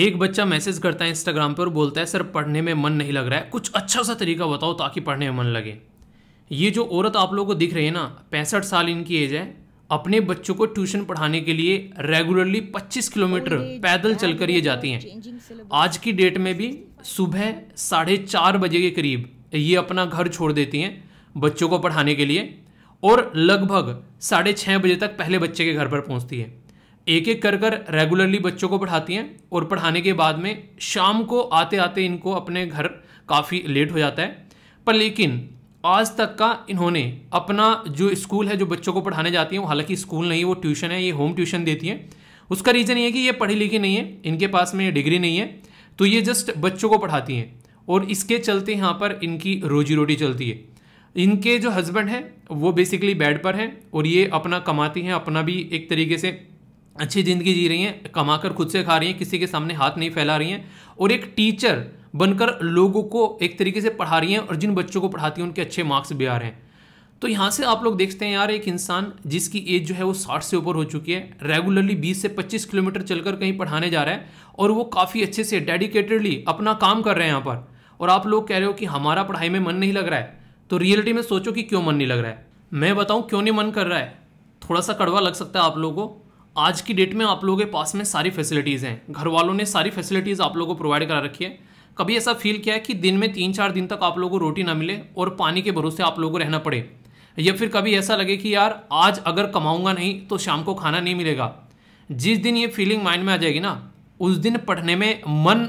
एक बच्चा मैसेज करता है इंस्टाग्राम पर बोलता है सर पढ़ने में मन नहीं लग रहा है कुछ अच्छा सा तरीका बताओ ताकि पढ़ने में मन लगे ये जो औरत आप लोगों को दिख रही है ना पैंसठ साल इनकी एज है अपने बच्चों को ट्यूशन पढ़ाने के लिए रेगुलरली 25 किलोमीटर पैदल चलकर ये जाती हैं आज की डेट में भी सुबह साढ़े चार बजे के करीब ये अपना घर छोड़ देती हैं बच्चों को पढ़ाने के लिए और लगभग साढ़े छः बजे तक पहले बच्चे के घर पर पहुंचती है एक एक कर कर रेगुलरली बच्चों को पढ़ाती हैं और पढ़ाने के बाद में शाम को आते आते इनको अपने घर काफ़ी लेट हो जाता है पर लेकिन आज तक का इन्होंने अपना जो स्कूल है जो बच्चों को पढ़ाने जाती हैं हालांकि स्कूल नहीं वो ट्यूशन है ये होम ट्यूशन देती हैं उसका रीज़न ये है कि ये पढ़ी लिखी नहीं है इनके पास में डिग्री नहीं है तो ये जस्ट बच्चों को पढ़ाती हैं और इसके चलते यहाँ पर इनकी रोजी रोटी चलती है इनके जो हस्बैंड हैं वो बेसिकली बेड पर हैं और ये अपना कमाती हैं अपना भी एक तरीके से अच्छी ज़िंदगी जी रही हैं कमाकर खुद से खा रही हैं किसी के सामने हाथ नहीं फैला रही हैं और एक टीचर बनकर लोगों को एक तरीके से पढ़ा रही हैं और जिन बच्चों को पढ़ाती हैं उनके अच्छे मार्क्स भी आ रहे हैं तो यहाँ से आप लोग देखते हैं यार एक इंसान जिसकी एज जो है वो साठ से ऊपर हो चुकी है रेगुलरली बीस से पच्चीस किलोमीटर चलकर कहीं पढ़ाने जा रहा है और वो काफ़ी अच्छे से डेडिकेटेडली अपना काम कर रहे हैं यहाँ पर और आप लोग कह रहे हो कि हमारा पढ़ाई में मन नहीं लग रहा है तो रियलिटी में सोचो कि क्यों मन नहीं लग रहा है मैं बताऊँ क्यों नहीं मन कर रहा है थोड़ा सा कड़वा लग सकता है आप लोगों को आज की डेट में आप लोगों के पास में सारी फैसिलिटीज़ हैं घर वालों ने सारी फैसिलिटीज़ आप लोगों को प्रोवाइड करा रखी है कभी ऐसा फील किया है कि दिन में तीन चार दिन तक आप लोगों को रोटी ना मिले और पानी के भरोसे आप लोगों को रहना पड़े या फिर कभी ऐसा लगे कि यार आज अगर कमाऊंगा नहीं तो शाम को खाना नहीं मिलेगा जिस दिन ये फीलिंग माइंड में आ जाएगी ना उस दिन पढ़ने में मन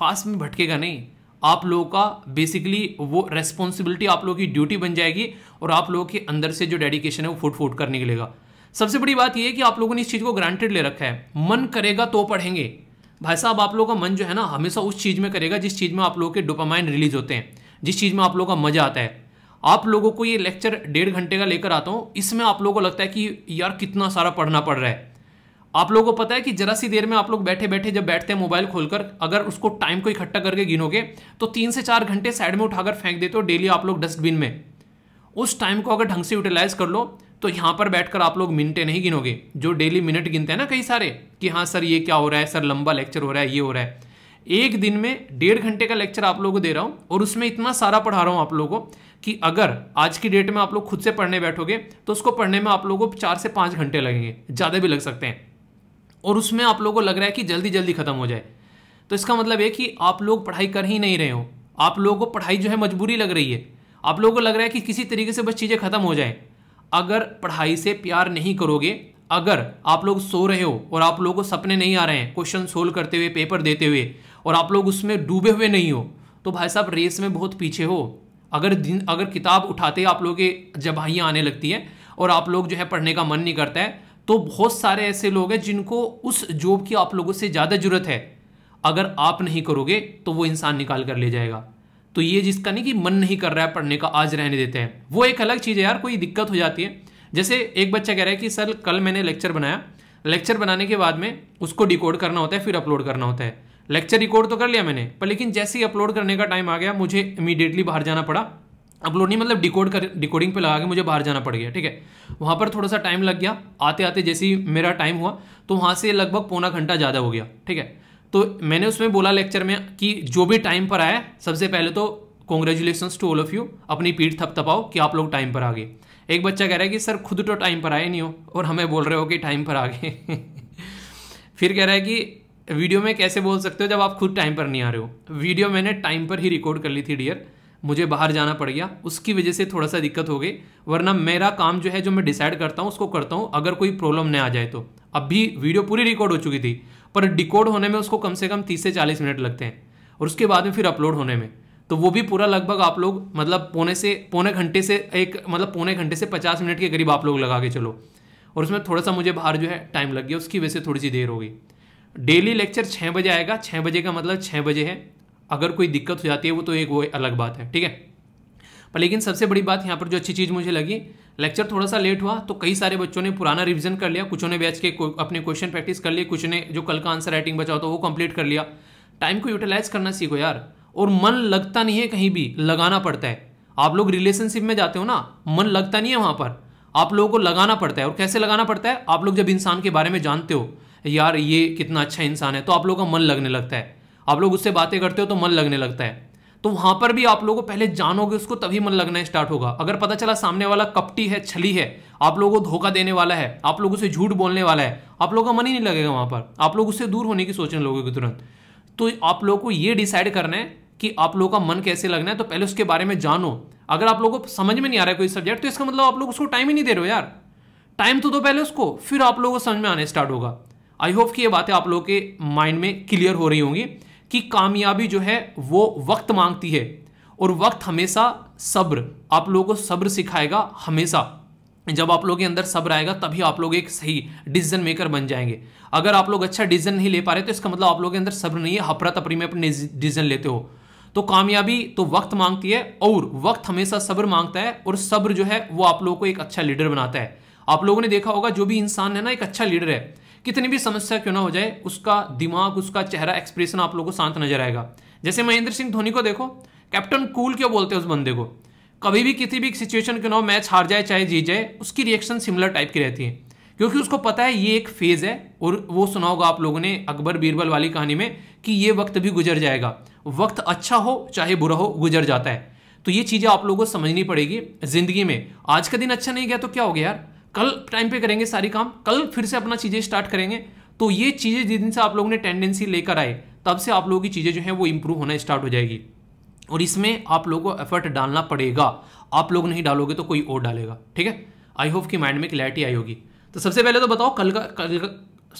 पास में भटकेगा नहीं आप लोगों का बेसिकली वो रेस्पॉन्सिबिलिटी आप लोगों की ड्यूटी बन जाएगी और आप लोगों के अंदर से जो डेडिकेशन है वो फूट फूट कर निकलेगा सबसे बड़ी बात यह कि आप लोगों ने इस चीज़ को ग्रांटेड ले रखा है मन करेगा तो पढ़ेंगे भाई साहब आप लोगों का मन जो है ना हमेशा उस चीज़ में करेगा जिस चीज़ में आप लोगों के डोपामाइन रिलीज होते हैं जिस चीज़ में आप लोगों का मजा आता है आप लोगों को ये लेक्चर डेढ़ घंटे का लेकर आता हूं इसमें आप लोगों को लगता है कि यार कितना सारा पढ़ना पड़ रहा है आप लोगों को पता है कि जरा सी देर में आप लोग बैठे बैठे जब बैठते हैं मोबाइल खोलकर अगर उसको टाइम को इकट्ठा करके गिनोगे तो तीन से चार घंटे साइड में उठाकर फेंक देते हो डेली आप लोग डस्टबिन में उस टाइम को अगर ढंग से यूटिलाइज कर लो तो यहाँ पर बैठकर आप लोग मिनटें नहीं गिनोगे जो डेली मिनट गिनते हैं ना कई सारे कि हाँ सर ये क्या हो रहा है सर लंबा लेक्चर हो रहा है ये हो रहा है एक दिन में डेढ़ घंटे का लेक्चर आप लोगों को दे रहा हूँ और उसमें इतना सारा पढ़ा रहा हूँ आप लोगों को कि अगर आज की डेट में आप लोग खुद से पढ़ने बैठोगे तो उसको पढ़ने में आप लोगों को चार से पाँच घंटे लगेंगे ज़्यादा भी लग सकते हैं और उसमें आप लोगों को लग रहा है कि जल्दी जल्दी ख़त्म हो जाए तो इसका मतलब है कि आप लोग पढ़ाई कर ही नहीं रहे हो आप लोगों को पढ़ाई जो है मजबूरी लग रही है आप लोगों को लग रहा है कि किसी तरीके से बस चीज़ें खत्म हो जाएं अगर पढ़ाई से प्यार नहीं करोगे अगर आप लोग सो रहे हो और आप लोगों को सपने नहीं आ रहे हैं क्वेश्चन सोल्व करते हुए पेपर देते हुए और आप लोग उसमें डूबे हुए नहीं हो तो भाई साहब रेस में बहुत पीछे हो अगर दिन अगर किताब उठाते आप लोगों के जबाहियाँ आने लगती हैं और आप लोग जो है पढ़ने का मन नहीं करता है तो बहुत सारे ऐसे लोग हैं जिनको उस जॉब की आप लोगों से ज़्यादा जरूरत है अगर आप नहीं करोगे तो वो इंसान निकाल कर ले जाएगा तो ये जिसका नहीं कि मन नहीं कर रहा है पढ़ने का आज रहने देते हैं वो एक अलग चीज़ है यार कोई दिक्कत हो जाती है जैसे एक बच्चा कह रहा है कि सर कल मैंने लेक्चर बनाया लेक्चर बनाने के बाद में उसको डिकोड करना होता है फिर अपलोड करना होता है लेक्चर रिकॉर्ड तो कर लिया मैंने पर लेकिन जैसे ही अपलोड करने का टाइम आ गया मुझे इमीडिएटली बाहर जाना पड़ा अपलोड नहीं मतलब डिकोड कर डिकोडिंग पे लगा के मुझे बाहर जाना पड़ गया ठीक है वहाँ पर थोड़ा सा टाइम लग गया आते आते जैसे ही मेरा टाइम हुआ तो वहाँ से लगभग पौना घंटा ज़्यादा हो गया ठीक है तो मैंने उसमें बोला लेक्चर में कि जो भी टाइम पर आया सबसे पहले तो congratulations to all of you अपनी पीठ थपथपाओ कि आप लोग टाइम पर आ गए एक बच्चा कह रहा है कि सर खुद तो टाइम पर आए नहीं हो और हमें बोल रहे हो कि टाइम पर आ गए फिर कह रहा है कि वीडियो में कैसे बोल सकते हो जब आप खुद टाइम पर नहीं आ रहे हो वीडियो मैंने टाइम पर ही रिकॉर्ड कर ली थी डियर मुझे बाहर जाना पड़ गया उसकी वजह से थोड़ा सा दिक्कत हो गई वरना मेरा काम जो है जो मैं डिसाइड करता हूँ उसको करता हूँ अगर कोई प्रॉब्लम नहीं आ जाए तो अब भी वीडियो पूरी रिकॉर्ड हो चुकी थी पर डिकोड होने में उसको कम से कम तीस से चालीस मिनट लगते हैं और उसके बाद में फिर अपलोड होने में तो वो भी पूरा लगभग आप लोग मतलब पौने से पौने घंटे से एक मतलब पौने घंटे से पचास मिनट के करीब आप लोग लगा के चलो और उसमें थोड़ा सा मुझे बाहर जो है टाइम लग गया उसकी वजह से थोड़ी सी देर होगी डेली लेक्चर छः बजे आएगा छः बजे का मतलब छः बजे है अगर कोई दिक्कत हो जाती है वो तो एक वो अलग बात है ठीक है पर लेकिन सबसे बड़ी बात यहाँ पर जो अच्छी चीज़ मुझे लगी लेक्चर थोड़ा सा लेट हुआ तो कई सारे बच्चों ने पुराना रिवीजन कर लिया कुछ ने बैच के अपने क्वेश्चन प्रैक्टिस कर लिए कुछ ने जो कल का आंसर राइटिंग बचा होता तो वो कंप्लीट कर लिया टाइम को यूटिलाइज करना सीखो यार और मन लगता नहीं है कहीं भी लगाना पड़ता है आप लोग रिलेशनशिप में जाते हो ना मन लगता नहीं है वहाँ पर आप लोगों को लगाना पड़ता है और कैसे लगाना पड़ता है आप लोग जब इंसान के बारे में जानते हो यार ये कितना अच्छा इंसान है तो आप लोगों का मन लगने लगता है आप लोग उससे बातें करते हो तो मन लगने लगता है तो वहां पर भी आप लोगों को पहले जानोगे उसको तभी मन लगना स्टार्ट होगा अगर पता चला सामने वाला कपटी है छली है आप लोगों को धोखा देने वाला है आप लोगों से झूठ बोलने वाला है आप लोगों का मन ही नहीं लगेगा वहां पर आप लोग उससे दूर होने की सोचने लोगों के तुरंत तो आप लोगों को ये डिसाइड करना है कि आप लोगों का मन कैसे लगना है तो पहले उसके बारे में जानो अगर आप लोगों को समझ में नहीं आ रहा कोई सब्जेक्ट तो इसका मतलब आप लोग उसको टाइम ही नहीं दे रहे हो यार टाइम तो दो पहले उसको फिर आप लोगों को समझ में आने स्टार्ट होगा आई होप कि ये बातें आप लोगों के माइंड में क्लियर हो रही होंगी कि कामयाबी जो है वो वक्त मांगती है और वक्त हमेशा सब्र आप लोगों को सब्र सिखाएगा हमेशा जब आप लोगों के अंदर सब्र आएगा तभी आप लोग एक सही डिसीजन मेकर बन जाएंगे अगर आप लोग अच्छा डिसीजन नहीं ले पा रहे तो इसका मतलब आप लोगों के अंदर सब्र नहीं है हफरा तपरी में अपने डिसीजन लेते हो तो कामयाबी तो वक्त मांगती है और वक्त हमेशा सब्र मांगता है और सब्र जो है वो आप लोगों को एक अच्छा लीडर बनाता है आप लोगों ने देखा होगा जो भी इंसान है ना एक अच्छा लीडर है कितनी भी समस्या क्यों ना हो जाए उसका दिमाग उसका चेहरा एक्सप्रेशन आप लोगों को शांत नजर आएगा जैसे महेंद्र सिंह धोनी को देखो कैप्टन कूल क्यों बोलते हैं उस बंदे को कभी भी किसी भी सिचुएशन क्यों ना हो मैच हार जाए चाहे जीत जाए उसकी रिएक्शन सिमिलर टाइप की रहती है क्योंकि उसको पता है ये एक फेज़ है और वो सुना होगा आप लोगों ने अकबर बीरबल वाली कहानी में कि ये वक्त भी गुजर जाएगा वक्त अच्छा हो चाहे बुरा हो गुजर जाता है तो ये चीज़ें आप लोगों को समझनी पड़ेगी ज़िंदगी में आज का दिन अच्छा नहीं गया तो क्या हो गया यार कल टाइम पे करेंगे सारी काम कल फिर से अपना चीज़ें स्टार्ट करेंगे तो ये चीज़ें जिस दिन से आप लोगों ने टेंडेंसी लेकर आए तब से आप लोगों की चीज़ें जो है वो इंप्रूव होना स्टार्ट हो जाएगी और इसमें आप लोगों को एफर्ट डालना पड़ेगा आप लोग नहीं डालोगे तो कोई और डालेगा ठीक है आई होप कि माइंड में क्लैरिटी आई होगी तो सबसे पहले तो बताओ कल का कल का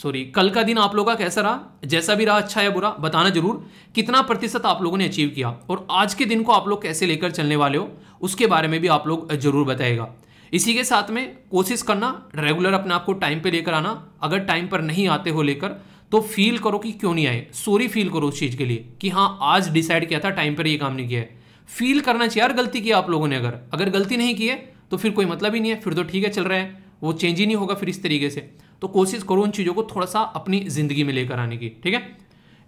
सॉरी कल का दिन आप लोगों का कैसा रहा जैसा भी रहा अच्छा या बुरा बताना जरूर कितना प्रतिशत आप लोगों ने अचीव किया और आज के दिन को आप लोग कैसे लेकर चलने वाले हो उसके बारे में भी आप लोग जरूर बताएगा इसी के साथ में कोशिश करना रेगुलर अपने आप को टाइम पे लेकर आना अगर टाइम पर नहीं आते हो लेकर तो फील करो कि क्यों नहीं आए सॉरी फील करो उस चीज़ के लिए कि हाँ आज डिसाइड किया था टाइम पर ये काम नहीं किया है फील करना चाहिए यार गलती की आप लोगों ने अगर अगर गलती नहीं की है तो फिर कोई मतलब ही नहीं है फिर तो ठीक है चल रहा है वो चेंज ही नहीं होगा फिर इस तरीके से तो कोशिश करो उन चीज़ों को थोड़ा सा अपनी ज़िंदगी में लेकर आने की ठीक है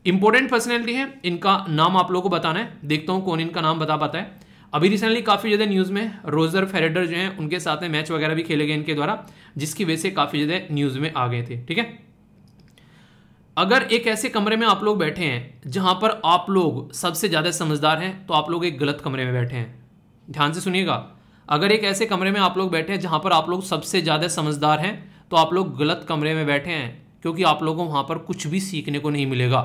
इंपॉर्टेंट पर्सनैलिटी है इनका नाम आप लोगों को बताना है देखता हूँ कौन इनका नाम बता पाता है अभी रिसेंटली काफ़ी ज़्यादा न्यूज़ में रोजर फेरेडर जो हैं उनके साथ में मैच वगैरह भी खेले गए इनके द्वारा जिसकी वजह से काफ़ी ज़्यादा न्यूज़ में आ गए थे ठीक है अगर एक ऐसे कमरे में आप लोग बैठे हैं जहां पर आप लोग सबसे ज़्यादा समझदार हैं तो आप लोग एक गलत कमरे में बैठे हैं ध्यान से सुनिएगा अगर एक ऐसे कमरे में आप लोग बैठे हैं जहां पर आप लोग सबसे ज़्यादा समझदार हैं तो आप लोग गलत कमरे में बैठे हैं क्योंकि आप लोगों को वहां पर कुछ भी सीखने को नहीं मिलेगा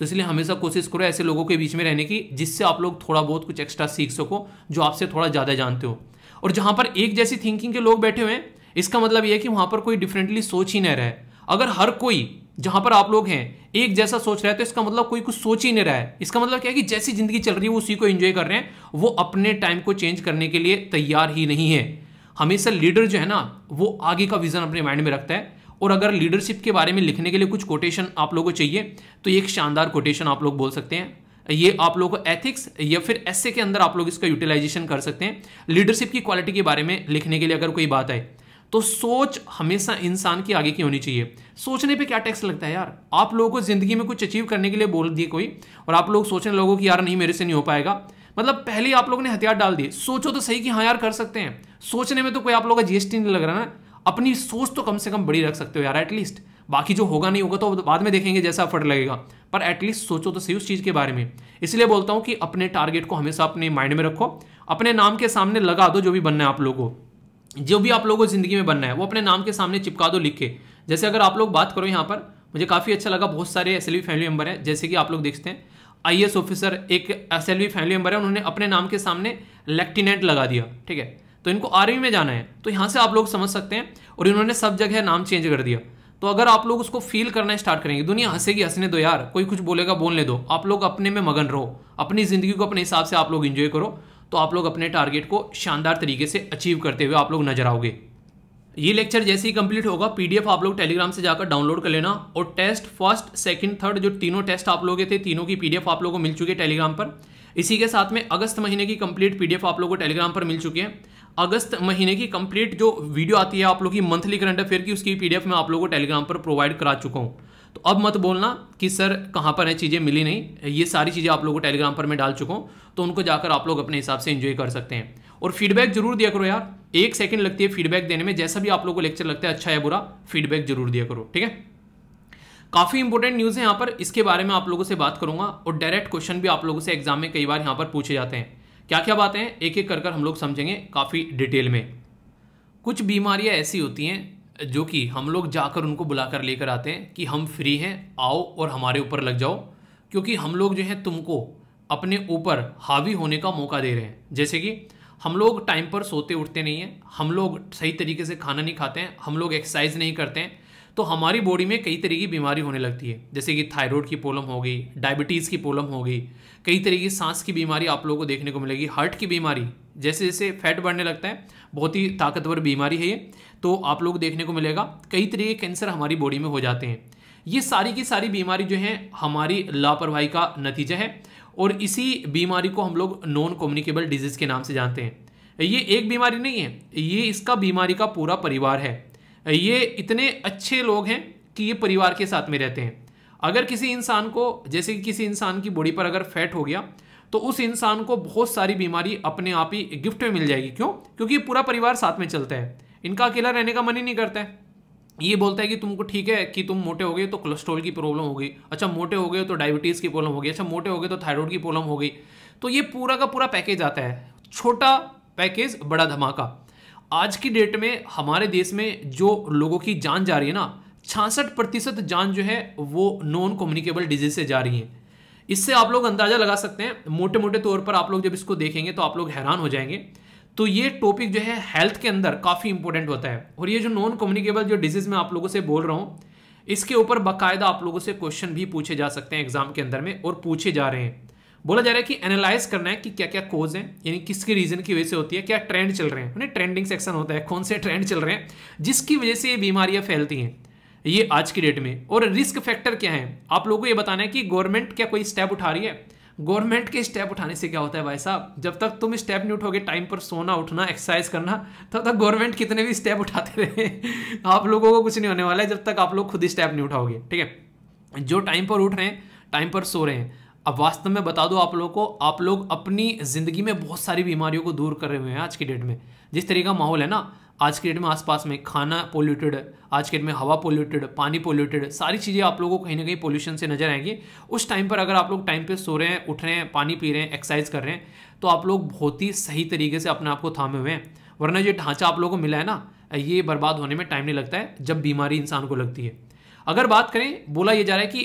तो इसलिए हमेशा कोशिश करो ऐसे लोगों के बीच में रहने की जिससे आप लोग थोड़ा बहुत कुछ एक्स्ट्रा सीख सको जो आपसे थोड़ा ज़्यादा जानते हो और जहाँ पर एक जैसी थिंकिंग के लोग बैठे हुए हैं इसका मतलब यह है कि वहाँ पर कोई डिफरेंटली सोच ही नहीं रहा है अगर हर कोई जहाँ पर आप लोग हैं एक जैसा सोच रहा है तो इसका मतलब कोई कुछ सोच ही नहीं रहा है इसका मतलब क्या है कि जैसी ज़िंदगी चल रही है वो उसी को एंजॉय कर रहे हैं वो अपने टाइम को चेंज करने के लिए तैयार ही नहीं है हमेशा लीडर जो है ना वो आगे का विज़न अपने माइंड में रखता है और अगर लीडरशिप के बारे में लिखने के लिए कुछ कोटेशन आप लोगों को चाहिए तो ये एक शानदार कोटेशन आप लोग बोल सकते हैं ये आप को एथिक्स या फिर एस के अंदर आप लोग इसका यूटिलाइजेशन कर सकते हैं लीडरशिप की क्वालिटी के बारे में लिखने के लिए अगर कोई बात आए तो सोच हमेशा इंसान की आगे की होनी चाहिए सोचने पे क्या टैक्स लगता है यार आप लोगों को ज़िंदगी में कुछ अचीव करने के लिए बोल दिए कोई और आप लोग सोचने लोगों कि यार नहीं मेरे से नहीं हो पाएगा मतलब पहले आप लोगों ने हथियार डाल दिए सोचो तो सही कि हाँ यार कर सकते हैं सोचने में तो कोई आप लोग का जीएसटी नहीं लग रहा ना अपनी सोच तो कम से कम बड़ी रख सकते हो यार एटलीस्ट बाकी जो होगा नहीं होगा तो बाद में देखेंगे जैसा अफर्ट लगेगा पर एटलीस्ट सोचो तो सही उस चीज़ के बारे में इसलिए बोलता हूँ कि अपने टारगेट को हमेशा अपने माइंड में रखो अपने नाम के सामने लगा दो जो भी बनना है आप लोगों को जो भी आप लोगों को ज़िंदगी में बनना है वो अपने नाम के सामने चिपका दो लिख के जैसे अगर आप लोग बात करो यहाँ पर मुझे काफ़ी अच्छा लगा बहुत सारे एस फैमिली मेम्बर हैं जैसे कि आप लोग देखते हैं आई ऑफिसर एक एस फैमिली मेम्बर है उन्होंने अपने नाम के सामने लेफ्टिनेंट लगा दिया ठीक है तो इनको आर्मी में जाना है तो यहाँ से आप लोग समझ सकते हैं और इन्होंने सब जगह नाम चेंज कर दिया तो अगर आप लोग उसको फील करना स्टार्ट करेंगे दुनिया हंसेगी हंसने दो यार कोई कुछ बोलेगा बोलने दो आप लोग अपने में मगन रहो अपनी ज़िंदगी को अपने हिसाब से आप लोग इंजॉय करो तो आप लोग अपने टारगेट को शानदार तरीके से अचीव करते हुए आप लोग नजर आओगे ये लेक्चर जैसे ही कंप्लीट होगा पीडीएफ आप लोग टेलीग्राम से जाकर डाउनलोड कर लेना और टेस्ट फर्स्ट सेकंड थर्ड जो तीनों टेस्ट आप लोग थे तीनों की पीडीएफ आप लोगों को मिल चुकी है टेलीग्राम पर इसी के साथ में अगस्त महीने की कंप्लीट पीडीएफ आप लोगों को टेलीग्राम पर मिल चुकी है अगस्त महीने की कंप्लीट जो वीडियो आती है आप लोग की मंथली करंट अफेयर की उसकी पीडीएफ मैं आप लोगों को टेलीग्राम पर प्रोवाइड करा चुका हूं तो अब मत बोलना कि सर कहां पर है चीज़ें मिली नहीं ये सारी चीज़ें आप लोगों को टेलीग्राम पर मैं डाल चुका हूं तो उनको जाकर आप लोग अपने हिसाब से इंजॉय कर सकते हैं और फीडबैक जरूर दिया करो यार एक सेकंड लगती है फीडबैक देने में जैसा भी आप लोगों को लेक्चर लगता है अच्छा या बुरा फीडबैक जरूर दिया करो ठीक है काफ़ी इंपॉर्टेंट न्यूज़ है यहां पर इसके बारे में आप लोगों से बात करूंगा और डायरेक्ट क्वेश्चन भी आप लोगों से एग्जाम में कई बार यहां पर पूछे जाते हैं क्या क्या बातें एक एक कर कर हम लोग समझेंगे काफ़ी डिटेल में कुछ बीमारियाँ ऐसी होती हैं जो कि हम लोग जाकर उनको बुलाकर लेकर आते हैं कि हम फ्री हैं आओ और हमारे ऊपर लग जाओ क्योंकि हम लोग जो हैं तुमको अपने ऊपर हावी होने का मौका दे रहे हैं जैसे कि हम लोग टाइम पर सोते उठते नहीं हैं हम लोग सही तरीके से खाना नहीं खाते हैं हम लोग एक्सरसाइज नहीं करते हैं तो हमारी बॉडी में कई तरह की बीमारी होने लगती है जैसे कि थायराइड की प्रॉब्लम हो गई डायबिटीज़ की प्रॉब्लम हो गई कई तरह की सांस की बीमारी आप लोगों को देखने को मिलेगी हार्ट की बीमारी जैसे जैसे फैट बढ़ने लगता है बहुत ही ताकतवर बीमारी है ये तो आप लोग देखने को मिलेगा कई तरह के कैंसर हमारी बॉडी में हो जाते हैं ये सारी की सारी बीमारी जो है हमारी लापरवाही का नतीजा है और इसी बीमारी को हम लोग नॉन कम्युनिकेबल डिजीज़ के नाम से जानते हैं ये एक बीमारी नहीं है ये इसका बीमारी का पूरा परिवार है ये इतने अच्छे लोग हैं कि ये परिवार के साथ में रहते हैं अगर किसी इंसान को जैसे कि किसी इंसान की बॉडी पर अगर फैट हो गया तो उस इंसान को बहुत सारी बीमारी अपने आप ही गिफ्ट में मिल जाएगी क्यों क्योंकि पूरा परिवार साथ में चलता है इनका अकेला रहने का मन ही नहीं करता है ये बोलता है कि तुमको ठीक है कि तुम मोटे हो गए तो कोलेस्ट्रॉल की प्रॉब्लम हो गई अच्छा मोटे हो गए तो डायबिटीज़ की प्रॉब्लम हो गई अच्छा मोटे हो गए तो थायराइड की प्रॉब्लम हो गई तो ये पूरा का पूरा पैकेज आता है छोटा पैकेज बड़ा धमाका आज की डेट में हमारे देश में जो लोगों की जान जा रही है ना छियासठ प्रतिशत जान जो है वो नॉन कम्युनिकेबल डिजीज से जा रही है इससे आप लोग अंदाजा लगा सकते हैं मोटे मोटे तौर पर आप लोग जब इसको देखेंगे तो आप लोग हैरान हो जाएंगे तो ये टॉपिक जो है हेल्थ के अंदर काफ़ी इंपॉर्टेंट होता है और ये जो नॉन कम्युनिकेबल जो डिजीज़ मैं आप लोगों से बोल रहा हूं इसके ऊपर बाकायदा आप लोगों से क्वेश्चन भी पूछे जा सकते हैं एग्जाम के अंदर में और पूछे जा रहे हैं बोला जा रहा है कि एनालाइज करना है कि क्या क्या कोज है यानी किसके रीजन की वजह से होती है क्या ट्रेंड चल रहे हैं ट्रेंडिंग सेक्शन होता है कौन से ट्रेंड चल रहे हैं जिसकी वजह से ये बीमारियां फैलती हैं ये आज की डेट में और रिस्क फैक्टर क्या है आप लोगों को ये बताना है कि गवर्नमेंट क्या कोई स्टेप उठा रही है गवर्नमेंट के स्टेप उठाने से क्या होता है भाई साहब जब तक तुम स्टेप नहीं उठोगे टाइम पर सोना उठना एक्सरसाइज करना तब तक गवर्नमेंट कितने भी स्टेप उठाते रहे आप लोगों को कुछ नहीं होने वाला है जब तक आप लोग खुद ही स्टेप नहीं उठाओगे ठीक है जो टाइम पर उठ रहे हैं टाइम पर सो रहे हैं अब वास्तव में बता दो आप लोगों को आप लोग अपनी ज़िंदगी में बहुत सारी बीमारियों को दूर कर रहे हुए हैं आज की डेट में जिस तरीके का माहौल है ना आज की डेट में आसपास में खाना पोल्यूटेड आज की डेट में हवा पोल्यूटेड पानी पोल्यूटेड सारी चीज़ें आप लोगों को कहीं ना कहीं पोल्यूशन से नजर आएंगी उस टाइम पर अगर आप लोग टाइम पे सो रहे हैं उठ रहे हैं पानी पी रहे हैं एक्सरसाइज कर रहे हैं तो आप लोग बहुत ही सही तरीके से अपने आप को थामे हुए हैं वरना ये ढांचा आप लोगों को मिला है ना ये बर्बाद होने में टाइम नहीं लगता है जब बीमारी इंसान को लगती है अगर बात करें बोला यह जा रहा है कि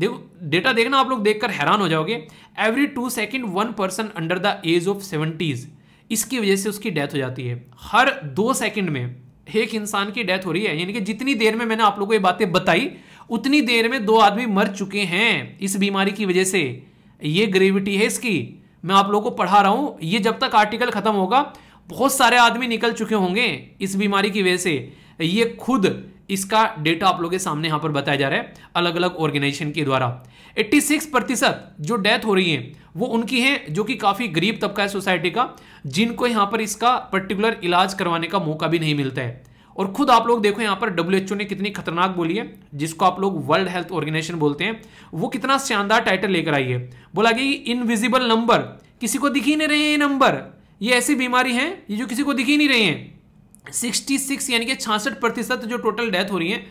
डेटा देखना आप लोग देखकर हैरान हो जाओगे every two second one person under the age of seventies इसकी वजह से उसकी डेथ हो जाती है हर दो सेकेंड में एक इंसान की डेथ हो रही है यानी कि जितनी देर में मैंने आप लोगों को ये बातें बताई उतनी देर में दो आदमी मर चुके हैं इस बीमारी की वजह से ये ग्रेविटी है इसकी मैं आप लोगों को पढ़ा रहा हूँ ये जब तक आर्टिकल खत्म होगा बहुत सारे आदमी निकल चुके होंगे इस बीमारी की वजह से ये खुद इसका डेटा आप लोगों के सामने यहां पर बताया जा रहा है अलग अलग ऑर्गेनाइजेशन के द्वारा 86 प्रतिशत जो डेथ हो रही है वो उनकी है जो कि काफ़ी गरीब तबका है सोसाइटी का जिनको यहां पर इसका पर्टिकुलर इलाज करवाने का मौका भी नहीं मिलता है और खुद आप लोग देखो यहां पर डब्ल्यू ने कितनी खतरनाक बोली है जिसको आप लोग वर्ल्ड हेल्थ ऑर्गेनाइजेशन बोलते हैं वो कितना शानदार टाइटल लेकर आई है बोला कि इनविजिबल नंबर किसी को दिख ही नहीं रहे ये नंबर ये ऐसी बीमारी है ये जो किसी को दिख ही नहीं रही है 66 यानी कि छियासठ प्रतिशत जो टोटल डेथ हो रही है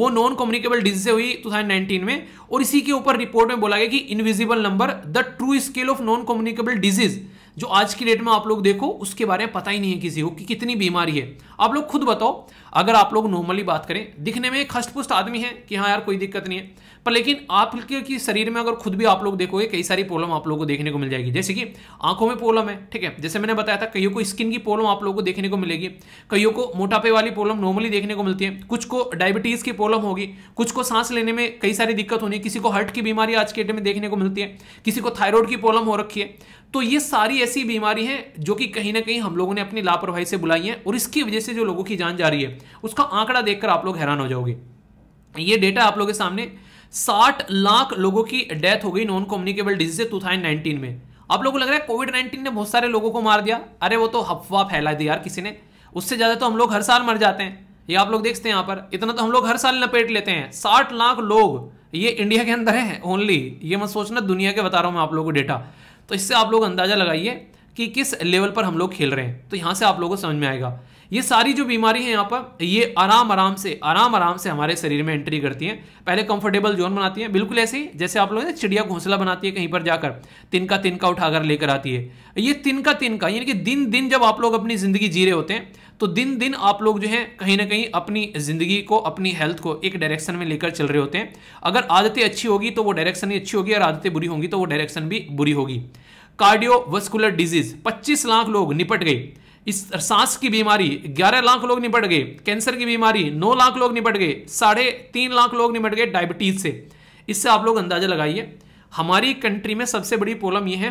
वो नॉन कम्युनिकेबल डिजीज से हुई 2019 में और इसी के ऊपर रिपोर्ट में बोला गया कि invisible number the true scale of non communicable disease जो आज की डेट में आप लोग देखो उसके बारे में पता ही नहीं है किसी को कि कितनी बीमारी है आप लोग खुद बताओ अगर आप लोग नॉर्मली बात करें दिखने में खस्ट पुष्ट आदमी है कि हाँ यार कोई दिक्कत नहीं है पर लेकिन आपके की शरीर में अगर खुद भी आप लोग देखोगे कई सारी प्रॉब्लम आप लोगों को देखने को मिल जाएगी जैसे कि आंखों में प्रॉब्लम है ठीक है जैसे मैंने बताया था कईयों को स्किन की प्रॉब्लम आप लोगों को देखने को मिलेगी कईयों को मोटापे वाली प्रॉब्लम नॉर्मली देखने को मिलती है कुछ को डायबिटीज की प्रॉब्लम होगी कुछ को सांस लेने में कई सारी दिक्कत होनी किसी को हार्ट की बीमारी आज के डेट में देखने को मिलती है किसी को थायराइड की प्रॉब्लम हो रखी है तो ये सारी ऐसी बीमारी है जो कि कहीं ना कहीं हम लोगों ने अपनी लापरवाही से बुलाई है और इसकी वजह से जो लोगों की जान जा रही है उसका आंकड़ा देखकर आप लोग हैरान हो जाओगे ये डेटा आप लोगों के सामने 60 लाख लोगों की डेथ हो गई नॉन कम्युनिकेबल डिजीज से 2019 में आप लोगों को लग रहा है कोविड 19 ने बहुत सारे लोगों को मार दिया अरे वो तो हफवा फैला दिया यार किसी ने उससे ज़्यादा तो हम लोग हर साल मर जाते हैं ये आप लोग देखते हैं यहाँ पर इतना तो हम लोग हर साल लपेट लेते हैं साठ लाख लोग ये इंडिया के अंदर है ओनली ये मत सोचना दुनिया के बता रहा हूँ मैं आप लोगों को डेटा तो इससे आप लोग अंदाज़ा लगाइए कि किस लेवल पर हम लोग खेल रहे हैं तो यहाँ से आप लोगों को समझ में आएगा ये सारी जो बीमारी है यहाँ पर ये आराम आराम से आराम आराम से हमारे शरीर में एंट्री करती हैं पहले कंफर्टेबल जोन बनाती हैं बिल्कुल ऐसे ही जैसे आप लोग चिड़िया घोंसला बनाती है कहीं पर जाकर तिनका तिनका उठाकर लेकर आती है ये तिनका तिनका यानी कि दिन दिन जब आप लोग अपनी ज़िंदगी जी रहे होते हैं तो दिन दिन आप लोग जो है कहीं ना कहीं अपनी ज़िंदगी को अपनी हेल्थ को एक डायरेक्शन में लेकर चल रहे होते हैं अगर आदतें अच्छी होगी तो वो डायरेक्शन ही अच्छी होगी और आदतें बुरी होंगी तो वो डायरेक्शन भी बुरी होगी कार्डियोवस्कुलर डिजीज 25 लाख लोग निपट गए इस सांस की बीमारी 11 लाख लोग निपट गए कैंसर की बीमारी 9 लाख लोग निपट गए साढ़े तीन लाख लोग निपट गए डायबिटीज से इससे आप लोग अंदाजा लगाइए हमारी कंट्री में सबसे बड़ी प्रॉब्लम यह है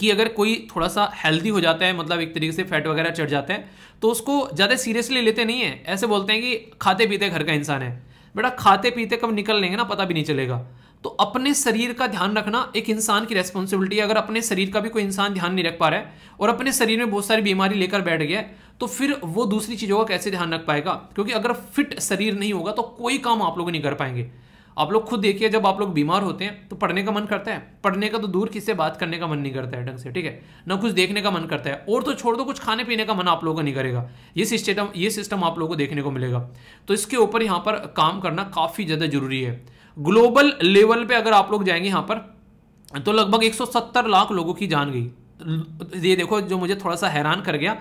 कि अगर कोई थोड़ा सा हेल्दी हो जाता है मतलब एक तरीके से फैट वगैरह चढ़ जाता है तो उसको ज़्यादा सीरियसली लेते नहीं है ऐसे बोलते हैं कि खाते पीते घर का इंसान है बेटा खाते पीते कब निकल लेंगे ना पता भी नहीं चलेगा तो अपने शरीर का ध्यान रखना एक इंसान की रेस्पॉन्सिबिलिटी है अगर अपने शरीर का भी कोई इंसान ध्यान नहीं रख पा रहा है और अपने शरीर में बहुत सारी बीमारी लेकर बैठ गया तो फिर वो दूसरी चीज़ों का कैसे ध्यान रख पाएगा क्योंकि अगर फिट शरीर नहीं होगा तो कोई काम आप लोग नहीं कर पाएंगे आप लोग खुद देखिए जब आप लोग बीमार होते हैं तो पढ़ने का मन करता है पढ़ने का तो दूर किससे बात करने का मन नहीं करता है ढंग से ठीक है ना कुछ देखने का मन करता है और तो छोड़ दो कुछ खाने पीने का मन आप लोगों का नहीं करेगा ये सिस्टम ये सिस्टम आप लोगों को देखने को मिलेगा तो इसके ऊपर यहाँ पर काम करना काफ़ी ज़्यादा जरूरी है ग्लोबल लेवल पे अगर आप लोग जाएंगे यहां पर तो लगभग 170 लाख लोगों की जान गई ये देखो जो मुझे थोड़ा सा हैरान कर गया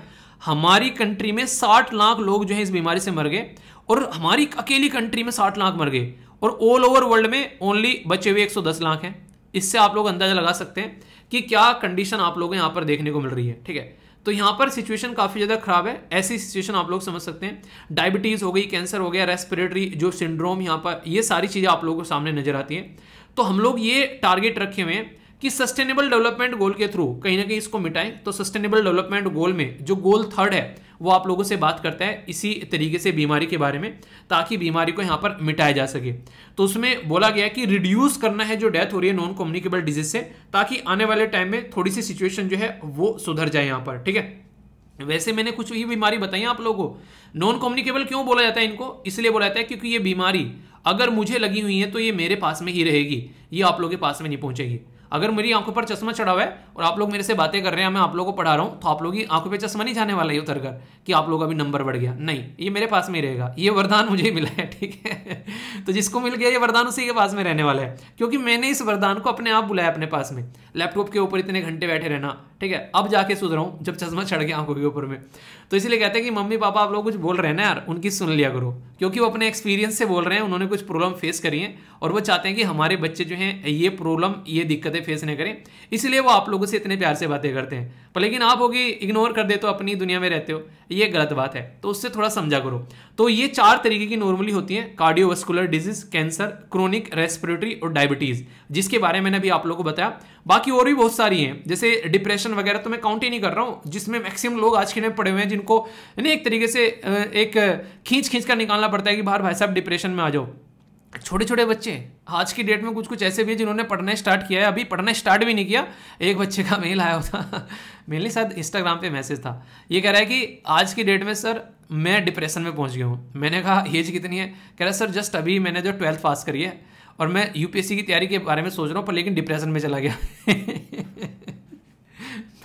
हमारी कंट्री में 60 लाख लोग जो है इस बीमारी से मर गए और हमारी अकेली कंट्री में 60 लाख मर गए और ऑल ओवर वर्ल्ड में ओनली बचे हुए 110 लाख हैं इससे आप लोग अंदाजा लगा सकते हैं कि क्या कंडीशन आप लोगों यहां पर देखने को मिल रही है ठीक है तो यहाँ पर सिचुएशन काफ़ी ज़्यादा ख़राब है ऐसी सिचुएशन आप लोग समझ सकते हैं डायबिटीज़ हो गई कैंसर हो गया रेस्पिरेटरी जो सिंड्रोम यहाँ पर ये सारी चीज़ें आप लोगों को सामने नज़र आती हैं तो हम लोग ये टारगेट रखे हुए हैं कि सस्टेनेबल डेवलपमेंट गोल के थ्रू कहीं ना कहीं इसको मिटाएं तो सस्टेनेबल डेवलपमेंट गोल में जो गोल थर्ड है वो आप लोगों से बात करता है इसी तरीके से बीमारी के बारे में ताकि बीमारी को यहाँ पर मिटाया जा सके तो उसमें बोला गया कि रिड्यूस करना है जो डेथ हो रही है नॉन कम्युनिकेबल डिजीज से ताकि आने वाले टाइम में थोड़ी सी सिचुएशन जो है वो सुधर जाए यहाँ पर ठीक है वैसे मैंने कुछ ही बीमारी बताई आप लोगों को नॉन कम्युनिकेबल क्यों बोला जाता है इनको इसलिए बोला जाता है क्योंकि ये बीमारी अगर मुझे लगी हुई है तो ये मेरे पास में ही रहेगी ये आप लोगों के पास में नहीं पहुंचेगी अगर मेरी आंखों पर चश्मा चढ़ा हुआ है और आप लोग मेरे से बातें कर रहे हैं मैं आप लोगों को पढ़ा रहा हूँ तो आप लोग की आंखों पर चश्मा नहीं जाने वाला ये उतर कर कि आप लोग अभी नंबर बढ़ गया नहीं ये मेरे पास में रहेगा ये वरदान मुझे मिला है ठीक है तो जिसको मिल गया ये वरदान उसी के पास में रहने वाला है क्योंकि मैंने इस वरदान को अपने आप बुलाया अपने पास में लैपटॉप के ऊपर इतने घंटे बैठे रहना ठीक है अब जाके सुधरा हूँ जब चश्मा चढ़ गया आंखों के ऊपर में तो इसीलिए कहते हैं कि मम्मी पापा आप लोग कुछ बोल रहे हैं ना यार उनकी सुन लिया करो क्योंकि वो अपने एक्सपीरियंस से बोल रहे हैं उन्होंने कुछ प्रॉब्लम फेस करी है और वो चाहते हैं कि हमारे बच्चे जो हैं ये प्रॉब्लम ये दिक्कतें फेस न करें इसलिए वो आप लोगों से इतने प्यार से बातें करते हैं पर लेकिन आप होगी इग्नोर कर देते हो अपनी दुनिया में रहते हो ये गलत बात है तो उससे थोड़ा समझा करो तो ये चार तरीके की नॉर्मली होती हैं cardiovascular disease cancer chronic respiratory और डायबिटीज जिसके बारे में मैंने अभी आप लोगों को बताया बाकी और भी बहुत सारी हैं जैसे डिप्रेशन वगैरह तो मैं काउंट ही नहीं कर रहा हूँ जिसमें मैक्सिमम लोग आज के पड़े हुए हैं जिनको यानी एक तरीके से एक खींच खींच कर निकालना पड़ता है कि बाहर भाई साहब डिप्रेशन में आ जाओ छोटे छोटे बच्चे आज की डेट में कुछ कुछ ऐसे भी हैं जिन्होंने पढ़ना स्टार्ट किया है अभी पढ़ना स्टार्ट भी नहीं किया एक बच्चे का मेल आया होता नहीं शायद इंस्टाग्राम पे मैसेज था ये कह रहा है कि आज की डेट में सर मैं डिप्रेशन में पहुंच गया हूँ मैंने कहा एज कितनी है कह रहा सर जस्ट अभी मैंने जो ट्वेल्थ पास करी है और मैं यूपीएससी की तैयारी के बारे में सोच रहा हूँ पर लेकिन डिप्रेशन में चला गया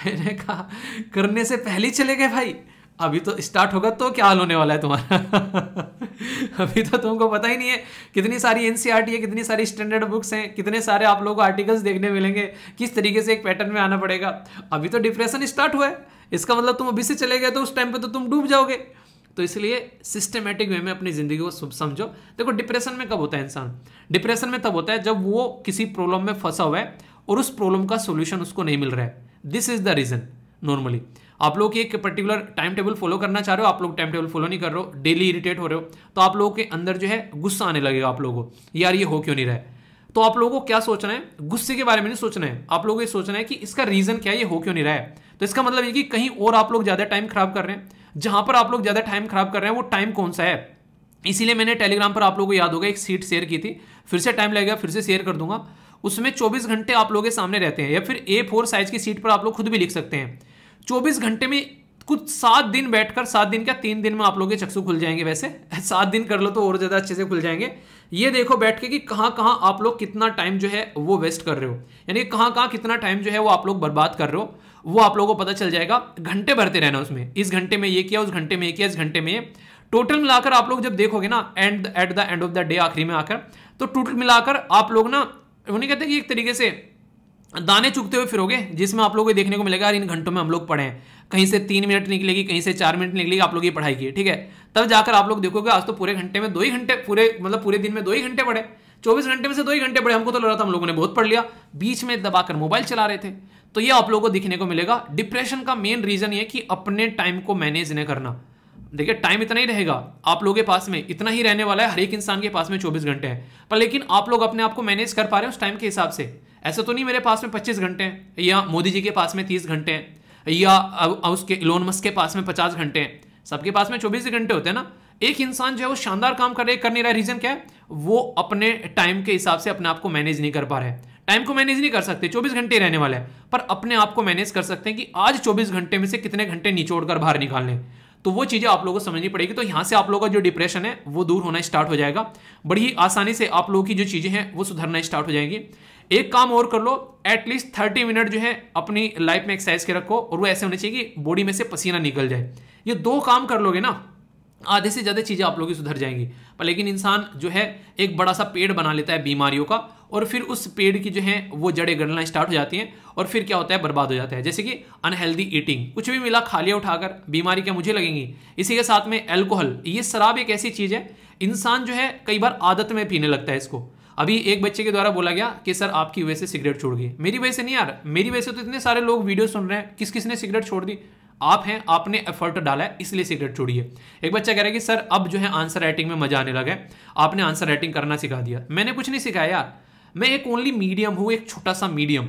मैंने कहा करने से पहले चले गए भाई अभी तो स्टार्ट होगा तो क्या हाल होने वाला है तुम्हारा अभी तो तुमको पता ही नहीं है कितनी सारी एन e है कितनी सारी स्टैंडर्ड बुक्स हैं कितने सारे आप लोगों को आर्टिकल्स देखने मिलेंगे किस तरीके से एक पैटर्न में आना पड़ेगा अभी तो डिप्रेशन स्टार्ट हुआ है इसका मतलब तुम अभी से चले गए तो उस टाइम पर तो तुम डूब जाओगे तो इसलिए सिस्टमेटिक वे में अपनी ज़िंदगी को समझो देखो डिप्रेशन में कब होता है इंसान डिप्रेशन में तब होता है जब वो किसी प्रॉब्लम में फंसा हुआ है और उस प्रॉब्लम का सोल्यूशन उसको नहीं मिल रहा है this is the reason normally आप लोग एक पर्टिकुलर टाइम टेबल फॉलो करना चाह रहे हो आप लोग टाइम टेबल फॉलो नहीं कर रहे हो डेली इरिटेट हो रहे हो तो आप लोगों के अंदर जो है गुस्सा आने लगेगा आप लोगों को यार ये हो क्यों नहीं रहा है तो आप लोगों को क्या सोचना है गुस्से के बारे में नहीं सोचना है आप लोगों को ये सोचना है कि इसका रीज़न क्या है ये हो क्यों नहीं रहा है तो इसका मतलब ये कि कहीं और आप लोग ज़्यादा टाइम खराब कर रहे हैं जहां पर आप लोग ज़्यादा टाइम खराब कर रहे हैं वो टाइम कौन सा है इसीलिए मैंने टेलीग्राम पर आप लोगों को याद होगा एक सीट शेयर की थी फिर से टाइम लगेगा फिर से शेयर कर दूंगा उसमें 24 घंटे आप लोगों के सामने रहते हैं या फिर ए फोर साइज की सीट पर आप लोग खुद भी लिख सकते हैं चौबीस घंटे में कुछ सात दिन बैठकर सात दिन क्या तीन दिन में आप लोग के चक्षु खुल जाएंगे वैसे सात दिन कर लो तो और ज़्यादा अच्छे से खुल जाएंगे ये देखो बैठ के कि कहाँ कहाँ आप लोग कितना टाइम जो है वो वेस्ट कर रहे हो यानी कहाँ कहाँ कितना टाइम जो है वो आप लोग बर्बाद कर रहे हो वो आप लोगों को पता चल जाएगा घंटे भरते रहना उसमें इस घंटे में ये किया उस घंटे में ये किया इस घंटे में ये टोटल मिलाकर आप लोग जब देखोगे ना and at the end of the day आखिरी में आकर तो टोटल मिलाकर आप लोग ना उन्हें कहते हैं कि एक तरीके से दाने चुगते हुए फिरोगे जिसमें आप लोगों को देखने को मिलेगा यार इन घंटों में हम लोग पढ़े कहीं से तीन मिनट निकलेगी कहीं से चार मिनट निकलेगी आप लोग ये पढ़ाई की ठीक है तब जाकर आप लोग देखोगे आज तो पूरे घंटे में दो ही घंटे पूरे मतलब पूरे दिन में दो ही घंटे पढ़े चौबीस घंटे में से दो ही घंटे पढ़े हमको तो लग रहा था हम लोगों ने बहुत पढ़ लिया बीच में दबाकर मोबाइल चला रहे थे तो ये आप लोगों को दिखने को मिलेगा डिप्रेशन का मेन रीजन ये कि अपने टाइम को मैनेज नहीं करना देखिए टाइम इतना ही रहेगा आप लोगों के पास में इतना ही रहने वाला है हर एक इंसान के पास में चौबीस घंटे हैं पर लेकिन आप लोग अपने आप को मैनेज कर पा रहे हो उस टाइम के हिसाब से ऐसा तो नहीं मेरे पास में पच्चीस घंटे हैं या मोदी जी के पास में तीस घंटे हैं या उसके इलोन मस्क के पास में पचास घंटे हैं सबके पास में चौबीस घंटे होते हैं ना एक इंसान जो है वो शानदार काम कर रहे कर नहीं रहा रीजन क्या है वो अपने टाइम के हिसाब से अपने आप को मैनेज नहीं कर पा रहे टाइम को मैनेज नहीं कर सकते 24 घंटे रहने वाले हैं पर अपने आप को मैनेज कर सकते हैं कि आज 24 घंटे में से कितने घंटे निचोड़ कर बाहर निकाल लें तो वो चीज़ें आप लोगों को समझनी पड़ेगी तो यहाँ से आप लोगों का जो डिप्रेशन है वो दूर होना स्टार्ट हो जाएगा बड़ी आसानी से आप लोगों की जो चीज़ें हैं वो सुधरना स्टार्ट हो जाएंगी एक काम और कर लो एटलीस्ट थर्टी मिनट जो है अपनी लाइफ में एक्सरसाइज के रखो और वो ऐसे होने चाहिए कि बॉडी में से पसीना निकल जाए ये दो काम कर लोगे ना आधे से ज़्यादा चीज़ें आप लोग की सुधर जाएंगी पर लेकिन इंसान जो है एक बड़ा सा पेड़ बना लेता है बीमारियों का और फिर उस पेड़ की जो है वो जड़ें गड़ना स्टार्ट हो जाती हैं और फिर क्या होता है बर्बाद हो जाता है जैसे कि अनहेल्दी ईटिंग कुछ भी मिला खा लिया उठाकर बीमारी क्या मुझे लगेंगी इसी के साथ में एल्कोहल ये शराब एक ऐसी चीज़ है इंसान जो है कई बार आदत में पीने लगता है इसको अभी एक बच्चे के द्वारा बोला गया कि सर आपकी वजह से सिगरेट छोड़ गई मेरी वजह से नहीं यार मेरी वजह से तो इतने सारे लोग वीडियो सुन रहे हैं किस किस ने सिगरेट छोड़ दी आप हैं आपने एफर्ट डाला है इसलिए सिगरेट छोड़िए एक बच्चा कह रहा है कि सर अब जो है आंसर राइटिंग में मजा आने लगा है आपने आंसर राइटिंग करना सिखा दिया मैंने कुछ नहीं सिखाया यार मैं एक ओनली मीडियम हूँ एक छोटा सा मीडियम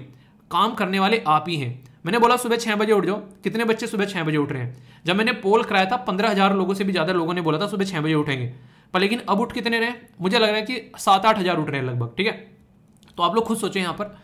काम करने वाले आप ही हैं मैंने बोला सुबह छः बजे उठ जाओ कितने बच्चे सुबह छः बजे उठ रहे हैं जब मैंने पोल कराया था पंद्रह लोगों से भी ज़्यादा लोगों ने बोला था सुबह छः बजे उठेंगे पर लेकिन अब उठ कितने रहे मुझे लग रहा है कि सात आठ हज़ार उठ रहे हैं लगभग ठीक है तो आप लोग खुद सोचे यहां पर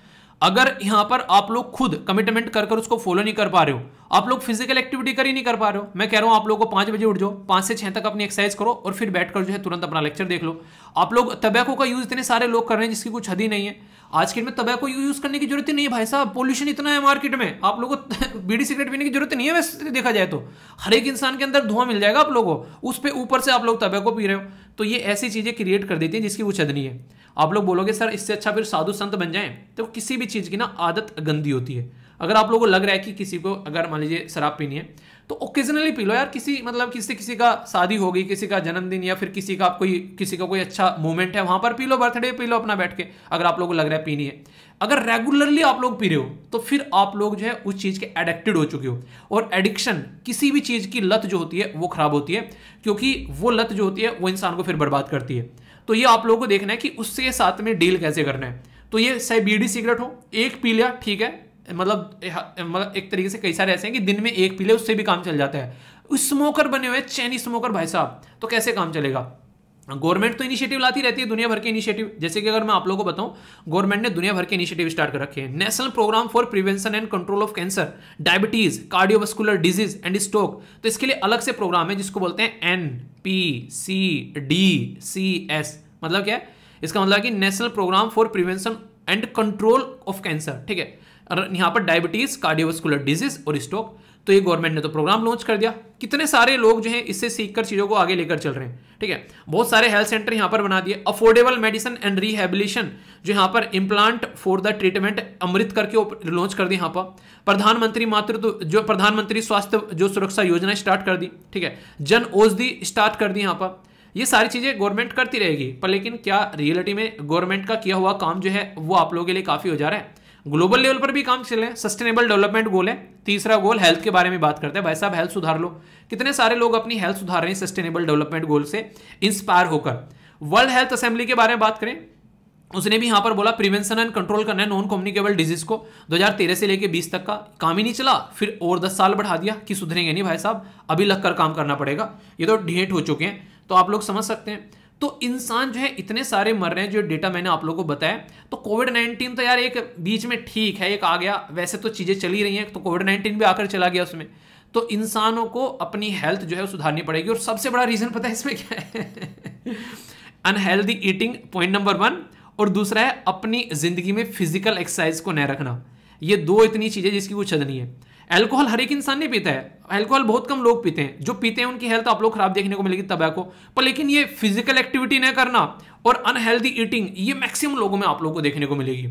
अगर यहां पर आप लोग खुद कमिटमेंट कर कर उसको फॉलो नहीं कर पा रहे हो आप लोग फिजिकल एक्टिविटी कर ही नहीं कर पा रहे हो मैं कह रहा हूं आप लोगों को पांच बजे उठ जाओ पांच से छह तक अपनी एक्सरसाइज करो और फिर बैठकर जो है तुरंत अपना लेक्चर देख लो आप लोग तबैको का यूज़ इतने सारे लोग कर रहे हैं जिसकी कुछ हद ही नहीं है आज के में तबैको यूज करने की जरूरत ही नहीं है भाई साहब पोल्यूशन इतना है मार्केट में आप लोगों को बीड़ी सिगरेट पीने की जरूरत नहीं है वैसे देखा जाए तो हर एक इंसान के अंदर धुआं मिल जाएगा आप लोगों को उस पर ऊपर से आप लोग तबैको पी रहे हो तो ये ऐसी चीजें क्रिएट कर देती हैं जिसकी वो चदनी है आप लोग बोलोगे सर इससे अच्छा फिर साधु संत बन जाए तो किसी भी चीज की ना आदत गंदी होती है अगर आप लोगों को लग रहा है कि किसी को अगर मान लीजिए शराब पीनी है तो ओकेजनली पी लो यार किसी मतलब किसी किसी का शादी होगी किसी का जन्मदिन या फिर किसी का कोई किसी का कोई अच्छा मोमेंट है वहां पर पी लो बर्थडे पी लो अपना बैठ के अगर आप लोगों को लग रहा है पीनी है अगर रेगुलरली आप लोग पी रहे हो तो फिर आप लोग जो है उस चीज़ के एडिक्टेड हो चुके हो और एडिक्शन किसी भी चीज़ की लत जो होती है वो ख़राब होती है क्योंकि वो लत जो होती है वो इंसान को फिर बर्बाद करती है तो ये आप लोगों को देखना है कि उससे साथ में डील कैसे करना है तो ये सही बीड़ी सिगरेट हो एक पी लिया ठीक है मतलब मतलब एक तरीके से कई सारे ऐसे हैं कि दिन में एक पी ले उससे भी काम चल जाता है स्मोकर बने हुए चैनी स्मोकर भाई साहब तो कैसे काम चलेगा गवर्नमेंट तो इनिशिएटिव लाती रहती है दुनिया भर के इनिशिएटिव जैसे कि अगर मैं आप लोगों को बताऊं गवर्नमेंट ने दुनिया भर के इनिशिएटिव स्टार्ट कर रखे हैं national programme for prevention and control of cancer diabetes cardiovascular disease and stroke तो इसके लिए अलग से प्रोग्राम है जिसको बोलते हैं N P C D C S मतलब क्या है इसका मतलब कि national programme for prevention and control of cancer ठीक है यहां यहाँ पर डायबिटीज कार्डियोवास्कुलर डिजीज और स्ट्रोक तो ये गवर्नमेंट ने तो प्रोग्राम लॉन्च कर दिया कितने सारे लोग जो हैं इससे सीखकर चीज़ों को आगे लेकर चल रहे हैं ठीक है बहुत सारे हेल्थ सेंटर यहाँ पर बना दिए अफोर्डेबल मेडिसिन एंड रिहेबिलेशन जो यहाँ पर implant for the treatment Amrit करके लॉन्च कर दी यहाँ पर प्रधानमंत्री मातृत्व तो- जो प्रधानमंत्री स्वास्थ्य जो सुरक्षा योजना स्टार्ट कर दी ठीक है जन औषधि स्टार्ट कर दी यहाँ पर ये सारी चीज़ें गवर्नमेंट करती रहेगी पर लेकिन क्या रियलिटी में गवर्नमेंट का किया हुआ काम जो है वो आप लोगों के लिए काफ़ी हो जा रहा है ग्लोबल लेवल पर भी काम चल रहे हैं सस्टेनेबल डेवलपमेंट गोल है तीसरा गोल हेल्थ के बारे में बात करते हैं भाई साहब हेल्थ सुधार लो कितने सारे लोग अपनी हेल्थ सुधार रहे हैं सस्टेनेबल डेवलपमेंट गोल से इंस्पायर होकर वर्ल्ड हेल्थ असेंबली के बारे में बात करें उसने भी यहाँ पर बोला प्रिवेंशन एंड कंट्रोल करना है नॉन कम्युनिकेबल डिजीज को 2013 से लेके 20 तक का काम ही नहीं चला फिर और 10 साल बढ़ा दिया कि सुधरेंगे नहीं भाई साहब अभी लगकर काम करना पड़ेगा ये तो ढेंट हो चुके हैं तो आप लोग समझ सकते हैं तो इंसान जो है इतने सारे मर रहे हैं जो डेटा मैंने आप लोगों को बताया तो कोविड नाइन्टीन तो यार एक बीच में ठीक है एक आ गया वैसे तो चीज़ें चली रही हैं तो कोविड नाइन्टीन भी आकर चला गया उसमें तो इंसानों को अपनी हेल्थ जो है सुधारनी पड़ेगी और सबसे बड़ा रीज़न पता है इसमें क्या है unhealthy eating point number one और दूसरा है अपनी ज़िंदगी में फिजिकल एक्सरसाइज को न रखना ये दो इतनी चीज़ें जिसकी कुछ हद नहीं है एल्कोहल हर एक इंसान नहीं पीता है एल्कोहल बहुत कम लोग पीते हैं जो पीते हैं उनकी हेल्थ तो आप लोग खराब देखने को मिलेगी तबैको पर लेकिन ये फिजिकल एक्टिविटी नहीं करना और अनहेल्दी ईटिंग ये मैक्सिमम लोगों में आप लोगों को देखने को मिलेगी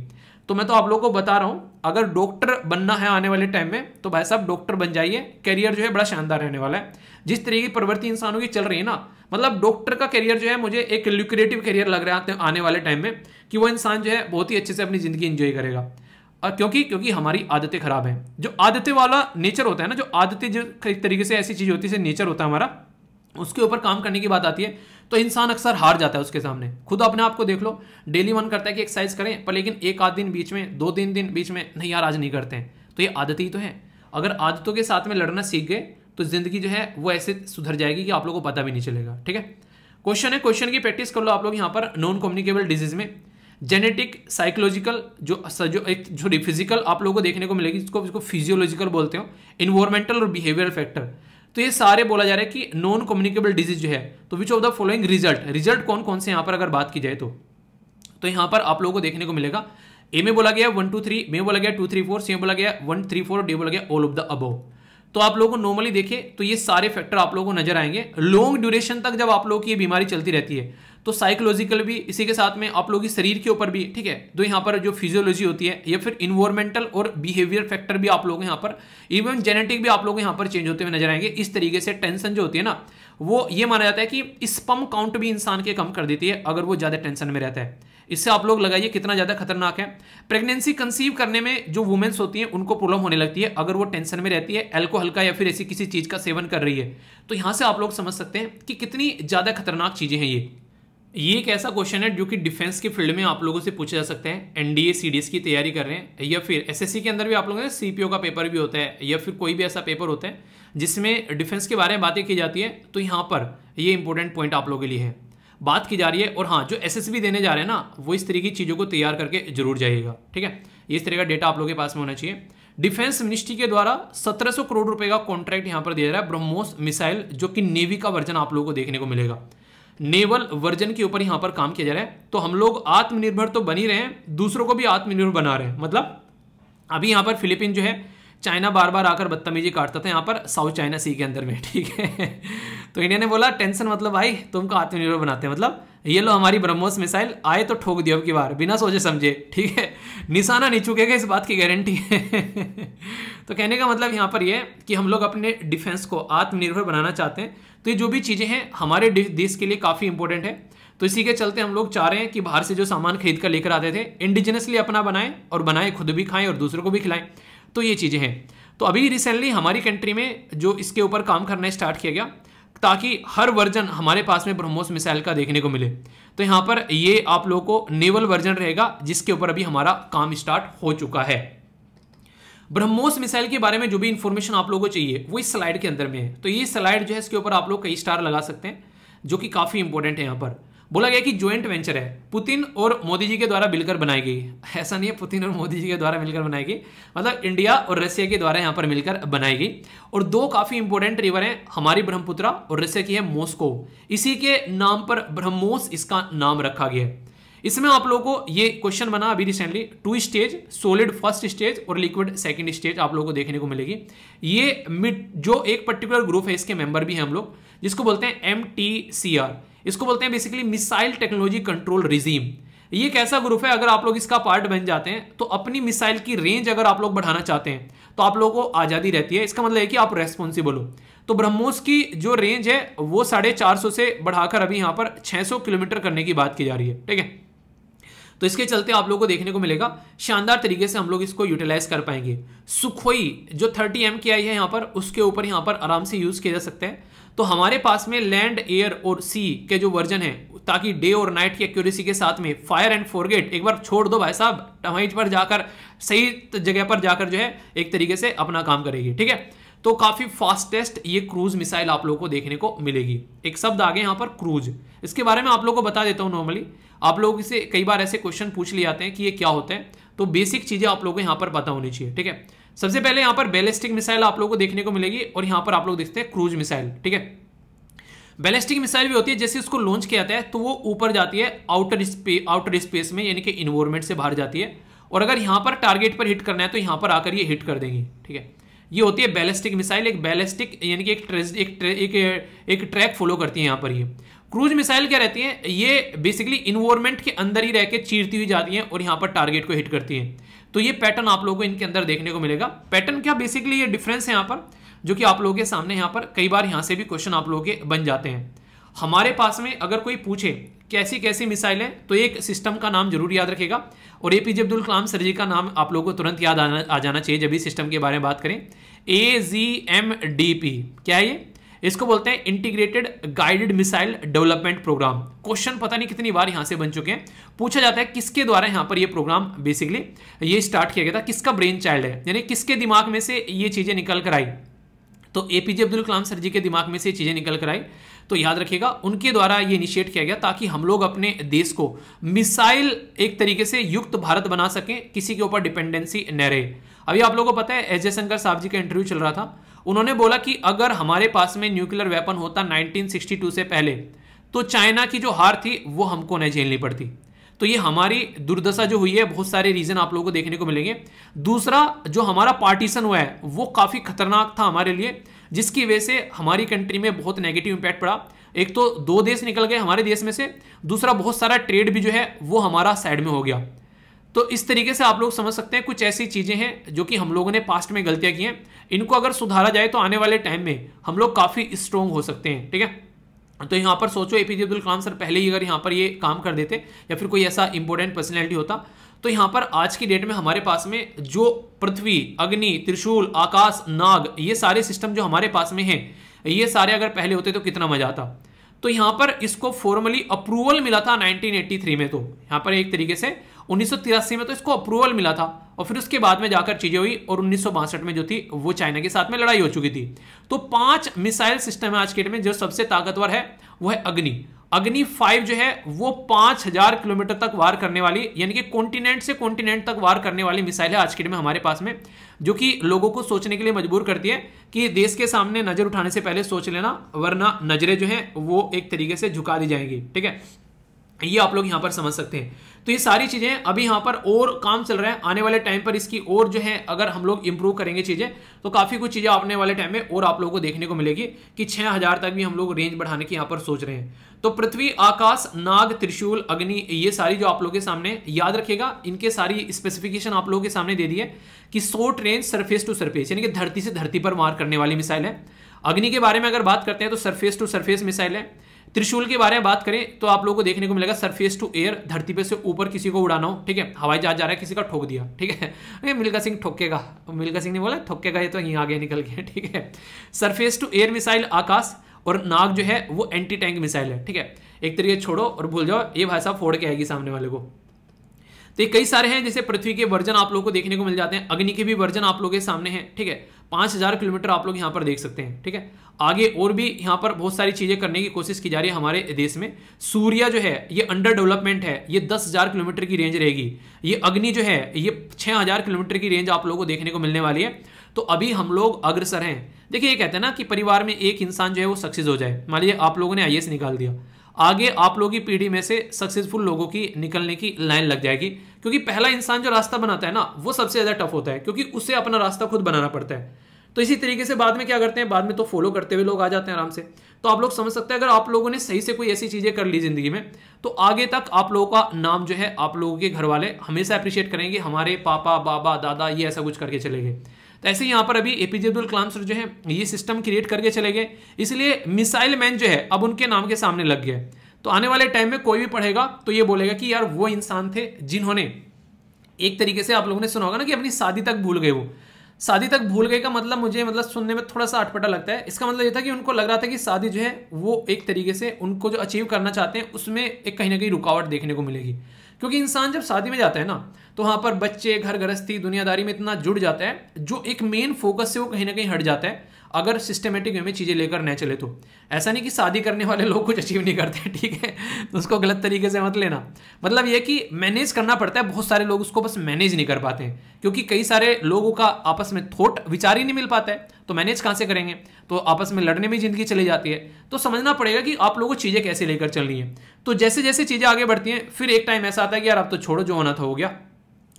तो मैं तो आप लोगों को बता रहा हूँ अगर डॉक्टर बनना है आने वाले टाइम में तो भाई साहब डॉक्टर बन जाइए करियर जो है बड़ा शानदार रहने वाला है जिस तरीके की प्रवृत्ति इंसानों की चल रही है ना मतलब डॉक्टर का करियर जो है मुझे एक ल्यूक्रेटिव करियर लग रहा है आने वाले टाइम में कि वो इंसान जो है बहुत ही अच्छे से अपनी जिंदगी इंजॉय करेगा क्योंकि क्योंकि हमारी आदतें खराब हैं जो आदतें वाला नेचर होता है ना जो आदतें जो एक तरीके से ऐसी चीज़ होती है नेचर होता है हमारा उसके ऊपर काम करने की बात आती है तो इंसान अक्सर हार जाता है उसके सामने खुद अपने आप को देख लो डेली मन करता है कि एक्सरसाइज करें पर लेकिन एक आध दिन बीच में दो तीन दिन बीच में नहीं यार आज नहीं करते हैं तो ये आदत ही तो है अगर आदतों के साथ में लड़ना सीख गए तो ज़िंदगी जो है वो ऐसे सुधर जाएगी कि आप लोगों को पता भी नहीं चलेगा ठीक है क्वेश्चन है क्वेश्चन की प्रैक्टिस कर लो आप लोग यहाँ पर नॉन कम्युनिकेबल डिजीज़ में जेनेटिक साइकोलॉजिकल जो जो एक सॉरी फिजिकल आप लोगों को देखने को मिलेगी जिसको इसको फिजियोलॉजिकल बोलते हो इन्वायरमेंटल और बिहेवियर फैक्टर तो ये सारे बोला जा रहा है कि नॉन कम्युनिकेबल डिजीज जो है तो which of the following result result कौन कौन से यहाँ पर अगर बात की जाए तो तो यहाँ पर आप लोगों को देखने को मिलेगा ए में बोला गया वन टू थ्री में बोला गया टू थ्री फोर सी में बोला गया वन थ्री फोर डी बोला गया ऑल ऑफ द अबव तो आप लोगों को नॉर्मली देखे तो ये सारे फैक्टर आप लोगों को नजर आएंगे लॉन्ग ड्यूरेशन तक जब आप लोगों की ये बीमारी चलती रहती है तो साइकोलॉजिकल भी इसी के साथ में आप लोग की शरीर के ऊपर भी ठीक है तो यहाँ पर जो फिजियोलॉजी होती है या फिर इन्वायरमेंटल और बिहेवियर फैक्टर भी आप लोग यहाँ पर इवन जेनेटिक भी आप लोग यहाँ पर चेंज होते हुए नजर आएंगे इस तरीके से टेंशन जो होती है ना वो ये माना जाता है कि स्पम काउंट भी इंसान के कम कर देती है अगर वो ज़्यादा टेंशन में रहता है इससे आप लोग लगाइए कितना ज़्यादा खतरनाक है प्रेगनेंसी कंसीव करने में जो वुमेन्स होती हैं उनको प्रॉब्लम होने लगती है अगर वो टेंशन में रहती है एल्कोहल का या फिर ऐसी किसी चीज़ का सेवन कर रही है तो यहाँ से आप लोग समझ सकते हैं कि कितनी ज़्यादा खतरनाक चीज़ें हैं ये ये एक ऐसा क्वेश्चन है जो कि डिफेंस के फील्ड में आप लोगों से पूछे जा सकते हैं एनडीए सीडीएस की तैयारी कर रहे हैं या फिर एसएससी के अंदर भी आप लोगों ने सीपीओ का पेपर भी होता है या फिर कोई भी ऐसा पेपर होता है जिसमें डिफेंस के बारे में बातें की जाती है तो यहाँ पर ये इंपॉर्टेंट पॉइंट आप लोगों के लिए है बात की जा रही है और हाँ जो एस देने जा रहे हैं ना वो इस तरह की चीज़ों को तैयार करके जरूर जाइएगा ठीक है इस तरह का डेटा आप लोगों के पास में होना चाहिए डिफेंस मिनिस्ट्री के द्वारा 1700 करोड़ रुपए का कॉन्ट्रैक्ट यहां पर दिया जा रहा है ब्रह्मोस मिसाइल जो कि नेवी का वर्जन आप लोगों को देखने को मिलेगा नेवल वर्जन के ऊपर यहां पर काम किया जा रहा है तो हम लोग आत्मनिर्भर तो बनी रहे हैं दूसरों को भी आत्मनिर्भर बना रहे हैं मतलब अभी यहां पर फिलीपीन जो है चाइना बार बार आकर बदतमीजी काटता था यहाँ पर साउथ चाइना सी के अंदर में ठीक है तो इंडिया ने बोला टेंशन मतलब भाई तुमको आत्मनिर्भर बनाते हैं मतलब ये लो हमारी ब्रह्मोस मिसाइल आए तो ठोक दिया अब की बार बिना सोचे समझे ठीक है निशाना नहीं चुकेगा इस बात की गारंटी है तो कहने का मतलब यहाँ पर यह कि हम लोग अपने डिफेंस को आत्मनिर्भर बनाना चाहते हैं तो ये जो भी चीज़ें हैं हमारे देश के लिए काफ़ी इंपॉर्टेंट है तो इसी के चलते हम लोग चाह रहे हैं कि बाहर से जो सामान खरीद कर लेकर आते थे इंडिजिनसली अपना बनाएं और बनाएं खुद भी खाएं और दूसरों को भी खिलाएं तो ये चीज़ें हैं तो अभी रिसेंटली हमारी कंट्री में जो इसके ऊपर काम करना स्टार्ट किया गया ताकि हर वर्जन हमारे पास में ब्रह्मोस मिसाइल का देखने को मिले तो यहाँ पर ये आप लोगों को नेवल वर्जन रहेगा जिसके ऊपर अभी हमारा काम स्टार्ट हो चुका है ब्रह्मोस मिसाइल के बारे में जो भी इंफॉर्मेशन आप लोगों को चाहिए वो इस स्लाइड के अंदर में है तो ये स्लाइड जो है इसके ऊपर आप लोग कई स्टार लगा सकते हैं जो कि काफ़ी इंपॉर्टेंट है यहाँ पर बोला गया कि ज्वाइंट वेंचर है पुतिन और मोदी जी के द्वारा मिलकर बनाई गई ऐसा नहीं है पुतिन और मोदी जी के द्वारा मिलकर बनाई गई मतलब इंडिया और रशिया के द्वारा यहाँ पर मिलकर बनाई गई और दो काफ़ी इंपॉर्टेंट रिवर हैं हमारी ब्रह्मपुत्रा और रशिया की है मोस्को इसी के नाम पर ब्रह्मोस इसका नाम रखा गया है इसमें आप लोगों को ये क्वेश्चन बना अभी recently two stage solid first stage और लिक्विड सेकंड स्टेज आप लोगों को देखने को मिलेगी ये मिड जो एक पर्टिकुलर ग्रुप है इसके मेंबर भी हैं हम लोग जिसको बोलते हैं एम इसको बोलते हैं basically missile technology control regime ये एक ऐसा ग्रुप है अगर आप लोग इसका पार्ट बन जाते हैं तो अपनी मिसाइल की रेंज अगर आप लोग बढ़ाना चाहते हैं तो आप लोगों को आज़ादी रहती है इसका मतलब है कि आप रेस्पॉन्सिबल हो तो ब्रह्मोस की जो रेंज है वो साढ़े चार सौ से बढ़ाकर अभी यहां पर 600 किलोमीटर करने की बात की जा रही है ठीक है तो इसके चलते आप लोगों को देखने को मिलेगा शानदार तरीके से हम लोग इसको यूटिलाइज कर पाएंगे सुखोई जो थर्टी एम की आई है यहाँ पर उसके ऊपर यहाँ पर आराम से यूज़ किया जा सकते हैं तो हमारे पास में लैंड एयर और सी के जो वर्जन है ताकि डे और नाइट की एक्यूरेसी के साथ में फायर एंड फोरगेट एक बार छोड़ दो भाई साहब टमाइज पर जाकर सही जगह पर जाकर जो है एक तरीके से अपना काम करेगी ठीक है तो काफी फास्टेस्ट ये क्रूज मिसाइल आप लोगों को देखने को मिलेगी एक शब्द आगे यहां यहाँ पर क्रूज इसके बारे में आप लोग को बता देता हूँ नॉर्मली आप लोग इसे कई बार ऐसे क्वेश्चन पूछ लिए जाते हैं कि ये क्या होते हैं तो बेसिक चीज़ें आप लोगों को यहां पर पता होनी चाहिए ठीक है सबसे पहले यहां पर बैलिस्टिक मिसाइल आप लोगों को देखने को मिलेगी और यहां पर आप लोग देखते हैं क्रूज मिसाइल ठीक है बैलिस्टिक मिसाइल भी होती है जैसे उसको लॉन्च किया जाता है तो वो ऊपर जाती है आउटर स्पे आउटर स्पेस में यानी कि इन्वॉर्मेंट से बाहर जाती है और अगर यहां पर टारगेट पर हिट करना है तो यहां पर आकर ये हिट कर देंगी ठीक है ये होती है बैलिस्टिक मिसाइल एक बैलिस्टिक यानी कि एक ट्रे, एक, ट्रे, एक एक ट्रैक फॉलो करती है यहाँ पर ये क्रूज मिसाइल क्या रहती है ये बेसिकली इन्वॉर्मेंट के अंदर ही रह के चीरती हुई जाती है और यहाँ पर टारगेट को हिट करती है तो ये पैटर्न आप लोगों को इनके अंदर देखने को मिलेगा पैटर्न क्या बेसिकली ये डिफरेंस है यहाँ पर जो कि आप लोगों के सामने यहाँ पर कई बार यहाँ से भी क्वेश्चन आप लोगों के बन जाते हैं हमारे पास में अगर कोई पूछे कैसी कैसी मिसाइलें तो एक सिस्टम का नाम जरूर याद रखेगा और A P J Abdul Kalam sir ji का नाम आप लोगों को तुरंत याद आना आ जाना चाहिए जब भी सिस्टम के बारे में बात करें A G M D P क्या है ये इसको बोलते हैं integrated guided missile development programme question पता नहीं कितनी बार यहां से बन चुके हैं पूछा जाता है किसके द्वारा यहां पर यह प्रोग्राम बेसिकली ये स्टार्ट किया गया था किसका ब्रेन चाइल्ड है यानी किसके दिमाग में से ये चीजें निकल कर आई तो एपीजे अब्दुल कलाम सर जी के दिमाग में से चीज़ें निकल कर आई तो याद रखिएगा उनके द्वारा ये इनिशिएट किया गया ताकि हम लोग अपने देश को मिसाइल एक तरीके से युक्त भारत बना सकें किसी के ऊपर डिपेंडेंसी न रहे अभी आप लोगों को पता है एस जयशंकर साहब जी का इंटरव्यू चल रहा था उन्होंने बोला कि अगर हमारे पास में न्यूक्लियर वेपन होता 1962 से पहले तो चाइना की जो हार थी वो हमको नहीं झेलनी पड़ती तो ये हमारी दुर्दशा जो हुई है बहुत सारे रीज़न आप लोगों को देखने को मिलेंगे दूसरा जो हमारा पार्टीशन हुआ है वो काफ़ी खतरनाक था हमारे लिए जिसकी वजह से हमारी कंट्री में बहुत नेगेटिव इम्पैक्ट पड़ा एक तो दो देश निकल गए हमारे देश में से दूसरा बहुत सारा ट्रेड भी जो है वो हमारा साइड में हो गया तो इस तरीके से आप लोग समझ सकते हैं कुछ ऐसी चीज़ें हैं जो कि हम लोगों ने पास्ट में गलतियां की हैं इनको अगर सुधारा जाए तो आने वाले टाइम में हम लोग काफ़ी स्ट्रोंग हो सकते हैं ठीक है तो यहां पर सोचो ए अब्दुल कलाम सर पहले ही अगर यहां पर ये काम कर देते या फिर कोई ऐसा इंपॉर्टेंट पर्सनैलिटी होता तो यहां पर आज की डेट में हमारे पास में जो पृथ्वी अग्नि त्रिशूल आकाश नाग ये सारे सिस्टम जो हमारे पास में है ये सारे अगर पहले होते तो कितना मजा आता तो यहां पर इसको फॉर्मली अप्रूवल मिला था 1983 में तो यहां पर एक तरीके से उन्नीस में तो इसको अप्रूवल मिला था और फिर उसके बाद में जाकर चीजें हुई और उन्नीस में जो थी वो चाइना के साथ में लड़ाई हो चुकी थी तो पांच मिसाइल सिस्टम है आज के डेट में जो सबसे ताकतवर है वो है अग्नि अग्नि फाइव जो है वो पांच हजार किलोमीटर तक वार करने वाली यानी कि कॉन्टिनेंट से कॉन्टिनेंट तक वार करने वाली मिसाइल है आज के डेट में हमारे पास में जो कि लोगों को सोचने के लिए मजबूर करती है कि देश के सामने नजर उठाने से पहले सोच लेना वरना नजरें जो है वो एक तरीके से झुका दी जाएंगी ठीक है ये आप लोग यहां पर समझ सकते हैं तो ये सारी चीज़ें अभी यहां पर और काम चल रहा है आने वाले टाइम पर इसकी और जो है अगर हम लोग इंप्रूव करेंगे चीज़ें तो काफ़ी कुछ चीज़ें आने वाले टाइम में और आप लोगों को देखने को मिलेगी कि छह हज़ार तक भी हम लोग रेंज बढ़ाने की यहाँ पर सोच रहे हैं तो पृथ्वी आकाश नाग त्रिशूल अग्नि ये सारी जो आप लोगों के सामने याद रखिएगा इनके सारी स्पेसिफिकेशन आप लोगों के सामने दे दी है कि short range surface to surface यानी कि धरती से धरती पर मार करने वाली मिसाइल है अग्नि के बारे में अगर बात करते हैं तो सरफेस टू सरफेस मिसाइल है त्रिशूल के बारे में बात करें तो आप लोगों को देखने को मिलेगा सरफेस टू एयर धरती पे से ऊपर किसी को उड़ाना हो ठीक है हवाई जहाज जा रहा है किसी का ठोक दिया ठीक है ये सिंह ठोकेगा मिल्का सिंह ने बोला ठोकेगा ये तो यहीं आगे निकल गया ठीक है surface to air missile Akash और नाग जो है वो एंटी टैंक मिसाइल है ठीक है एक तरीके छोड़ो और भूल जाओ ये भाई साहब फोड़ के आएगी सामने वाले को तो ये कई सारे हैं जैसे पृथ्वी के वर्जन आप लोग को देखने को मिल जाते हैं अग्नि के भी वर्जन आप लोग के सामने हैं ठीक है पांच हज़ार किलोमीटर आप लोग यहाँ पर देख सकते हैं ठीक है आगे और भी यहाँ पर बहुत सारी चीज़ें करने की कोशिश की जा रही है हमारे देश में सूर्य जो है ये अंडर डेवलपमेंट है ये दस हज़ार किलोमीटर की रेंज रहेगी ये अग्नि जो है ये छः हज़ार किलोमीटर की रेंज आप लोगों को देखने को मिलने वाली है तो अभी हम लोग अग्रसर हैं देखिए ये कहते हैं ना कि परिवार में एक इंसान जो है वो सक्सेस हो जाए मान लीजिए आप लोगों ने आई निकाल दिया आगे आप लोगों की पीढ़ी में से सक्सेसफुल लोगों की निकलने की लाइन लग जाएगी क्योंकि पहला इंसान जो रास्ता बनाता है ना वो सबसे ज़्यादा टफ होता है क्योंकि उसे अपना रास्ता खुद बनाना पड़ता है तो इसी तरीके से बाद में क्या करते हैं बाद में तो फॉलो करते हुए लोग आ जाते हैं आराम से तो आप लोग समझ सकते हैं अगर आप लोगों ने सही से कोई ऐसी चीज़ें कर ली ज़िंदगी में तो आगे तक आप लोगों का नाम जो है आप लोगों के घर वाले हमेशा अप्रिशिएट करेंगे हमारे पापा बाबा दादा ये ऐसा कुछ करके चले गए तो ऐसे ही पर अभी एपीजे अब्दुल कलाम सर जो है ये सिस्टम क्रिएट करके चले गए इसलिए मिसाइल मैन जो है अब उनके नाम के सामने लग गया तो आने वाले टाइम में कोई भी पढ़ेगा तो ये बोलेगा कि यार वो इंसान थे जिन्होंने एक तरीके से आप लोगों ने सुना होगा ना कि अपनी शादी तक भूल गए वो शादी तक भूल गए का मतलब मुझे मतलब सुनने में थोड़ा सा अटपटा लगता है इसका मतलब ये था कि उनको लग रहा था कि शादी जो है वो एक तरीके से उनको जो अचीव करना चाहते हैं उसमें एक कहीं ना कहीं रुकावट देखने को मिलेगी क्योंकि इंसान जब शादी में जाता है ना तो वहाँ पर बच्चे घर गृहस्थी दुनियादारी में इतना जुड़ जाता है जो एक मेन फोकस से वो कहीं ना कहीं हट जाता है अगर सिस्टमेटिक वे में चीज़ें लेकर न चले तो ऐसा नहीं कि शादी करने वाले लोग कुछ अचीव नहीं करते ठीक है तो उसको गलत तरीके से मत लेना मतलब यह कि मैनेज करना पड़ता है बहुत सारे लोग उसको बस मैनेज नहीं कर पाते हैं क्योंकि कई सारे लोगों का आपस में थोट विचार ही नहीं मिल पाता है तो मैनेज कहाँ से करेंगे तो आपस में लड़ने में ज़िंदगी चली जाती है तो समझना पड़ेगा कि आप लोगों को चीज़ें कैसे लेकर चलनी है तो जैसे जैसे चीज़ें आगे बढ़ती हैं फिर एक टाइम ऐसा आता है कि यार आप तो छोड़ो जो होना था हो गया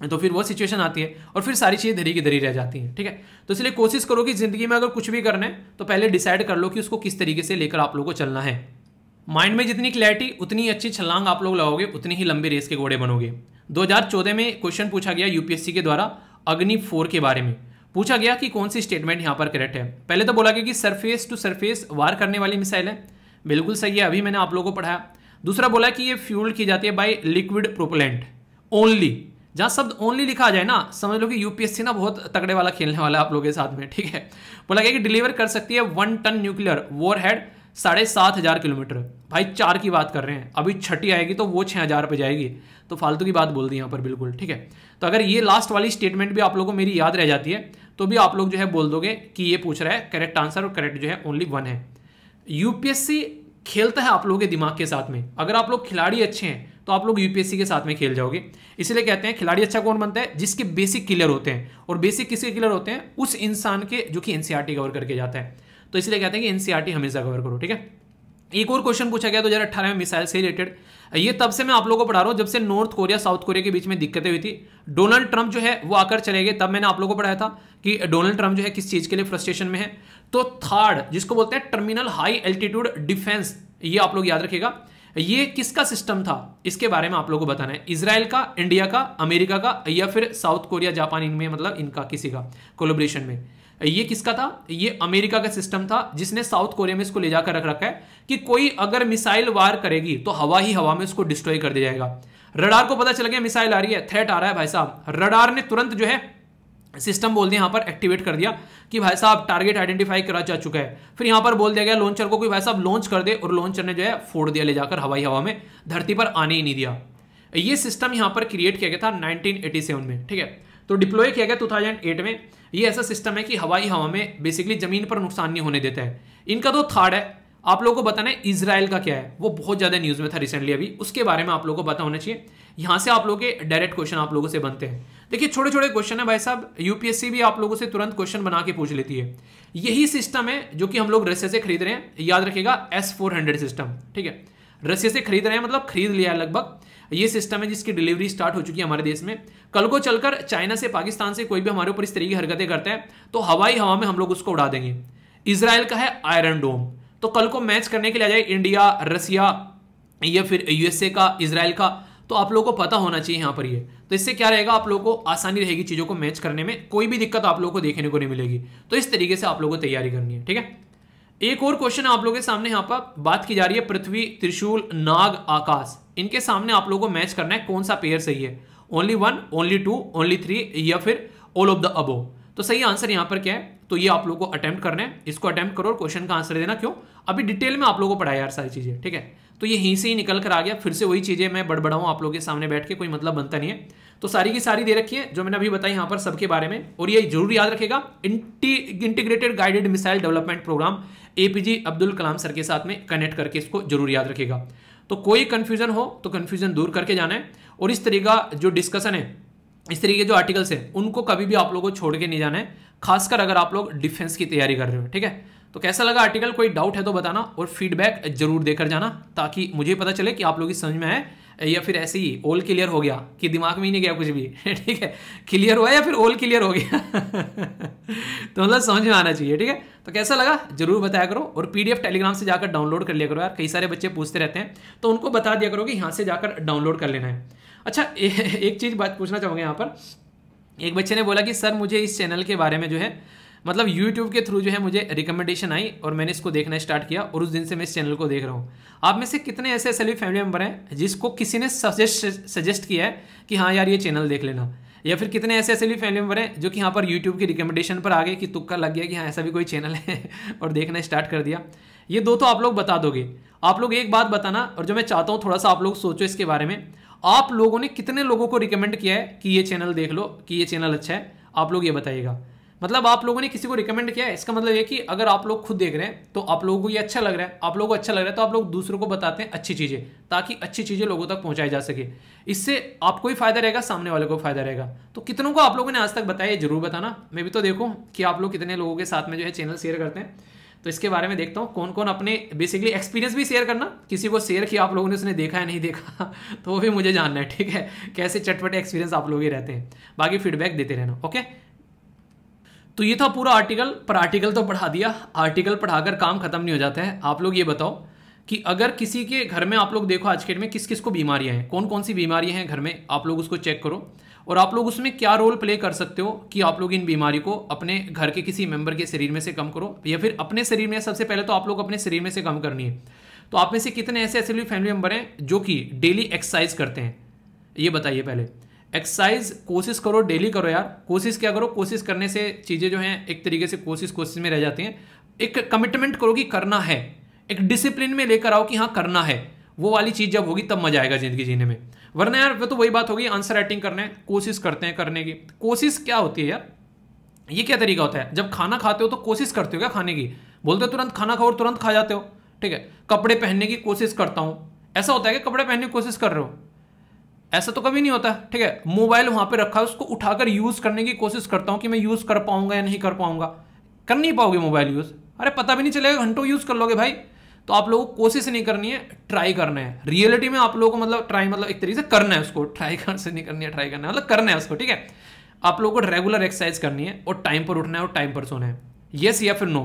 तो फिर वो सिचुएशन आती है और फिर सारी चीज़ें धरी की धरी रह जाती हैं ठीक है तो इसलिए कोशिश करो कि ज़िंदगी में अगर कुछ भी करना है तो पहले डिसाइड कर लो कि उसको किस तरीके से लेकर आप लोग को चलना है माइंड में जितनी क्लैरिटी उतनी अच्छी छलांग आप लोग लगाओगे उतनी ही लंबी रेस के घोड़े बनोगे 2014 में क्वेश्चन पूछा गया यूपीएससी के द्वारा अग्नि फोर के बारे में पूछा गया कि कौन सी स्टेटमेंट यहाँ पर करेक्ट है पहले तो बोला गया कि सरफेस टू सरफेस वार करने वाली मिसाइल है बिल्कुल सही है अभी मैंने आप लोगों को पढ़ाया दूसरा बोला कि ये फ्यूल की जाती है बाई लिक्विड प्रोपोलेंट ओनली जहां शब्द ओनली लिखा जाए ना समझ लो कि यूपीएससी ना बहुत तगड़े वाला खेलने वाला आप लोगों के साथ में ठीक है बोला गया कि डिलीवर कर सकती है one ton nuclear warhead साढ़े सात हज़ार किलोमीटर भाई चार की बात कर रहे हैं अभी छठी आएगी तो वो छह हज़ार पे जाएगी तो फालतू की बात बोल दी यहाँ पर बिल्कुल ठीक है तो अगर ये लास्ट वाली स्टेटमेंट भी आप लोगों को मेरी याद रह जाती है तो भी आप लोग जो है बोल दोगे कि ये पूछ रहा है करेक्ट आंसर और करेक्ट जो है ओनली वन है यूपीएससी खेलता है आप लोगों के दिमाग के साथ में अगर आप लोग खिलाड़ी अच्छे हैं तो आप लोग यूपीएससी के साथ में खेल जाओगे इसलिए कहते हैं खिलाड़ी अच्छा कौन बनता है जिसके बेसिक क्लियर होते हैं और बेसिक किसके क्लियर होते हैं उस इंसान के जो कि एनसीआरटी कवर e करके जाता है तो इसलिए कहते हैं कि एनसीआरटी e हमेशा कवर करो ठीक है एक और क्वेश्चन पूछा गया दो हज़ार अट्ठारह में मिसाइल से रिलेटेड ये तब से मैं आप लोगों को पढ़ा रहा हूँ जब से नॉर्थ कोरिया साउथ कोरिया के बीच में दिक्कतें हुई थी डोनाल्ड ट्रंप जो है वो आकर चले गए तब मैंने आप लोगों को पढ़ाया था कि डोनाल्ड ट्रंप जो है किस चीज़ के लिए फ्रस्ट्रेशन में है तो थर्ड जिसको बोलते हैं टर्मिनल हाई एल्टीट्यूड डिफेंस ये आप लोग याद रखेगा ये किसका सिस्टम था इसके बारे में आप लोगों को बताना है इसराइल का इंडिया का अमेरिका का या फिर साउथ कोरिया जापान इनमें मतलब इनका किसी का कोलोब्रेशन में ये किसका था ये अमेरिका का सिस्टम था जिसने साउथ कोरिया में इसको ले जाकर रख रखा है कि कोई अगर मिसाइल वार करेगी तो हवा ही हवा में उसको डिस्ट्रॉय कर दिया जाएगा रडार को पता चल गया मिसाइल आ रही है थ्रेट आ रहा है भाई साहब रडार ने तुरंत जो है सिस्टम बोल दिया यहां पर एक्टिवेट कर दिया कि भाई साहब टारगेट आइडेंटिफाई करा जा चुका है फिर यहां पर बोल दिया गया लॉन्चर को कि भाई साहब लॉन्च कर दे और लॉन्चर ने जो है फोड़ दिया ले जाकर हवाई हवा में धरती पर आने ही नहीं दिया ये सिस्टम यहां पर क्रिएट किया गया था 1987 में ठीक है तो डिप्लॉय किया गया 2008 में ये ऐसा सिस्टम है कि हवाई हवा में बेसिकली ज़मीन पर नुकसान नहीं होने देता है इनका तो थर्ड है आप लोगों को बताना है इसराइल का क्या है वो बहुत ज़्यादा न्यूज़ में था रिसेंटली अभी उसके बारे में आप लोगों को पता होना चाहिए यहां से आप लोगों के डायरेक्ट क्वेश्चन आप लोगों से बनते हैं देखिए छोटे छोटे क्वेश्चन है भाई साहब यूपीएससी भी आप लोगों से तुरंत क्वेश्चन बना के पूछ लेती है यही सिस्टम है जो कि हम लोग रशिया से खरीद रहे हैं याद रखेगा एस फोर हंड्रेड सिस्टम ठीक है रशिया से खरीद रहे हैं मतलब खरीद लिया है लगभग ये सिस्टम है जिसकी डिलीवरी स्टार्ट हो चुकी है हमारे देश में कल को चलकर चाइना से पाकिस्तान से कोई भी हमारे ऊपर इस तरीके की हरकतें करता है तो हवाई हवा में हम लोग उसको उड़ा देंगे इसराइल का है आयरन डोम तो कल को मैच करने के लिए आ जाए इंडिया रसिया या फिर यूएसए का इसराइल का तो आप लोगों को पता होना चाहिए यहाँ पर ये तो इससे क्या रहेगा आप लोगों को आसानी रहेगी चीज़ों को मैच करने में कोई भी दिक्कत आप लोगों को देखने को नहीं मिलेगी तो इस तरीके से आप लोगों को तैयारी करनी है ठीक है एक और क्वेश्चन आप लोगों के सामने यहाँ पर बात की जा रही है पृथ्वी त्रिशूल नाग आकाश इनके सामने आप लोगों को मैच करना है कौन सा पेयर सही है only one only two only three या फिर ऑल ऑफ द अबो तो सही आंसर यहाँ पर क्या है तो ये आप लोगों को अटेम्प्ट करना है इसको अटेम्प्ट करो और क्वेश्चन का आंसर देना क्यों अभी डिटेल में आप लोगों को पढ़ाया यार सारी चीज़ें ठीक है तो ये यहीं से ही निकल कर आ गया फिर से वही चीज़ें मैं बड़बड़ाऊँ आप लोगों के सामने बैठ के कोई मतलब बनता नहीं है तो सारी की सारी दे रखी है जो मैंने अभी बताई यहाँ पर सबके बारे में और ये जरूर याद रखेगा integrated guided missile development programme APJ Abdul Kalam sir के साथ में कनेक्ट करके इसको जरूर याद रखेगा तो कोई कन्फ्यूजन हो तो कन्फ्यूजन दूर करके जाना है और इस तरीका जो डिस्कशन है इस तरीके जो आर्टिकल्स हैं उनको कभी भी आप लोगों को छोड़ के नहीं जाना है खासकर अगर आप लोग डिफेंस की तैयारी कर रहे हो ठीक है तो कैसा लगा आर्टिकल कोई डाउट है तो बताना और फीडबैक जरूर देकर जाना ताकि मुझे पता चले कि आप लोग समझ में आए या फिर ऐसे ही ओल क्लियर हो गया कि दिमाग में ही नहीं गया कुछ भी ठीक है क्लियर हुआ या फिर ओल क्लियर हो गया तो मतलब समझ में आना चाहिए ठीक है तो कैसा लगा जरूर बताया करो और पीडीएफ टेलीग्राम से जाकर डाउनलोड कर लिया करो यार कई सारे बच्चे पूछते रहते हैं तो उनको बता दिया करो कि यहाँ से जाकर डाउनलोड कर लेना है अच्छा ए, एक चीज़ बात पूछना चाहोगे यहाँ पर एक बच्चे ने बोला कि सर मुझे इस चैनल के बारे में जो है मतलब यूट्यूब के थ्रू जो है मुझे रिकमेंडेशन आई और मैंने इसको देखना स्टार्ट किया और उस दिन से मैं इस चैनल को देख रहा हूँ आप में से कितने ऐसे ऐसे फैमिली मेम्बर हैं जिसको किसी ने सजेस्ट सजेस्ट किया है कि हाँ यार ये चैनल देख लेना या फिर कितने ऐसे ऐसे भी फैमिली मेम्बर हैं जो कि यहाँ पर यूट्यूब की रिकमेंडेशन पर आ गए कि तुक्का लग गया कि हाँ ऐसा भी कोई चैनल है और देखना स्टार्ट कर दिया ये दो तो आप लोग बता दोगे आप लोग एक बात बताना और जो मैं चाहता हूँ थोड़ा सा आप लोग सोचो इसके बारे में आप लोगों ने कितने लोगों को रिकमेंड किया है कि ये चैनल देख लो कि ये चैनल अच्छा है आप लोग ये बताइएगा मतलब आप लोगों ने किसी को रिकमेंड किया है इसका मतलब ये कि अगर आप लोग खुद देख रहे हैं तो आप लोगों को ये अच्छा लग रहा है आप लोगों को अच्छा लग रहा है तो आप लोग दूसरों को बताते हैं अच्छी चीज़ें ताकि अच्छी चीज़ें लोगों तक पहुंचाई जा सके इससे आपको ही फायदा रहेगा सामने वाले को फायदा रहेगा तो कितनों को आप लोगों ने आज तक बताया जरूर बताना मैं भी तो देखूँ कि आप लोग कितने लोगों के साथ में जो है चैनल शेयर करते हैं तो इसके बारे में देखता हूँ कौन कौन अपने बेसिकली एक्सपीरियंस भी शेयर करना किसी को शेयर किया आप लोगों ने उसने देखा या नहीं देखा तो वो भी मुझे जानना है ठीक है कैसे चटपटे एक्सपीरियंस आप लोग ही रहते हैं बाकी फीडबैक देते रहना ओके तो ये था पूरा आर्टिकल पर आर्टिकल तो पढ़ा दिया आर्टिकल पढ़ाकर काम खत्म नहीं हो जाता है आप लोग ये बताओ कि अगर किसी के घर में आप लोग देखो आज के डेट में किस किस को बीमारियां हैं कौन कौन सी बीमारियां हैं घर में आप लोग उसको चेक करो और आप लोग उसमें क्या रोल प्ले कर सकते हो कि आप लोग इन बीमारी को अपने घर के किसी मेंबर के शरीर में से कम करो या फिर अपने शरीर में सबसे पहले तो आप लोग अपने शरीर में से कम करनी है तो आप में से कितने ऐसे ऐसे फैमिली मेम्बर हैं जो कि डेली एक्सरसाइज करते हैं ये बताइए पहले एक्सरसाइज कोशिश करो डेली करो यार कोशिश क्या करो कोशिश करने से चीज़ें जो हैं एक तरीके से कोशिश कोशिश में रह जाती हैं एक कमिटमेंट करो कि करना है एक डिसिप्लिन में लेकर आओ कि हाँ करना है वो वाली चीज़ जब होगी तब मजा आएगा ज़िंदगी जीने में वरना यार वो तो वही बात होगी आंसर राइटिंग करना है कोशिश करते हैं करने की कोशिश क्या होती है यार ये क्या तरीका होता है जब खाना खाते हो तो कोशिश करते हो क्या खाने की बोलते हो तुरंत खाना खाओ और तुरंत खा जाते हो ठीक है कपड़े पहनने की कोशिश करता हूँ ऐसा होता है कि कपड़े पहनने की कोशिश कर रहे हो ऐसा तो कभी नहीं होता ठीक है मोबाइल वहां पे रखा है उसको उठाकर यूज करने की कोशिश करता हूं कि मैं यूज कर पाऊंगा या नहीं कर पाऊंगा कर नहीं पाओगे मोबाइल यूज अरे पता भी नहीं चलेगा घंटों यूज कर लोगे भाई तो आप लोगों को कोशिश नहीं करनी है ट्राई करना है रियलिटी में आप लोगों को मतलब ट्राई मतलब एक तरीके से करना है उसको ट्राई कर से नहीं करनी है ट्राई करना है मतलब करना है उसको ठीक है आप लोगों को रेगुलर एक्सरसाइज करनी है और टाइम पर उठना है और टाइम पर सोना है येस या फिर no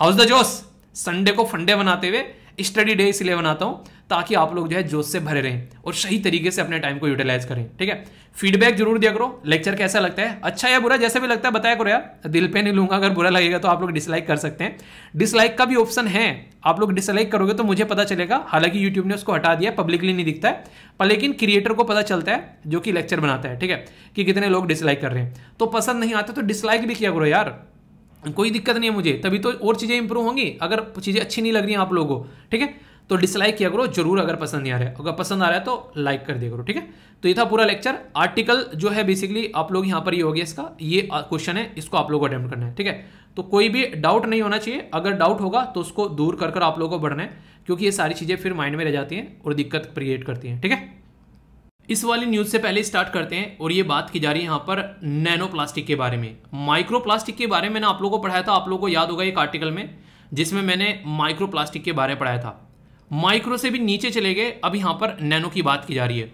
how's the josh Sunday को फंडे बनाते हुए स्टडी डे इसलिए बनाता हूँ ताकि आप लोग जो है जोश से भरे रहें और सही तरीके से अपने टाइम को यूटिलाइज करें ठीक है फीडबैक जरूर दिया करो लेक्चर कैसा लगता है अच्छा या बुरा जैसे भी लगता है बताया करो यार दिल पे नहीं लूंगा अगर बुरा लगेगा तो आप लोग डिसलाइक कर सकते हैं डिसलाइक का भी ऑप्शन है आप लोग डिसलाइक करोगे तो मुझे पता चलेगा हालांकि यूट्यूब ने उसको हटा दिया पब्लिकली नहीं दिखता है पर लेकिन क्रिएटर को पता चलता है जो कि लेक्चर बनाता है ठीक है कि कितने लोग डिसलाइक कर रहे हैं तो पसंद नहीं आते तो डिसलाइक भी किया करो यार कोई दिक्कत नहीं है मुझे तभी तो और चीज़ें इंप्रूव होंगी अगर चीज़ें अच्छी नहीं लग रही हैं आप लोगों को ठीक है तो डिसलाइक किया करो जरूर अगर पसंद नहीं आ रहा है अगर पसंद आ रहा है तो लाइक कर दिया करो ठीक है तो ये था पूरा लेक्चर आर्टिकल जो है बेसिकली आप लोग यहाँ पर ये हो गया इसका ये क्वेश्चन है इसको आप लोगों को अटैम्प्ट करना है ठीक है तो कोई भी डाउट नहीं होना चाहिए अगर डाउट होगा तो उसको दूर कर कर आप लोगों को बढ़ना है क्योंकि ये सारी चीज़ें फिर माइंड में रह जाती हैं और दिक्कत क्रिएट करती हैं ठीक है इस वाली न्यूज़ से पहले स्टार्ट करते हैं और ये बात की जा रही है यहाँ पर नैनो प्लास्टिक के बारे में माइक्रो प्लास्टिक के बारे में मैंने आप लोगों को पढ़ाया था आप लोगों को याद होगा एक आर्टिकल में जिसमें मैंने माइक्रो प्लास्टिक के बारे में पढ़ाया था माइक्रो से भी नीचे चले गए अब यहाँ पर नैनो की बात की जा रही है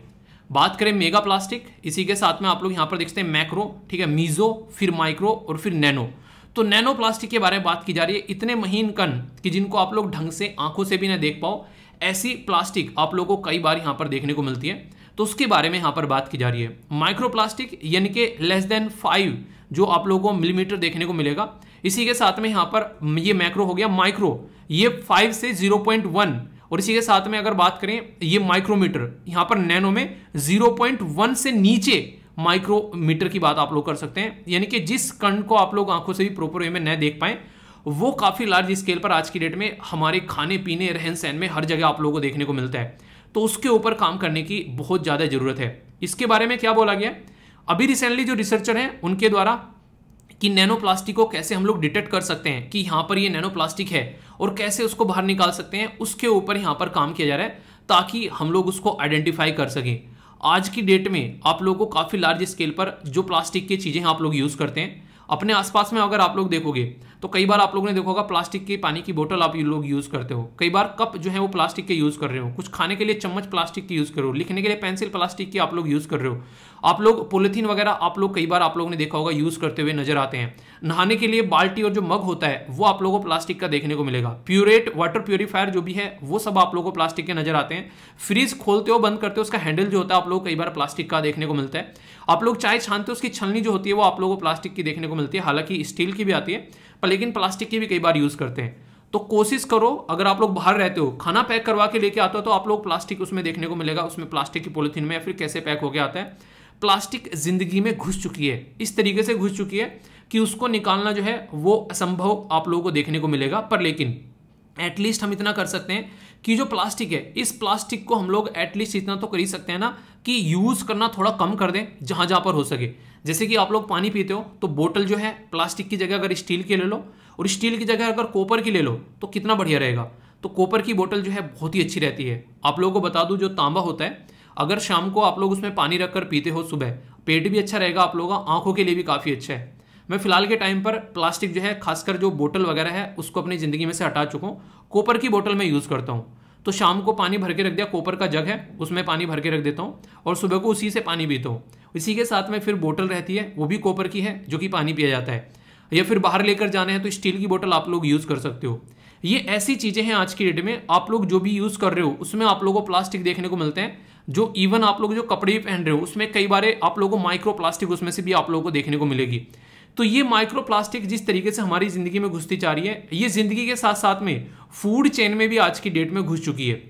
बात करें मेगा प्लास्टिक इसी के साथ में आप लोग यहाँ पर देखते हैं मैक्रो ठीक है मीजो फिर माइक्रो और फिर नैनो तो नैनो प्लास्टिक के बारे में बात की जा रही है इतने महीन कन कि जिनको आप लोग ढंग से आंखों से भी ना देख पाओ ऐसी प्लास्टिक आप लोगों को कई बार यहाँ पर देखने को मिलती है तो उसके बारे में यहाँ पर बात की जा रही है माइक्रोप्लास्टिक यानी कि लेस देन फाइव जो आप लोगों को मिलीमीटर देखने को मिलेगा इसी के साथ में यहाँ पर ये मैक्रो हो गया माइक्रो ये फाइव से जीरो पॉइंट वन और इसी के साथ में अगर बात करें ये माइक्रोमीटर यहाँ पर नैनो में जीरो पॉइंट वन से नीचे माइक्रोमीटर की बात आप लोग कर सकते हैं यानी कि जिस कण को आप लोग आंखों से भी प्रॉपर वे में न देख पाए वो काफ़ी लार्ज स्केल पर आज की डेट में हमारे खाने पीने रहन सहन में हर जगह आप लोगों को देखने को मिलता है तो उसके ऊपर काम करने की बहुत ज़्यादा ज़रूरत है इसके बारे में क्या बोला गया अभी रिसेंटली जो रिसर्चर हैं उनके द्वारा कि नैनो प्लास्टिक को कैसे हम लोग डिटेक्ट कर सकते हैं कि यहां पर ये नैनो प्लास्टिक है और कैसे उसको बाहर निकाल सकते हैं उसके ऊपर यहां पर काम किया जा रहा है ताकि हम लोग उसको आइडेंटिफाई कर सकें आज की डेट में आप लोगों को काफ़ी लार्ज स्केल पर जो प्लास्टिक की चीज़ें आप लोग यूज़ करते हैं अपने आसपास में अगर आप लोग देखोगे तो कई बार आप लोगों ने देखा होगा प्लास्टिक की पानी की बोतल आप लोग यूज़ करते हो कई बार कप जो है वो प्लास्टिक के यूज़ कर रहे हो कुछ खाने के लिए चम्मच प्लास्टिक की यूज़ कर रहे हो लिखने के लिए पेंसिल प्लास्टिक की आप लोग यूज़ कर रहे हो आप लोग पोलिथीन वगैरह आप लोग कई बार आप लोगों ने देखा होगा यूज़ करते हुए नजर आते हैं नहाने के लिए बाल्टी और जो मग होता है वो आप लोगों को प्लास्टिक का देखने को मिलेगा प्यूरेट वाटर प्योरीफायर जो भी है वो सब आप लोगों को प्लास्टिक के नजर आते हैं फ्रिज खोलते हो बंद करते हो उसका हैंडल जो होता है आप लोग कई बार प्लास्टिक का देखने को मिलता है आप लोग चाय छानते हो उसकी छलनी जो होती है वो आप लोगों को प्लास्टिक की देखने को मिलती है हालांकि स्टील की भी आती है पर लेकिन प्लास्टिक की भी कई बार यूज़ करते हैं तो कोशिश करो अगर आप लोग बाहर रहते हो खाना पैक करवा के लेके आते हो तो आप लोग प्लास्टिक उसमें देखने को मिलेगा उसमें प्लास्टिक की पोलिथीन में या फिर कैसे पैक होके आता है प्लास्टिक ज़िंदगी में घुस चुकी है इस तरीके से घुस चुकी है कि उसको निकालना जो है वो असंभव आप लोगों को देखने को मिलेगा पर लेकिन एटलीस्ट हम इतना कर सकते हैं कि जो प्लास्टिक है इस प्लास्टिक को हम लोग एटलीस्ट इतना तो कर ही सकते हैं ना कि यूज़ करना थोड़ा कम कर दें जहां जहां पर हो सके जैसे कि आप लोग पानी पीते हो तो बोतल जो है प्लास्टिक की जगह अगर स्टील की ले लो और स्टील की जगह अगर कॉपर की ले लो तो कितना बढ़िया रहेगा तो कॉपर की बोतल जो है बहुत ही अच्छी रहती है आप लोगों को बता दूं जो तांबा होता है अगर शाम को आप लोग उसमें पानी रख कर पीते हो सुबह पेट भी अच्छा रहेगा आप लोगों का आंखों के लिए भी काफ़ी अच्छा है मैं फिलहाल के टाइम पर प्लास्टिक जो है खासकर जो बोतल वगैरह है उसको अपनी ज़िंदगी में से हटा चुका हूँ कोपर की बोतल मैं यूज़ करता हूँ तो शाम को पानी भर के रख दिया कोपर का जग है उसमें पानी भर के रख देता हूँ और सुबह को उसी से पानी पीता हूँ इसी के साथ में फिर बोतल रहती है वो भी कॉपर की है जो कि पानी पिया जाता है या फिर बाहर लेकर जाने हैं तो स्टील की बोतल आप लोग यूज़ कर सकते हो ये ऐसी चीज़ें हैं आज की डेट में आप लोग जो भी यूज़ कर रहे हो उसमें आप लोगों को प्लास्टिक देखने को मिलते हैं जो इवन आप लोग जो कपड़े भी पहन रहे हो उसमें कई बार आप लोगों को माइक्रो प्लास्टिक उसमें से भी आप लोगों को देखने को मिलेगी तो ये माइक्रो प्लास्टिक जिस तरीके से हमारी ज़िंदगी में घुसती जा रही है ये ज़िंदगी के साथ साथ में फूड चेन में भी आज की डेट में घुस चुकी है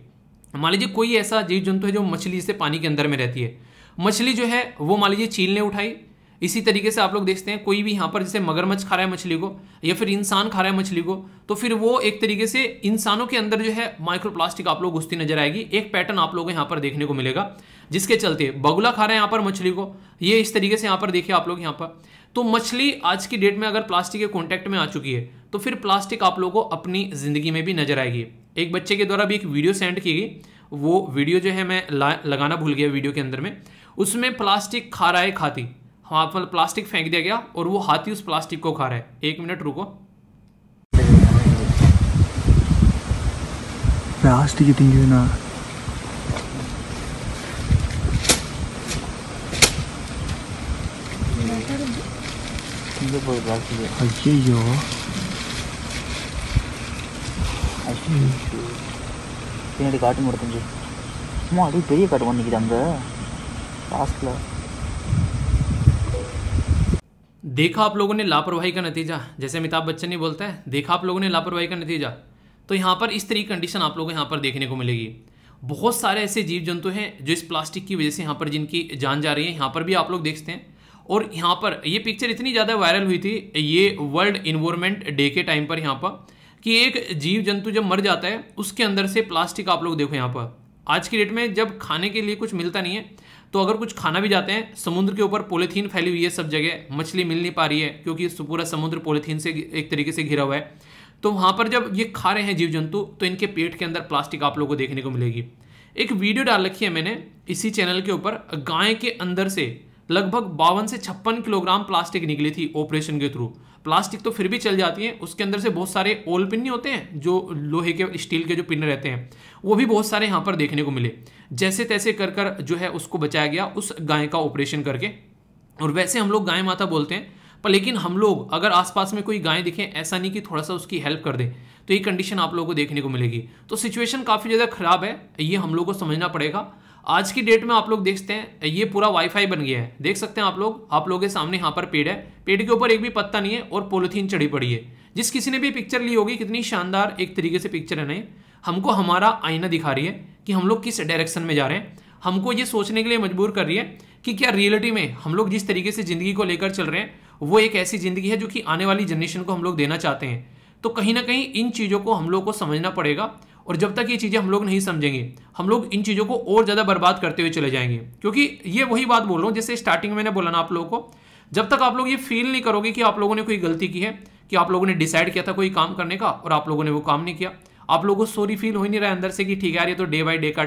मान लीजिए कोई ऐसा जीव जंतु है जो मछली से पानी के अंदर में रहती है मछली जो है वो मान लीजिए चील ने उठाई इसी तरीके से आप लोग देखते हैं कोई भी यहाँ पर जैसे मगरमच्छ खा रहा है मछली को या फिर इंसान खा रहा है मछली को तो फिर वो एक तरीके से इंसानों के अंदर जो है माइक्रोप्लास्टिक आप लोग घुसती नजर आएगी एक पैटर्न आप लोगों को यहाँ पर देखने को मिलेगा जिसके चलते बगुला खा रहे हैं यहाँ पर मछली को ये इस तरीके से यहाँ पर देखिए आप लोग यहाँ पर तो मछली आज की डेट में अगर प्लास्टिक के कॉन्टैक्ट में आ चुकी है तो फिर प्लास्टिक आप लोगों को अपनी ज़िंदगी में भी नजर आएगी एक बच्चे के द्वारा भी एक वीडियो सेंड की गई वो वीडियो जो है मैं लगाना भूल गया वीडियो के अंदर में उसमें प्लास्टिक खा रहा है खाती हाथ पर प्लास्टिक फेंक दिया गया और वो हाथी उस प्लास्टिक को खा रहा है एक मिनट रुको प्लास्टिक ना பின்னாடி காட்டு முடத்துஞ்சு சும்மா அப்படியே பெரிய காட்டு ஒன்று நிற்கிது அங்கே देखा आप लोगों ने लापरवाही का नतीजा जैसे अमिताभ बच्चन ही बोलता है देखा आप लोगों ने लापरवाही का नतीजा तो यहाँ पर इस तरह की कंडीशन आप लोगों को यहाँ पर देखने को मिलेगी बहुत सारे ऐसे जीव जंतु हैं जो इस प्लास्टिक की वजह से यहाँ पर जिनकी जान जा रही है यहाँ पर भी आप लोग देखते हैं और यहाँ पर ये पिक्चर इतनी ज़्यादा वायरल हुई थी ये वर्ल्ड इन्वायरमेंट डे के टाइम पर यहाँ पर कि एक जीव जंतु जब मर जाता है उसके अंदर से प्लास्टिक आप लोग देखो यहाँ पर आज की डेट में जब खाने के लिए कुछ मिलता नहीं है तो अगर कुछ खाना भी जाते हैं समुद्र के ऊपर पोलिथीन फैली हुई है सब जगह मछली मिल नहीं पा रही है क्योंकि पूरा समुद्र पोलीथीन से एक तरीके से घिरा हुआ है तो वहाँ पर जब ये खा रहे हैं जीव जंतु तो इनके पेट के अंदर प्लास्टिक आप लोगों को देखने को मिलेगी एक वीडियो डाल रखी है मैंने इसी चैनल के ऊपर गाय के अंदर से लगभग बावन से छप्पन किलोग्राम प्लास्टिक निकली थी ऑपरेशन के थ्रू प्लास्टिक तो फिर भी चल जाती है उसके अंदर से बहुत सारे ओल पिन नहीं होते हैं जो लोहे के स्टील के जो पिन रहते हैं वो भी बहुत सारे यहाँ पर देखने को मिले जैसे तैसे कर कर जो है उसको बचाया गया उस गाय का ऑपरेशन करके और वैसे हम लोग गाय माता बोलते हैं पर लेकिन हम लोग अगर आसपास में कोई गाय दिखे ऐसा नहीं कि थोड़ा सा उसकी हेल्प कर दें तो ये कंडीशन आप लोगों को देखने को मिलेगी तो सिचुएशन काफ़ी ज़्यादा ख़राब है ये हम लोग को समझना पड़ेगा आज की डेट में आप लोग देखते हैं ये पूरा वाईफाई बन गया है देख सकते हैं आप लोग आप लोगों के सामने यहाँ पर पेड़ है पेड़ के ऊपर एक भी पत्ता नहीं है और पोलिथीन चढ़ी पड़ी है जिस किसी ने भी पिक्चर ली होगी कितनी शानदार एक तरीके से पिक्चर है नहीं हमको हमारा आईना दिखा रही है कि हम लोग किस डायरेक्शन में जा रहे हैं हमको ये सोचने के लिए मजबूर कर रही है कि क्या रियलिटी में हम लोग जिस तरीके से ज़िंदगी को लेकर चल रहे हैं वो एक ऐसी ज़िंदगी है जो कि आने वाली जनरेशन को हम लोग देना चाहते हैं तो कहीं ना कहीं इन चीज़ों को हम लोग को समझना पड़ेगा और जब तक ये चीज़ें हम लोग नहीं समझेंगे हम लोग इन चीज़ों को और ज़्यादा बर्बाद करते हुए चले जाएंगे क्योंकि ये वही बात बोल रहा हूँ जैसे स्टार्टिंग में मैंने बोला ना आप लोगों को जब तक आप लोग ये फील नहीं करोगे कि आप लोगों ने कोई गलती की है कि आप लोगों ने डिसाइड किया था कोई काम करने का और आप लोगों ने वो काम नहीं किया आप लोगों को सॉरी फील हो ही नहीं रहा अंदर से कि ठीक है यार ये तो डे बाई डे का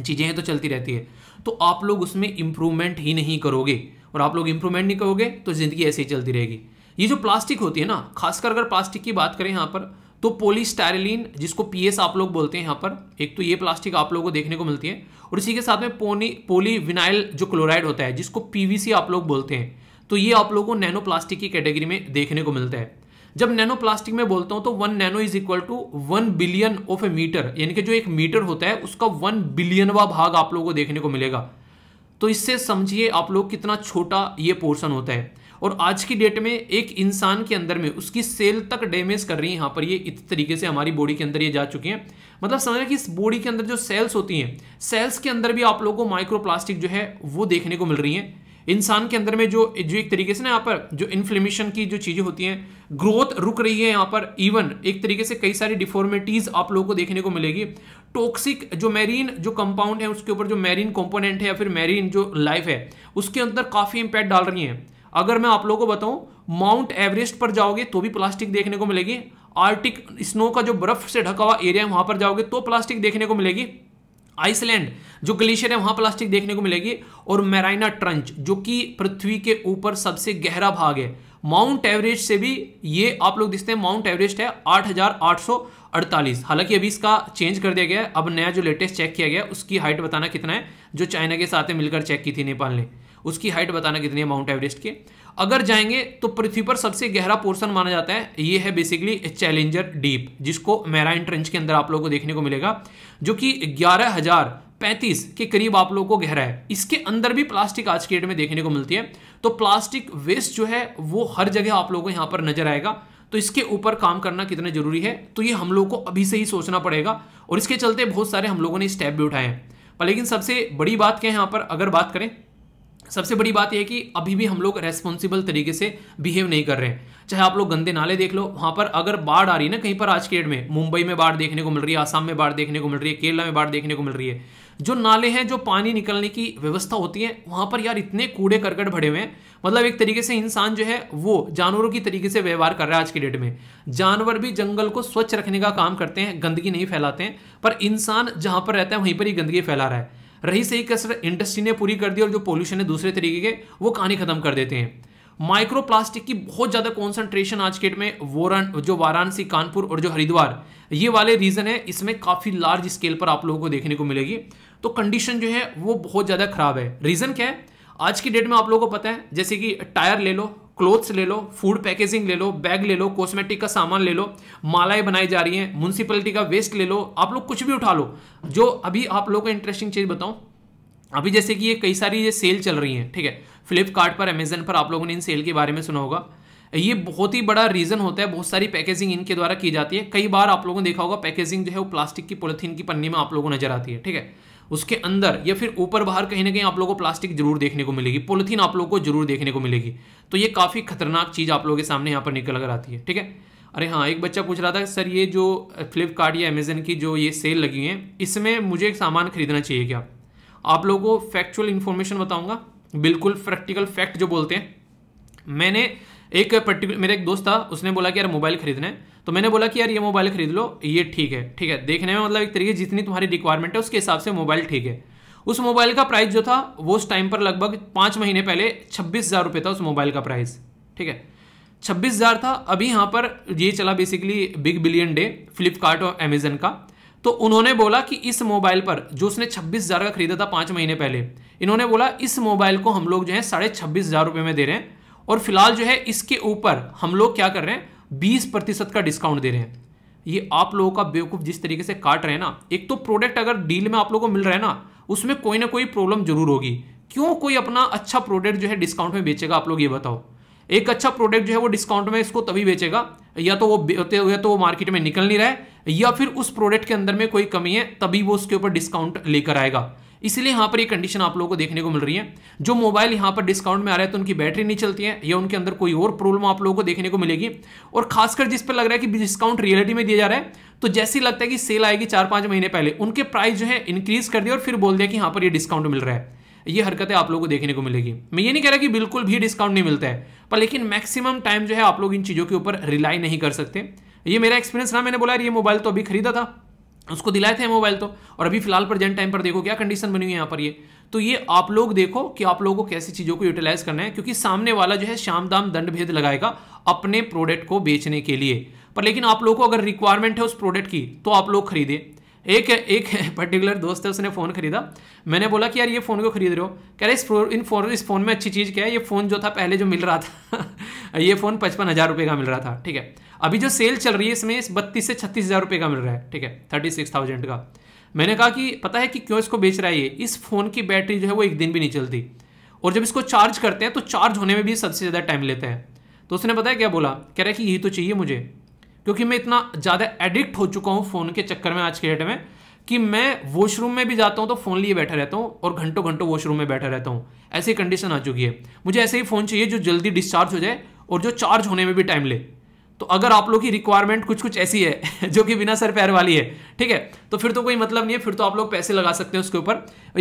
चीज़ें हैं तो चलती रहती है तो आप लोग उसमें इम्प्रूवमेंट ही नहीं करोगे और आप लोग इम्प्रूवमेंट नहीं करोगे तो ज़िंदगी ऐसे ही चलती रहेगी ये जो प्लास्टिक होती है ना खासकर अगर प्लास्टिक की बात करें यहाँ पर तो पोलिस्टाइलिन जिसको पीएस आप लोग बोलते हैं यहाँ पर एक तो ये प्लास्टिक आप लोगों को देखने को मिलती है और इसी के साथ में पोनी पोलीविनाइल जो क्लोराइड होता है जिसको पीवीसी आप लोग बोलते हैं तो ये आप लोगों को नैनो प्लास्टिक की कैटेगरी में देखने को मिलता है जब नैनो प्लास्टिक में बोलता हूँ तो one nano is equal to one billion of a metre यानी कि जो एक मीटर होता है उसका वन बिलियनवा भाग आप लोगों को देखने को मिलेगा तो इससे समझिए आप लोग कितना छोटा ये पोर्शन होता है और आज की डेट में एक इंसान के अंदर में उसकी सेल तक डैमेज कर रही है यहाँ पर ये इस तरीके से हमारी बॉडी के अंदर ये जा चुकी हैं मतलब समझ रहे कि इस बॉडी के अंदर जो सेल्स होती हैं सेल्स के अंदर भी आप लोगों को माइक्रोप्लास्टिक जो है वो देखने को मिल रही हैं इंसान के अंदर में जो जो एक तरीके से ना यहाँ पर जो इन्फ्लेमेशन की जो चीज़ें होती हैं ग्रोथ रुक रही है यहाँ पर इवन एक तरीके से कई सारी डिफॉर्मिटीज़ आप लोगों को देखने को मिलेगी टॉक्सिक जो मैरीन जो कंपाउंड है उसके ऊपर जो मैरीन कंपोनेंट है या फिर मैरीन जो लाइफ है उसके अंदर काफ़ी इम्पैक्ट डाल रही हैं अगर मैं आप लोगों को बताऊं माउंट एवरेस्ट पर जाओगे तो भी प्लास्टिक देखने को मिलेगी आर्टिक स्नो का जो बर्फ से ढका हुआ एरिया है वहां पर जाओगे तो प्लास्टिक देखने को मिलेगी आइसलैंड जो ग्लेशियर है वहां प्लास्टिक देखने को मिलेगी और मैराइना ट्रंच जो कि पृथ्वी के ऊपर सबसे गहरा भाग है माउंट एवरेस्ट से भी ये आप लोग दिखते हैं माउंट एवरेस्ट है 8,848 हालांकि अभी इसका चेंज कर दिया गया है अब नया जो लेटेस्ट चेक किया गया उसकी हाइट बताना कितना है जो चाइना के साथ मिलकर चेक की थी नेपाल ने उसकी हाइट बताना कितनी है माउंट एवरेस्ट की अगर जाएंगे तो पृथ्वी पर सबसे गहरा पोर्सन माना जाता है ये है बेसिकली चैलेंजर डीप जिसको मैराइन ट्रेंच के अंदर आप लोगों को देखने को मिलेगा जो कि ग्यारह हजार पैंतीस के करीब आप लोगों को गहरा है इसके अंदर भी प्लास्टिक आज के डेट में देखने को मिलती है तो प्लास्टिक वेस्ट जो है वो हर जगह आप लोगों को यहाँ पर नजर आएगा तो इसके ऊपर काम करना कितना जरूरी है तो ये हम लोग को अभी से ही सोचना पड़ेगा और इसके चलते बहुत सारे हम लोगों ने स्टेप भी उठाए हैं पर लेकिन सबसे बड़ी बात क्या है यहाँ पर अगर बात करें सबसे बड़ी बात यह कि अभी भी हम लोग रेस्पॉन्सिबल तरीके से बिहेव नहीं कर रहे हैं चाहे आप लोग गंदे नाले देख लो वहाँ पर अगर बाढ़ आ रही है ना कहीं पर आज के डेट में मुंबई में बाढ़ देखने को मिल रही है आसाम में बाढ़ देखने को मिल रही है केरला में बाढ़ देखने को मिल रही है जो नाले हैं जो पानी निकलने की व्यवस्था होती है वहाँ पर यार इतने कूड़े करकट भरे हुए हैं मतलब एक तरीके से इंसान जो है वो जानवरों की तरीके से व्यवहार कर रहा है आज के डेट में जानवर भी जंगल को स्वच्छ रखने का काम करते हैं गंदगी नहीं फैलाते हैं पर इंसान जहाँ पर रहता है वहीं पर ही गंदगी फैला रहा है रही सही कसर इंडस्ट्री ने पूरी कर दी और जो पोल्यूशन है दूसरे तरीके के वो कहानी खत्म कर देते हैं माइक्रोप्लास्टिक की बहुत ज़्यादा कॉन्सेंट्रेशन आज के डेट में वोरन जो वाराणसी कानपुर और जो हरिद्वार ये वाले रीज़न है इसमें काफ़ी लार्ज स्केल पर आप लोगों को देखने को मिलेगी तो कंडीशन जो है वो बहुत ज़्यादा खराब है रीज़न क्या है आज की डेट में आप लोगों को पता है जैसे कि टायर ले लो क्लोथ्स ले लो फूड पैकेजिंग ले लो बैग ले लो कॉस्मेटिक का सामान ले लो मालाएं बनाई जा रही हैं म्यूनसिपलिटी का वेस्ट ले लो आप लोग कुछ भी उठा लो जो अभी आप लोग को इंटरेस्टिंग चीज़ बताऊं अभी जैसे कि ये कई सारी ये सेल चल रही हैं ठीक है फ्लिपकार्ट पर अमेजन पर आप लोगों ने इन सेल के बारे में सुना होगा ये बहुत ही बड़ा रीज़न होता है बहुत सारी पैकेजिंग इनके द्वारा की जाती है कई बार आप लोगों ने देखा होगा पैकेजिंग जो है वो प्लास्टिक की पोलिथीन की पन्नी में आप लोगों को नजर आती है ठीक है उसके अंदर या फिर ऊपर बाहर कहीं ना कहीं आप लोगों को प्लास्टिक जरूर देखने को मिलेगी पोलिथीन आप लोगों को जरूर देखने को मिलेगी तो ये काफ़ी खतरनाक चीज़ आप लोगों के सामने यहाँ पर निकल कर आती है ठीक है अरे हाँ एक बच्चा पूछ रहा था सर ये जो फ्लिपकार्ट या अमेजन की जो ये सेल लगी है इसमें मुझे एक सामान खरीदना चाहिए क्या आप लोगों को फैक्चुअल इन्फॉर्मेशन बताऊँगा बिल्कुल प्रैक्टिकल फैक्ट जो बोलते हैं मैंने एक पर्टिकुलर मेरा एक दोस्त था उसने बोला कि यार मोबाइल खरीदना है तो मैंने बोला कि यार ये मोबाइल खरीद लो ये ठीक है ठीक है देखने में मतलब एक तरीके जितनी तुम्हारी रिक्वायरमेंट है उसके हिसाब से मोबाइल ठीक है उस मोबाइल का प्राइस जो था वो उस टाइम पर लगभग पाँच महीने पहले छब्बीस हज़ार रुपये था उस मोबाइल का प्राइस ठीक है छब्बीस हज़ार था अभी यहाँ पर ये चला basically big billion day Flipkart और अमेजन का तो उन्होंने बोला कि इस मोबाइल पर जो उसने छब्बीस हज़ार का खरीदा था पाँच महीने पहले इन्होंने बोला इस मोबाइल को हम लोग जो है साढ़े छब्बीस हज़ार रुपये में दे रहे हैं और फिलहाल जो है इसके ऊपर हम लोग क्या कर रहे हैं बीस प्रतिशत का डिस्काउंट दे रहे हैं ये आप लोगों का बेवकूफ़ जिस तरीके से काट रहे हैं ना एक तो प्रोडक्ट अगर डील में आप लोगों को मिल रहा है ना उसमें कोई ना कोई प्रॉब्लम जरूर होगी क्यों कोई अपना अच्छा प्रोडक्ट जो है डिस्काउंट में बेचेगा आप लोग ये बताओ एक अच्छा प्रोडक्ट जो है वो डिस्काउंट में इसको तभी बेचेगा या तो वो या तो वो मार्केट में निकल नहीं रहा है या फिर उस प्रोडक्ट के अंदर में कोई कमी है तभी वो उसके ऊपर डिस्काउंट लेकर आएगा इसलिए यहाँ पर ये कंडीशन आप लोगों को देखने को मिल रही है जो मोबाइल यहाँ पर डिस्काउंट में आ रहा है तो उनकी बैटरी नहीं चलती है या उनके अंदर कोई और प्रॉब्लम आप लोगों को देखने को मिलेगी और खासकर जिस पर लग रहा है कि डिस्काउंट रियलिटी में दिया जा रहा है तो जैसे ही लगता है कि सेल आएगी चार पाँच महीने पहले उनके प्राइस जो है इंक्रीज कर दिया और फिर बोल दिया कि यहाँ पर यह डिस्काउंट मिल रहा है ये हरकतें आप लोगों को देखने को मिलेगी मैं ये नहीं कह रहा कि बिल्कुल भी डिस्काउंट नहीं मिलता है पर लेकिन मैक्सिमम टाइम जो है आप लोग इन चीज़ों के ऊपर रिलाई नहीं कर सकते ये मेरा एक्सपीरियंस ना मैंने बोला ये मोबाइल तो अभी खरीदा था उसको दिलाए थे मोबाइल तो और अभी फिलहाल प्रेजेंट टाइम पर देखो क्या कंडीशन बनी हुई है यहाँ पर ये तो ये आप लोग देखो कि आप लोगों को कैसी चीज़ों को यूटिलाइज करना है क्योंकि सामने वाला जो है शाम दाम दंड भेद लगाएगा अपने प्रोडक्ट को बेचने के लिए पर लेकिन आप लोगों को अगर रिक्वायरमेंट है उस प्रोडक्ट की तो आप लोग खरीदें एक एक पर्टिकुलर दोस्त है उसने फ़ोन खरीदा मैंने बोला कि यार ये फ़ोन को खरीद रहे हो कह रहे इस फो इन फोन इस फ़ोन में अच्छी चीज़ क्या है ये फ़ोन जो था पहले जो मिल रहा था ये फ़ोन पचपन हज़ार रुपये का मिल रहा था ठीक है अभी जो सेल चल रही है इसमें इस बत्तीस से छत्तीस हज़ार रुपये का मिल रहा है ठीक है थर्टी सिक्स थाउजेंड का मैंने कहा कि पता है कि क्यों इसको बेच रहा है ये इस फ़ोन की बैटरी जो है वो एक दिन भी नहीं चलती और जब इसको चार्ज करते हैं तो चार्ज होने में भी सबसे ज़्यादा टाइम लेते हैं तो उसने पता है क्या बोला कह रहा है कि यही तो चाहिए मुझे क्योंकि मैं इतना ज़्यादा एडिक्ट हो चुका हूँ फ़ोन के चक्कर में आज के डेट में कि मैं वॉशरूम में भी जाता हूँ तो फ़ोन लिए बैठा रहता हूँ और घंटों घंटों वॉशरूम में बैठा रहता हूँ ऐसी कंडीशन आ चुकी है मुझे ऐसे ही फ़ोन चाहिए जो जल्दी डिस्चार्ज हो जाए और जो चार्ज होने में भी टाइम ले तो अगर आप लोग की रिक्वायरमेंट कुछ कुछ ऐसी है जो कि बिना सर पैर वाली है ठीक है तो फिर तो कोई मतलब नहीं है फिर तो आप लोग पैसे लगा सकते हैं उसके ऊपर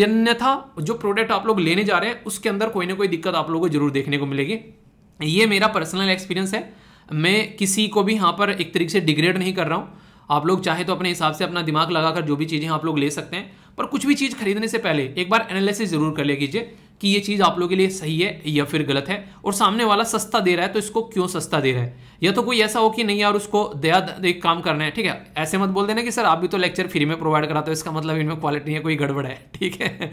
अन्यथा जो प्रोडक्ट आप लोग लेने जा रहे हैं उसके अंदर कोई ना कोई दिक्कत आप लोगों को जरूर देखने को मिलेगी ये मेरा पर्सनल एक्सपीरियंस है मैं किसी को भी यहाँ पर एक तरीके से डिग्रेड नहीं कर रहा हूँ आप लोग चाहे तो अपने हिसाब से अपना दिमाग लगाकर जो भी चीज़ें आप लोग ले सकते हैं पर कुछ भी चीज़ खरीदने से पहले एक बार एनालिसिस ज़रूर कर ले कीजिए कि ये चीज़ आप लोग के लिए सही है या फिर गलत है और सामने वाला सस्ता दे रहा है तो इसको क्यों सस्ता दे रहा है या तो कोई ऐसा हो कि नहीं यार उसको दया एक काम करना है ठीक है ऐसे मत बोल देना कि सर आप भी तो लेक्चर फ्री में प्रोवाइड कराते हो इसका मतलब इनमें क्वालिटी है कोई गड़बड़ है ठीक है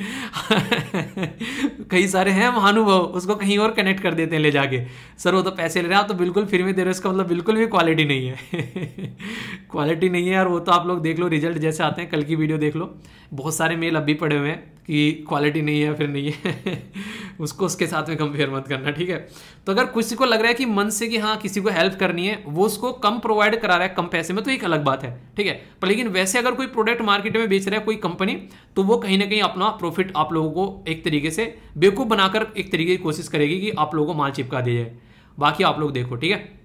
कई सारे हैं महानुभव उसको कहीं और कनेक्ट कर देते हैं ले जाके सर वो तो पैसे ले रहे हैं तो बिल्कुल फ्री में दे रहे हो इसका मतलब बिल्कुल भी क्वालिटी नहीं है क्वालिटी नहीं है यार वो तो आप लोग देख लो रिजल्ट जैसे आते हैं कल की वीडियो देख लो बहुत सारे मेल अब भी पड़े हुए हैं कि क्वालिटी नहीं है फिर नहीं है उसको उसके साथ में कंपेयर मत करना ठीक है तो अगर किसी को लग रहा है कि मन से कि हाँ किसी को हेल्प करनी है वो उसको कम प्रोवाइड करा रहा है कम पैसे में तो एक अलग बात है ठीक है पर लेकिन वैसे अगर कोई प्रोडक्ट मार्केट में बेच रहा है कोई कंपनी तो वो कहीं ना कहीं अपना प्रॉफिट आप लोगों को एक तरीके से बेवकूफ़ बनाकर एक तरीके की कोशिश करेगी कि आप लोगों को माल चिपका दिया जाए बाकी आप लोग देखो ठीक है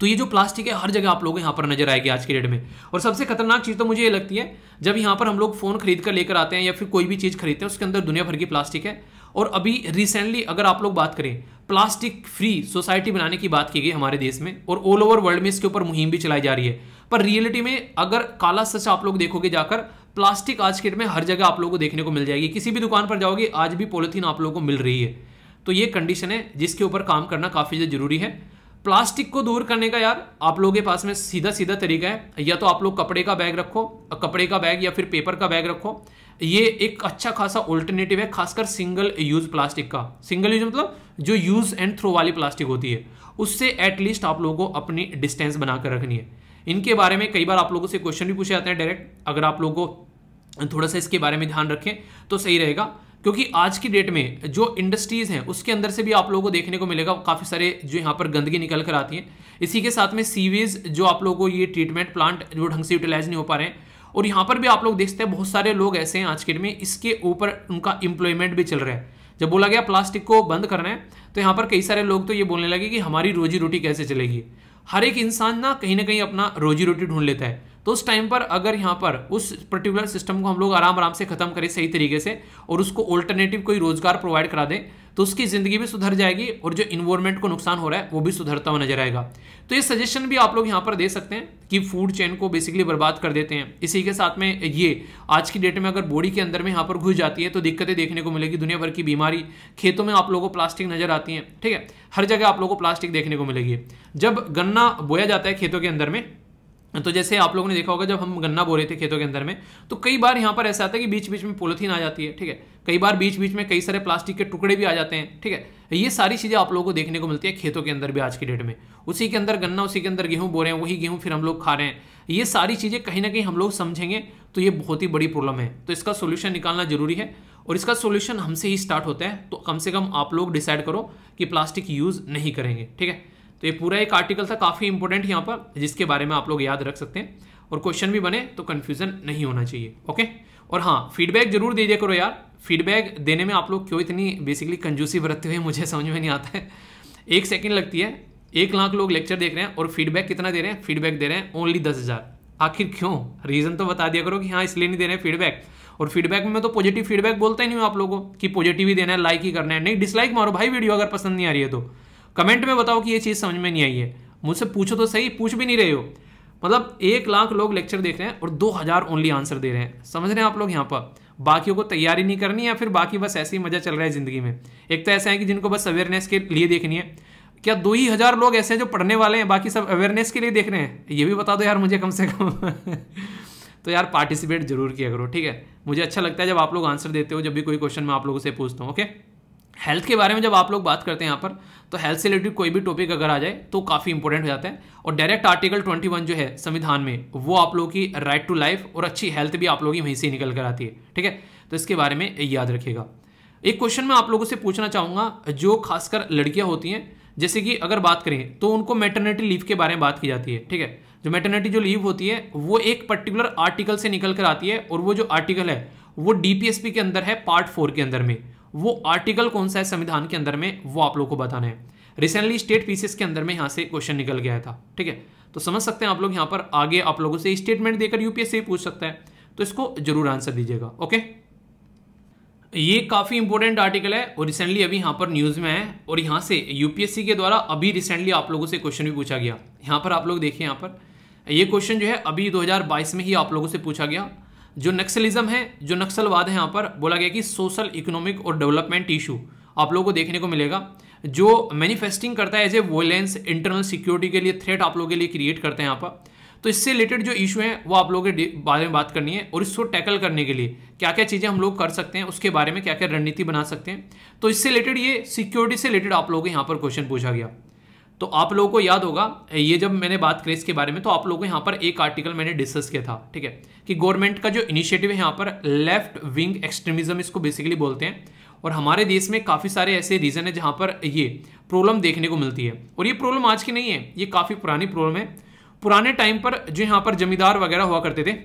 तो ये जो प्लास्टिक है हर जगह आप लोग यहाँ पर नजर आएगी आज के डेट में और सबसे खतरनाक चीज़ तो मुझे ये लगती है जब यहाँ पर हम लोग फ़ोन खरीद कर लेकर आते हैं या फिर कोई भी चीज़ खरीदते हैं उसके अंदर दुनिया भर की प्लास्टिक है और अभी रिसेंटली अगर आप लोग बात करें प्लास्टिक फ्री सोसाइटी बनाने की बात की गई हमारे देश में और ऑल ओवर वर्ल्ड में इसके ऊपर मुहिम भी चलाई जा रही है पर रियलिटी में अगर काला सच आप लोग देखोगे जाकर प्लास्टिक आज के डेट में हर जगह आप लोगों को देखने को मिल जाएगी किसी भी दुकान पर जाओगे आज भी पॉलिथीन आप लोगों को मिल रही है तो ये कंडीशन है जिसके ऊपर काम करना काफ़ी ज़्यादा जरूरी है प्लास्टिक को दूर करने का यार आप लोगों के पास में सीधा सीधा तरीका है या तो आप लोग कपड़े का बैग रखो कपड़े का बैग या फिर पेपर का बैग रखो ये एक अच्छा खासा ऑल्टरनेटिव है खासकर सिंगल यूज प्लास्टिक का सिंगल यूज मतलब जो यूज एंड थ्रो वाली प्लास्टिक होती है उससे एटलीस्ट आप लोगों को अपनी डिस्टेंस बनाकर रखनी है इनके बारे में कई बार आप लोगों से क्वेश्चन भी पूछे जाते हैं डायरेक्ट अगर आप लोगों को थोड़ा सा इसके बारे में ध्यान रखें तो सही रहेगा क्योंकि आज की डेट में जो इंडस्ट्रीज़ हैं उसके अंदर से भी आप लोगों को देखने को मिलेगा काफ़ी सारे जो यहाँ पर गंदगी निकल कर आती है इसी के साथ में सीवेज जो आप लोगों को ये ट्रीटमेंट प्लांट जो ढंग से यूटिलाइज नहीं हो पा रहे हैं और यहाँ पर भी आप लोग देखते हैं बहुत सारे लोग ऐसे हैं आज के डेट में इसके ऊपर उनका एम्प्लॉयमेंट भी चल रहा है जब बोला गया प्लास्टिक को बंद करना है तो यहाँ पर कई सारे लोग तो ये बोलने लगे कि हमारी रोजी रोटी कैसे चलेगी हर एक इंसान ना कहीं ना कहीं अपना रोजी रोटी ढूंढ लेता है तो उस टाइम पर अगर यहाँ पर उस पर्टिकुलर सिस्टम को हम लोग आराम आराम से ख़त्म करें सही तरीके से और उसको ऑल्टरनेटिव कोई रोज़गार प्रोवाइड करा दें तो उसकी ज़िंदगी भी सुधर जाएगी और जो इन्वायरमेंट को नुकसान हो रहा है वो भी सुधरता हुआ नजर आएगा तो ये सजेशन भी आप लोग यहाँ पर दे सकते हैं कि फूड चेन को बेसिकली बर्बाद कर देते हैं इसी के साथ में ये आज की डेट में अगर बॉडी के अंदर में यहाँ पर घुस जाती है तो दिक्कतें देखने को मिलेगी दुनिया भर की बीमारी खेतों में आप लोगों को प्लास्टिक नजर आती है ठीक है हर जगह आप लोगों को प्लास्टिक देखने को मिलेगी जब गन्ना बोया जाता है खेतों के अंदर में तो जैसे आप लोगों ने देखा होगा जब हम गन्ना बो रहे थे खेतों के अंदर में तो कई बार यहाँ पर ऐसा आता है कि बीच बीच में पोलिथीन आ जाती है ठीक है कई बार बीच बीच में कई सारे प्लास्टिक के टुकड़े भी आ जाते हैं ठीक है ये सारी चीज़ें आप लोगों को देखने को मिलती है खेतों के अंदर भी आज की डेट में उसी के अंदर गन्ना उसी के अंदर गेहूँ बो रहे हैं वही गेहूँ फिर हम लोग खा रहे हैं ये सारी चीज़ें कहीं ना कहीं हम लोग समझेंगे तो ये बहुत ही बड़ी प्रॉब्लम है तो इसका सोल्यूशन निकालना जरूरी है और इसका सोल्यूशन हमसे ही स्टार्ट होता है तो कम से कम आप लोग डिसाइड करो कि प्लास्टिक यूज़ नहीं करेंगे ठीक है तो ये पूरा एक आर्टिकल था काफ़ी इंपॉर्टेंट यहाँ पर जिसके बारे में आप लोग याद रख सकते हैं और क्वेश्चन भी बने तो कन्फ्यूजन नहीं होना चाहिए ओके और हाँ फीडबैक जरूर दीजिए करो यार फीडबैक देने में आप लोग क्यों इतनी बेसिकली कंजूसी बरतते हुए मुझे समझ में नहीं आता है एक सेकेंड लगती है एक लाख लोग लेक्चर देख रहे हैं और फीडबैक कितना दे रहे हैं फीडबैक दे रहे हैं ओनली दस हज़ार आखिर क्यों रीज़न तो बता दिया करो कि हाँ इसलिए नहीं दे रहे हैं फीडबैक और फीडबैक में तो पॉजिटिव फीडबैक बोलता ही नहीं हूँ आप लोगों को कि पॉजिटिव ही देना है लाइक ही करना है नहीं डिसलाइक मारो भाई वीडियो अगर पसंद नहीं आ रही है तो कमेंट में बताओ कि ये चीज़ समझ में नहीं आई है मुझसे पूछो तो सही पूछ भी नहीं रहे हो मतलब एक लाख लोग लेक्चर देख रहे हैं और दो हज़ार ओनली आंसर दे रहे हैं समझ रहे हैं आप लोग यहाँ पर बाकियों को तैयारी नहीं करनी या फिर बाकी बस ऐसे ही मज़ा चल रहा है ज़िंदगी में एक तो ऐसा है कि जिनको बस अवेयरनेस के लिए देखनी है क्या दो ही हज़ार लोग ऐसे हैं जो पढ़ने वाले हैं बाकी सब अवेयरनेस के लिए देख रहे हैं ये भी बता दो यार मुझे कम से कम तो यार पार्टिसिपेट जरूर किया करो ठीक है मुझे अच्छा लगता है जब आप लोग आंसर देते हो जब भी कोई क्वेश्चन मैं आप लोगों से पूछता हूँ ओके हेल्थ के बारे में जब आप लोग बात करते हैं यहाँ पर तो हेल्थ से रिलेटेड कोई भी टॉपिक अगर आ जाए तो काफ़ी इंपॉर्टेंट हो जाता है और डायरेक्ट आर्टिकल 21 जो है संविधान में वो आप लोगों की राइट टू लाइफ और अच्छी हेल्थ भी आप लोगों की वहीं से निकल कर आती है ठीक है तो इसके बारे में याद रखिएगा एक क्वेश्चन मैं आप लोगों से पूछना चाहूँगा जो खासकर लड़कियाँ होती हैं जैसे कि अगर बात करें तो उनको मेटर्निटी लीव के बारे में बात की जाती है ठीक है जो मेटर्निटी जो लीव होती है वो एक पर्टिकुलर आर्टिकल से निकल कर आती है और वो जो आर्टिकल है वो डीपीएसपी के अंदर है पार्ट फोर के अंदर में वो आर्टिकल कौन सा है संविधान के अंदर में वो आप लोग को बताना है रिसेंटली स्टेट पीसीएस के अंदर में यहां से क्वेश्चन निकल गया था ठीक है तो समझ सकते हैं आप लोग यहां पर आगे आप लोगों से स्टेटमेंट देकर यूपीएससी पूछ सकता है तो इसको जरूर आंसर दीजिएगा ओके ये काफ़ी इंपॉर्टेंट आर्टिकल है और रिसेंटली अभी यहां पर न्यूज़ में है और यहां से यूपीएससी के द्वारा अभी रिसेंटली आप लोगों से क्वेश्चन भी पूछा गया यहां पर आप लोग देखिए यहां पर ये क्वेश्चन जो है अभी 2022 में ही आप लोगों से पूछा गया जो नक्सलिज्म है जो नक्सलवाद है यहाँ पर बोला गया कि सोशल इकोनॉमिक और डेवलपमेंट इशू आप लोगों को देखने को मिलेगा जो मैनिफेस्टिंग करता है as a violence internal security के लिए थ्रेट आप लोगों के लिए क्रिएट करते हैं यहाँ पर तो इससे रिलेटेड जो इशू हैं वो आप लोगों के बारे में बात करनी है और इसको टैकल करने के लिए क्या क्या चीज़ें हम लोग कर सकते हैं उसके बारे में क्या क्या रणनीति बना सकते हैं तो इससे रिलेटेड ये सिक्योरिटी से रिलेटेड आप लोगों के यहाँ पर क्वेश्चन पूछा गया तो आप लोगों को याद होगा ये जब मैंने बात करी इसके बारे में तो आप लोगों को यहाँ पर एक आर्टिकल मैंने डिस्कस किया था ठीक है कि गवर्नमेंट का जो इनिशिएटिव है यहाँ पर लेफ्ट विंग एक्सट्रीमिज्म इसको बेसिकली बोलते हैं और हमारे देश में काफ़ी सारे ऐसे रीज़न है जहाँ पर ये प्रॉब्लम देखने को मिलती है और ये प्रॉब्लम आज की नहीं है ये काफ़ी पुरानी प्रॉब्लम है पुराने टाइम पर जो यहाँ पर जमींदार वगैरह हुआ करते थे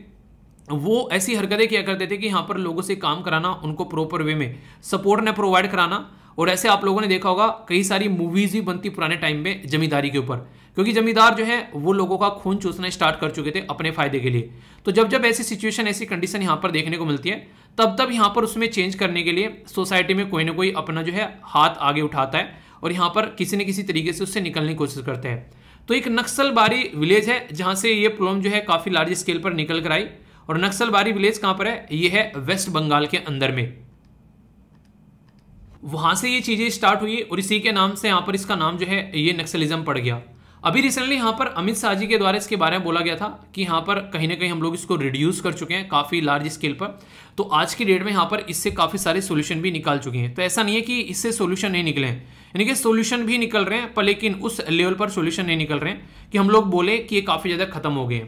वो ऐसी हरकतें किया करते थे कि यहाँ पर लोगों से काम कराना उनको प्रॉपर वे में सपोर्ट न प्रोवाइड कराना और ऐसे आप लोगों ने देखा होगा कई सारी मूवीज़ भी बनती पुराने टाइम में जमींदारी के ऊपर क्योंकि जमींदार जो है वो लोगों का खून चूसना स्टार्ट कर चुके थे अपने फायदे के लिए तो जब जब ऐसी सिचुएशन ऐसी कंडीशन यहाँ पर देखने को मिलती है तब तब यहाँ पर उसमें चेंज करने के लिए सोसाइटी में कोई ना कोई अपना जो है हाथ आगे उठाता है और यहाँ पर किसी न किसी तरीके से उससे निकलने की कोशिश करते हैं तो एक नक्सलबारी विलेज है जहाँ से ये प्रॉब्लम जो है काफ़ी लार्ज स्केल पर निकल कर आई और नक्सलबारी विलेज कहाँ पर है ये है वेस्ट बंगाल के अंदर में वहां से ये चीज़ें स्टार्ट हुई और इसी के नाम से यहाँ पर इसका नाम जो है ये नक्सलिज्म पड़ गया अभी रिसेंटली यहाँ पर अमित शाह जी के द्वारा इसके बारे में बोला गया था कि यहाँ पर कहीं ना कहीं हम लोग इसको रिड्यूस कर चुके हैं काफ़ी लार्ज स्केल पर तो आज की डेट में यहाँ पर इससे काफ़ी सारे सोल्यूशन भी निकाल चुके हैं तो ऐसा नहीं है कि इससे सोल्यूशन नहीं निकले यानी कि सोल्यूशन भी निकल रहे हैं पर लेकिन उस लेवल पर सोल्यूशन नहीं निकल रहे हैं कि हम लोग बोले कि ये काफ़ी ज़्यादा खत्म हो गए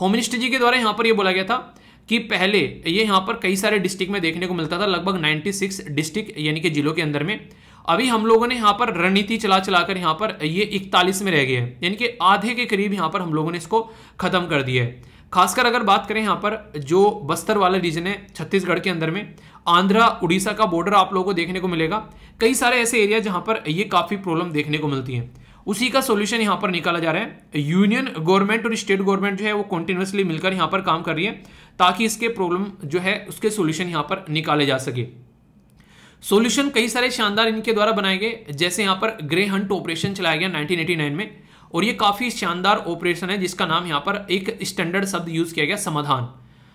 होम मिनिस्टर जी के द्वारा यहाँ पर यह बोला गया था कि पहले ये यहाँ पर कई सारे डिस्ट्रिक्ट में देखने को मिलता था लगभग 96 डिस्ट्रिक्ट यानी कि जिलों के अंदर में अभी हम लोगों ने यहाँ पर रणनीति चला चलाकर यहाँ पर ये इकतालीस में रह गए हैं यानी कि आधे के करीब यहाँ पर हम लोगों ने इसको खत्म कर दिया है खासकर अगर बात करें यहाँ पर जो बस्तर वाला रीजन है छत्तीसगढ़ के अंदर में आंध्रा उड़ीसा का बॉर्डर आप लोगों को देखने को मिलेगा कई सारे ऐसे एरिया जहाँ पर ये काफ़ी प्रॉब्लम देखने को मिलती है उसी का सोल्यूशन यहाँ पर निकाला जा रहा है यूनियन गवर्नमेंट और स्टेट गवर्नमेंट जो है वो कॉन्टिन्यूसली मिलकर यहाँ पर काम कर रही है ताकि इसके प्रॉब्लम जो है उसके सोल्यूशन यहाँ पर निकाले जा सके सोल्यूशन कई सारे शानदार इनके द्वारा बनाए गए जैसे यहाँ पर ग्रे हंट ऑपरेशन चलाया गया 1989 में और ये काफ़ी शानदार ऑपरेशन है जिसका नाम यहाँ पर एक स्टैंडर्ड शब्द यूज़ किया गया समाधान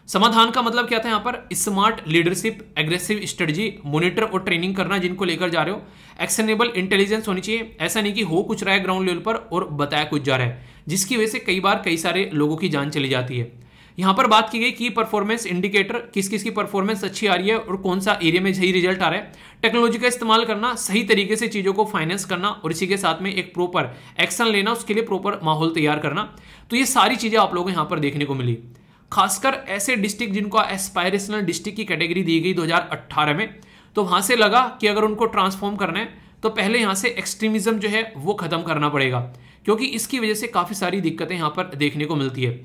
समाधान का मतलब क्या था यहाँ पर smart leadership aggressive strategy monitor और ट्रेनिंग करना जिनको लेकर जा रहे हो एक्शनेबल इंटेलिजेंस होनी चाहिए ऐसा नहीं कि हो कुछ रहा है ग्राउंड लेवल पर और बताया कुछ जा रहा है जिसकी वजह से कई बार कई सारे लोगों की जान चली जाती है यहाँ पर बात की गई की परफॉर्मेंस इंडिकेटर किस किस की परफॉर्मेंस अच्छी आ रही है और कौन सा एरिया में सही रिजल्ट आ रहा है टेक्नोलॉजी का इस्तेमाल करना सही तरीके से चीज़ों को फाइनेंस करना और इसी के साथ में एक प्रॉपर एक्शन लेना उसके लिए प्रॉपर माहौल तैयार करना तो ये सारी चीज़ें आप लोगों को यहाँ पर देखने को मिली खासकर ऐसे डिस्ट्रिक्ट जिनको एस्पायरेशनल डिस्ट्रिक्ट की कैटेगरी दी गई 2018 में तो वहाँ से लगा कि अगर उनको ट्रांसफॉर्म करना है तो पहले यहाँ से एक्सट्रीमिज्म जो है वो ख़त्म करना पड़ेगा क्योंकि इसकी वजह से काफ़ी सारी दिक्कतें यहाँ पर देखने को मिलती है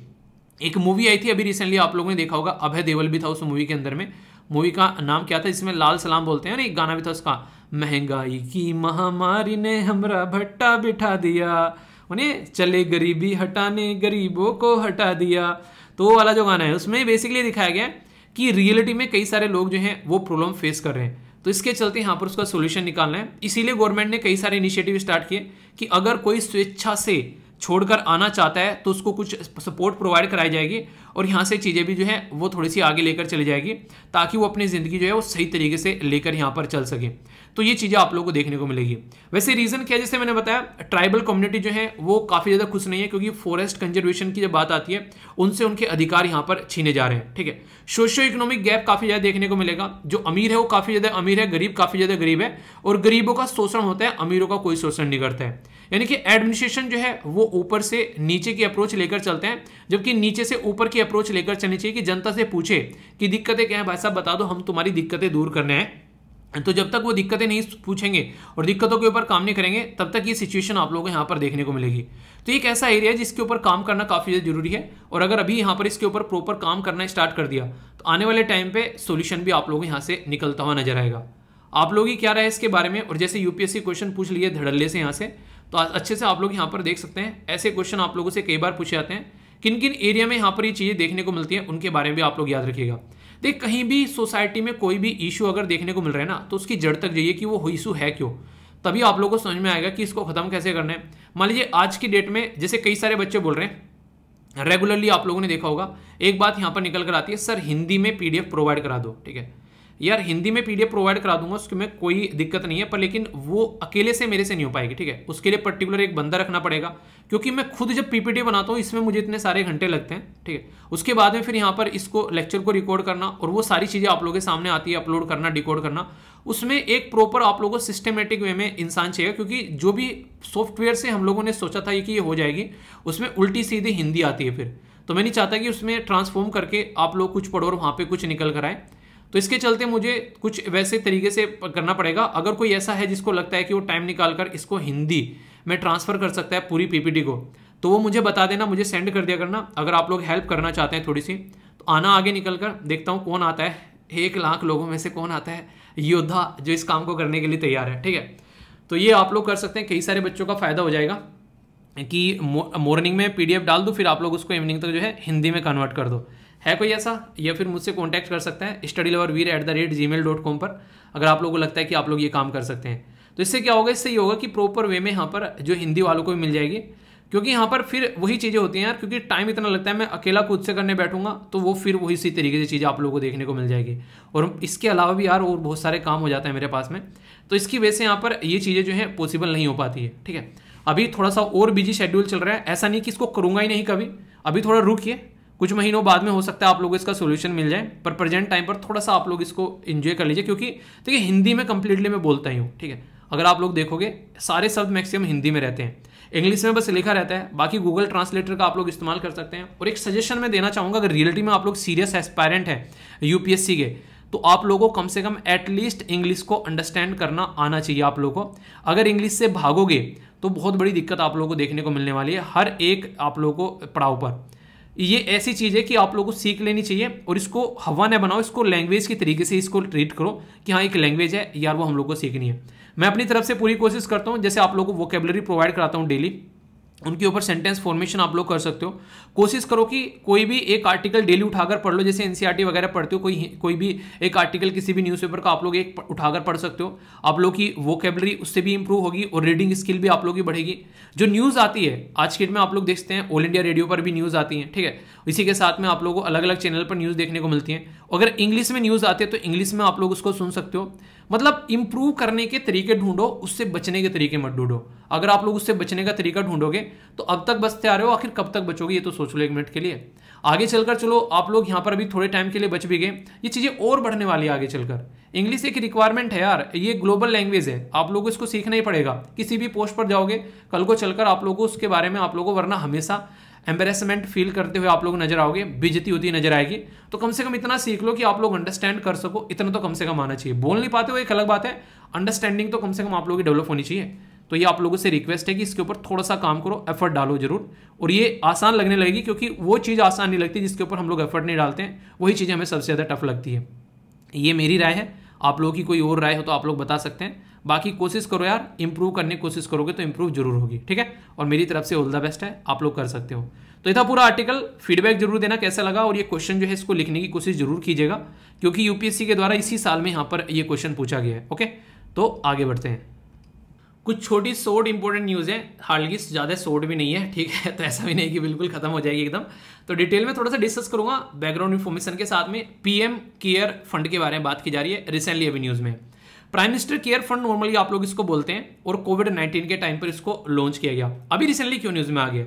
एक मूवी आई थी अभी रिसेंटली आप लोगों ने देखा होगा अभय देवल भी था उस मूवी के अंदर में मूवी का नाम क्या था जिसमें लाल सलाम बोलते हैं ना एक गाना भी था उसका महंगाई की महामारी ने हमरा भट्टा बिठा दिया उन्हें चले गरीबी हटाने गरीबों को हटा दिया तो वो वाला जो गाना है उसमें बेसिकली दिखाया गया कि रियलिटी में कई सारे लोग जो हैं वो प्रॉब्लम फेस कर रहे हैं तो इसके चलते यहाँ पर उसका सोल्यूशन निकालना है इसीलिए गवर्नमेंट ने कई सारे इनिशिएटिव स्टार्ट किए कि अगर कोई स्वेच्छा से छोड़कर आना चाहता है तो उसको कुछ सपोर्ट प्रोवाइड कराई जाएगी और यहाँ से चीज़ें भी जो है वो थोड़ी सी आगे लेकर चली जाएगी ताकि वो अपनी ज़िंदगी जो है वो सही तरीके से लेकर यहाँ पर चल सके तो ये चीज़ें आप लोगों को देखने को मिलेगी वैसे रीज़न क्या जैसे मैंने बताया ट्राइबल कम्युनिटी जो है वो काफ़ी ज़्यादा खुश नहीं है क्योंकि फॉरेस्ट कंजर्वेशन की जब बात आती है उनसे उनके अधिकार यहां पर छीने जा रहे हैं ठीक है सोशियो इकोनॉमिक गैप काफ़ी ज़्यादा देखने को मिलेगा जो अमीर है वो काफ़ी ज़्यादा अमीर है गरीब काफ़ी ज़्यादा गरीब है और गरीबों का शोषण होता है अमीरों का कोई शोषण नहीं करता है यानी कि एडमिनिस्ट्रेशन जो है वो ऊपर से नीचे की अप्रोच लेकर चलते हैं जबकि नीचे से ऊपर की अप्रोच लेकर चलनी चाहिए कि जनता से पूछे कि दिक्कतें क्या है भाई साहब बता दो हम तुम्हारी दिक्कतें दूर करने हैं तो जब तक वो दिक्कतें नहीं पूछेंगे और दिक्कतों के ऊपर काम नहीं करेंगे तब तक ये सिचुएशन आप लोगों को यहाँ पर देखने को मिलेगी तो एक ऐसा एरिया है जिसके ऊपर काम करना काफ़ी ज़्यादा जरूरी है और अगर अभी यहाँ पर इसके ऊपर प्रॉपर काम करना स्टार्ट कर दिया तो आने वाले टाइम पर सोल्यूशन भी आप लोगों को यहाँ से निकलता हुआ नजर आएगा आप लोग ही क्या रहा है इसके बारे में और जैसे यूपीएससी क्वेश्चन पूछ लिए धड़ल्ले से यहाँ से तो अच्छे से आप लोग यहाँ पर देख सकते हैं ऐसे क्वेश्चन आप लोगों से कई बार पूछे जाते हैं किन किन एरिया में यहाँ पर ये चीज़ें देखने को मिलती हैं उनके बारे में भी आप लोग याद रखिएगा देख कहीं भी सोसाइटी में कोई भी इशू अगर देखने को मिल रहा है ना तो उसकी जड़ तक जाइए कि वो इशू है क्यों तभी आप लोगों को समझ में आएगा कि इसको खत्म कैसे करना है मान लीजिए आज की डेट में जैसे कई सारे बच्चे बोल रहे हैं रेगुलरली आप लोगों ने देखा होगा एक बात यहाँ पर निकल कर आती है सर हिंदी में पीडीएफ प्रोवाइड करा दो ठीक है यार हिंदी में पीडीएफ प्रोवाइड करा दूंगा उसमें कोई दिक्कत नहीं है पर लेकिन वो अकेले से मेरे से नहीं हो पाएगी ठीक है उसके लिए पर्टिकुलर एक बंदा रखना पड़ेगा क्योंकि मैं खुद जब पीपीटी बनाता हूँ इसमें मुझे इतने सारे घंटे लगते हैं ठीक है उसके बाद में फिर यहाँ पर इसको लेक्चर को रिकॉर्ड करना और वो सारी चीज़ें आप लोगों के सामने आती है अपलोड करना डिकोड करना उसमें एक प्रॉपर आप लोगों को सिस्टमेटिक वे में इंसान चाहिए क्योंकि जो भी सॉफ्टवेयर से हम लोगों ने सोचा था कि ये हो जाएगी उसमें उल्टी सीधी हिंदी आती है फिर तो मैं नहीं चाहता कि उसमें ट्रांसफॉर्म करके आप लोग कुछ पढ़ो और वहाँ पे कुछ निकल कर आए तो इसके चलते मुझे कुछ वैसे तरीके से करना पड़ेगा अगर कोई ऐसा है जिसको लगता है कि वो टाइम निकाल कर इसको हिंदी में ट्रांसफ़र कर सकता है पूरी पीपीटी को तो वो मुझे बता देना मुझे सेंड कर दिया करना अगर आप लोग हेल्प करना चाहते हैं थोड़ी सी तो आना आगे निकल कर देखता हूँ कौन आता है एक लाख लोगों में से कौन आता है योद्धा जो इस काम को करने के लिए तैयार है ठीक है तो ये आप लोग कर सकते हैं कई सारे बच्चों का फ़ायदा हो जाएगा कि मॉर्निंग में पीडीएफ डाल दो फिर आप लोग उसको इवनिंग तक जो है हिंदी में कन्वर्ट कर दो है कोई ऐसा या फिर मुझसे कॉन्टैक्ट कर सकते हैं study lover Veer at the rate Gmail dot com पर अगर आप लोगों को लगता है कि आप लोग ये काम कर सकते हैं तो इससे क्या होगा इससे ये होगा कि प्रॉपर वे में यहाँ पर जो हिंदी वालों को भी मिल जाएगी क्योंकि यहाँ पर फिर वही चीज़ें होती हैं यार क्योंकि टाइम इतना लगता है मैं अकेला खुद से करने बैठूंगा तो वो फिर वही इसी तरीके से चीज़ें आप लोगों को देखने को मिल जाएगी और इसके अलावा भी यार और बहुत सारे काम हो जाते हैं मेरे पास में तो इसकी वजह से यहाँ पर ये चीज़ें जो है पॉसिबल नहीं हो पाती है ठीक है अभी थोड़ा सा और बिजी शेड्यूल चल रहा है ऐसा नहीं कि इसको करूँगा ही नहीं कभी अभी थोड़ा रुकिए कुछ महीनों बाद में हो सकता है आप लोग इसका सोल्यूशन मिल जाए पर प्रेजेंट टाइम पर थोड़ा सा आप लोग इसको इन्जॉय कर लीजिए क्योंकि देखिए हिंदी में कंप्लीटली मैं बोलता ही हूँ ठीक है अगर आप लोग देखोगे सारे शब्द मैक्सिमम हिंदी में रहते हैं इंग्लिश में बस लिखा रहता है बाकी गूगल ट्रांसलेटर का आप लोग इस्तेमाल कर सकते हैं और एक सजेशन मैं देना चाहूँगा अगर रियलिटी में आप लोग सीरियस एस्पायरेंट हैं यूपीएससी के तो आप लोगों को कम से कम एटलीस्ट इंग्लिश को अंडरस्टैंड करना आना चाहिए आप लोगों को अगर इंग्लिश से भागोगे तो बहुत बड़ी दिक्कत आप लोगों को देखने को मिलने वाली है हर एक आप लोगों को पड़ाव पर ये ऐसी चीज़ है कि आप लोगों को सीख लेनी चाहिए और इसको हवा ने बनाओ इसको लैंग्वेज के तरीके से इसको ट्रीट करो कि हाँ एक लैंग्वेज है यार वो हम लोग को सीखनी है मैं अपनी तरफ से पूरी कोशिश करता हूँ जैसे आप लोगों को वोकेबलरी प्रोवाइड कराता हूँ डेली उनके ऊपर सेंटेंस फॉर्मेशन आप लोग कर सकते हो कोशिश करो कि कोई भी एक आर्टिकल डेली उठाकर पढ़ लो जैसे एनसीईआरटी e वगैरह पढ़ते हो कोई कोई भी एक आर्टिकल किसी भी न्यूज़पेपर का आप लोग एक उठाकर पढ़ सकते हो आप लोग की वोकेबलरी उससे भी इंप्रूव होगी और रीडिंग स्किल भी आप लोग की बढ़ेगी जो न्यूज़ आती है आज के डेट में आप लोग देखते हैं ऑल इंडिया रेडियो पर भी न्यूज़ आती है ठीक है इसी के साथ में आप लोगों को अलग अलग चैनल पर न्यूज़ देखने को मिलती है अगर इंग्लिश में न्यूज़ आती है तो इंग्लिश में आप लोग उसको सुन सकते हो मतलब इंप्रूव करने के तरीके ढूंढो उससे बचने के तरीके मत ढूंढो अगर आप लोग उससे बचने का तरीका ढूंढोगे तो अब तक बचते आ रहे हो आखिर कब तक बचोगे ये तो सोच लो एक मिनट के लिए आगे चलकर चलो आप लोग यहाँ पर अभी थोड़े टाइम के लिए बच भी गए ये चीज़ें और बढ़ने वाली है आगे चलकर इंग्लिश एक रिक्वायरमेंट है यार ये ग्लोबल लैंग्वेज है आप लोगों को इसको सीखना ही पड़ेगा किसी भी पोस्ट पर जाओगे कल को चलकर आप लोगों को उसके बारे में आप लोगों को वरना हमेशा एम्बेसमेंट फील करते हुए आप लोग नजर आओगे बिजती होती नजर आएगी तो कम से कम इतना सीख लो कि आप लोग अंडरस्टैंड कर सको इतना तो कम से कम आना चाहिए बोल नहीं पाते हो एक अलग बात है अंडरस्टैंडिंग तो कम से कम आप लोगों की डेवलप होनी चाहिए तो ये आप लोगों से रिक्वेस्ट है कि इसके ऊपर थोड़ा सा काम करो एफर्ट डालो जरूर और ये आसान लगने लगेगी क्योंकि वो चीज़ आसान नहीं लगती जिसके ऊपर हम लोग एफर्ट नहीं डालते हैं वही चीज़ हमें सबसे ज़्यादा टफ लगती है ये मेरी राय है आप लोगों की कोई और राय हो तो आप लोग बता सकते हैं बाकी कोशिश करो यार इंप्रूव करने की कोशिश करोगे तो इंप्रूव जरूर होगी ठीक है और मेरी तरफ से ऑल द बेस्ट है आप लोग कर सकते हो तो ये पूरा आर्टिकल फीडबैक जरूर देना कैसा लगा और ये क्वेश्चन जो है इसको लिखने की कोशिश जरूर कीजिएगा क्योंकि यूपीएससी के द्वारा इसी साल में यहाँ पर ये क्वेश्चन पूछा गया है ओके तो आगे बढ़ते हैं कुछ छोटी शोर्ट इंपॉर्टेंट न्यूज़ है हालांकि ज़्यादा शोर्ट भी नहीं है ठीक है तो ऐसा भी नहीं कि बिल्कुल खत्म हो जाएगी एकदम तो डिटेल में थोड़ा सा डिस्कस करूंगा बैकग्राउंड इन्फॉर्मेशन के साथ में पीएम केयर फंड के बारे में बात की जा रही है रिसेंटली अभी न्यूज़ में prime minister care fund normally आप लोग इसको बोलते हैं और कोविड नाइन्टीन के टाइम पर इसको लॉन्च किया गया अभी रिसेंटली क्यों न्यूज़ में आ गया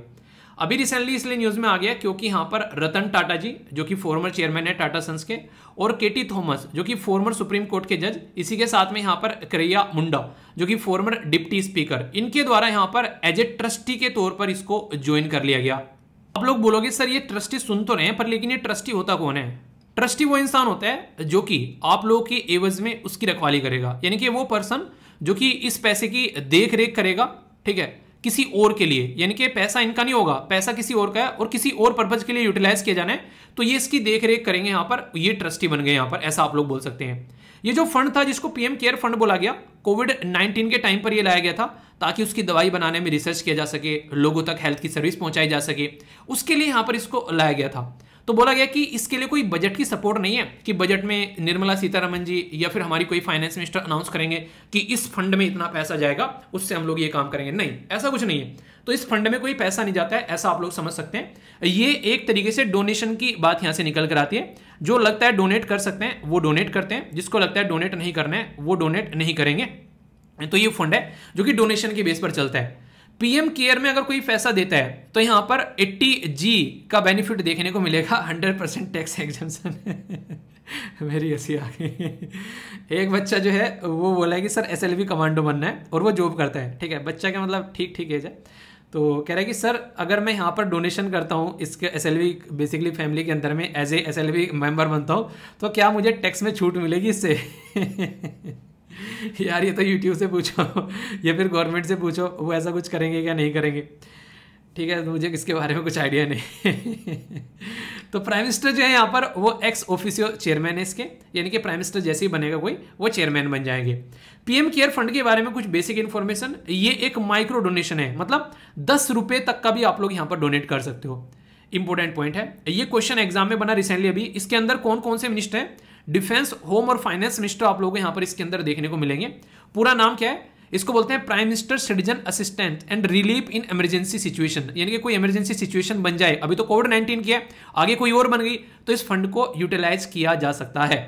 अभी रिसेंटली इसलिए न्यूज़ में आ गया क्योंकि यहां पर रतन टाटा जी जो कि फॉर्मर चेयरमैन है टाटा सन्स के और केटी थॉमस जो कि फॉर्मर सुप्रीम कोर्ट के जज इसी के साथ में यहां पर करैया मुंडा जो कि फॉर्मर डिप्टी स्पीकर इनके द्वारा यहां पर एज ए ट्रस्टी के तौर पर इसको ज्वाइन कर लिया गया आप लोग बोलोगे सर ये ट्रस्टी सुन तो रहे हैं पर लेकिन ये ट्रस्टी होता कौन है ट्रस्टी वो इंसान होता है जो कि आप लोगों के एवज में उसकी रखवाली करेगा यानी कि वो पर्सन जो कि इस पैसे की देख रेख करेगा ठीक है किसी और के लिए यानी कि पैसा इनका नहीं होगा पैसा किसी और का है और किसी और पर्पज के लिए यूटिलाइज किया जाना है तो ये इसकी देख रेख करेंगे यहाँ पर ये ट्रस्टी बन गए यहाँ पर ऐसा आप लोग बोल सकते हैं ये जो फंड था जिसको पीएम केयर फंड बोला गया कोविड 19 के टाइम पर ये लाया गया था ताकि उसकी दवाई बनाने में रिसर्च किया जा सके लोगों तक हेल्थ की सर्विस पहुंचाई जा सके उसके लिए यहाँ पर इसको लाया गया था तो बोला गया कि इसके लिए कोई बजट की सपोर्ट नहीं है कि बजट में निर्मला सीतारमन जी या फिर हमारी कोई फाइनेंस मिनिस्टर अनाउंस करेंगे कि इस फंड में इतना पैसा जाएगा उससे हम लोग ये काम करेंगे नहीं ऐसा कुछ नहीं है तो इस फंड में कोई पैसा नहीं जाता है ऐसा आप लोग समझ सकते हैं ये एक तरीके से डोनेशन की बात यहाँ से निकल कर आती है जो लगता है डोनेट कर सकते हैं वो डोनेट करते हैं जिसको लगता है डोनेट नहीं करना है वो डोनेट नहीं करेंगे तो ये फंड है जो कि डोनेशन के बेस पर चलता है पीएम केयर में अगर कोई पैसा देता है तो यहाँ पर 80 जी का बेनिफिट देखने को मिलेगा 100 परसेंट टैक्स एग्जामेशन मेरी ऐसी आ गई एक बच्चा जो है वो बोला है कि सर एस कमांडो बनना है और वो जॉब करता है ठीक है बच्चा का मतलब ठीक ठीक है है तो कह रहा है कि सर अगर मैं यहाँ पर डोनेशन करता हूँ इसके एस बेसिकली फैमिली के अंदर में एज ए एस मेंबर बनता हूँ तो क्या मुझे टैक्स में छूट मिलेगी इससे यार ये तो यूट्यूब से पूछो या फिर गवर्नमेंट से पूछो वो ऐसा कुछ करेंगे क्या नहीं करेंगे ठीक है मुझे किसके बारे में कुछ आइडिया नहीं तो प्राइम मिनिस्टर जो है यहाँ पर वो एक्स ऑफिसियो चेयरमैन है इसके यानी कि प्राइम मिनिस्टर जैसे ही बनेगा कोई वो चेयरमैन बन जाएंगे पीएम केयर फंड के बारे में कुछ बेसिक इन्फॉर्मेशन ये एक माइक्रो डोनेशन है मतलब दस रुपये तक का भी आप लोग यहाँ पर डोनेट कर सकते हो इंपॉर्टेंट पॉइंट है ये क्वेश्चन एग्जाम में बना रिसेंटली अभी इसके अंदर कौन कौन से मिनिस्टर हैं डिफेंस होम और फाइनेंस मिनिस्टर आप लोगों को यहां पर इसके अंदर देखने को मिलेंगे पूरा नाम क्या है इसको बोलते हैं prime minister citizen assistant and relief in emergency situation यानी कि कोई इमरजेंसी सिचुएशन बन जाए अभी तो कोविड नाइन्टीन की है आगे कोई और बन गई तो इस फंड को यूटिलाइज किया जा सकता है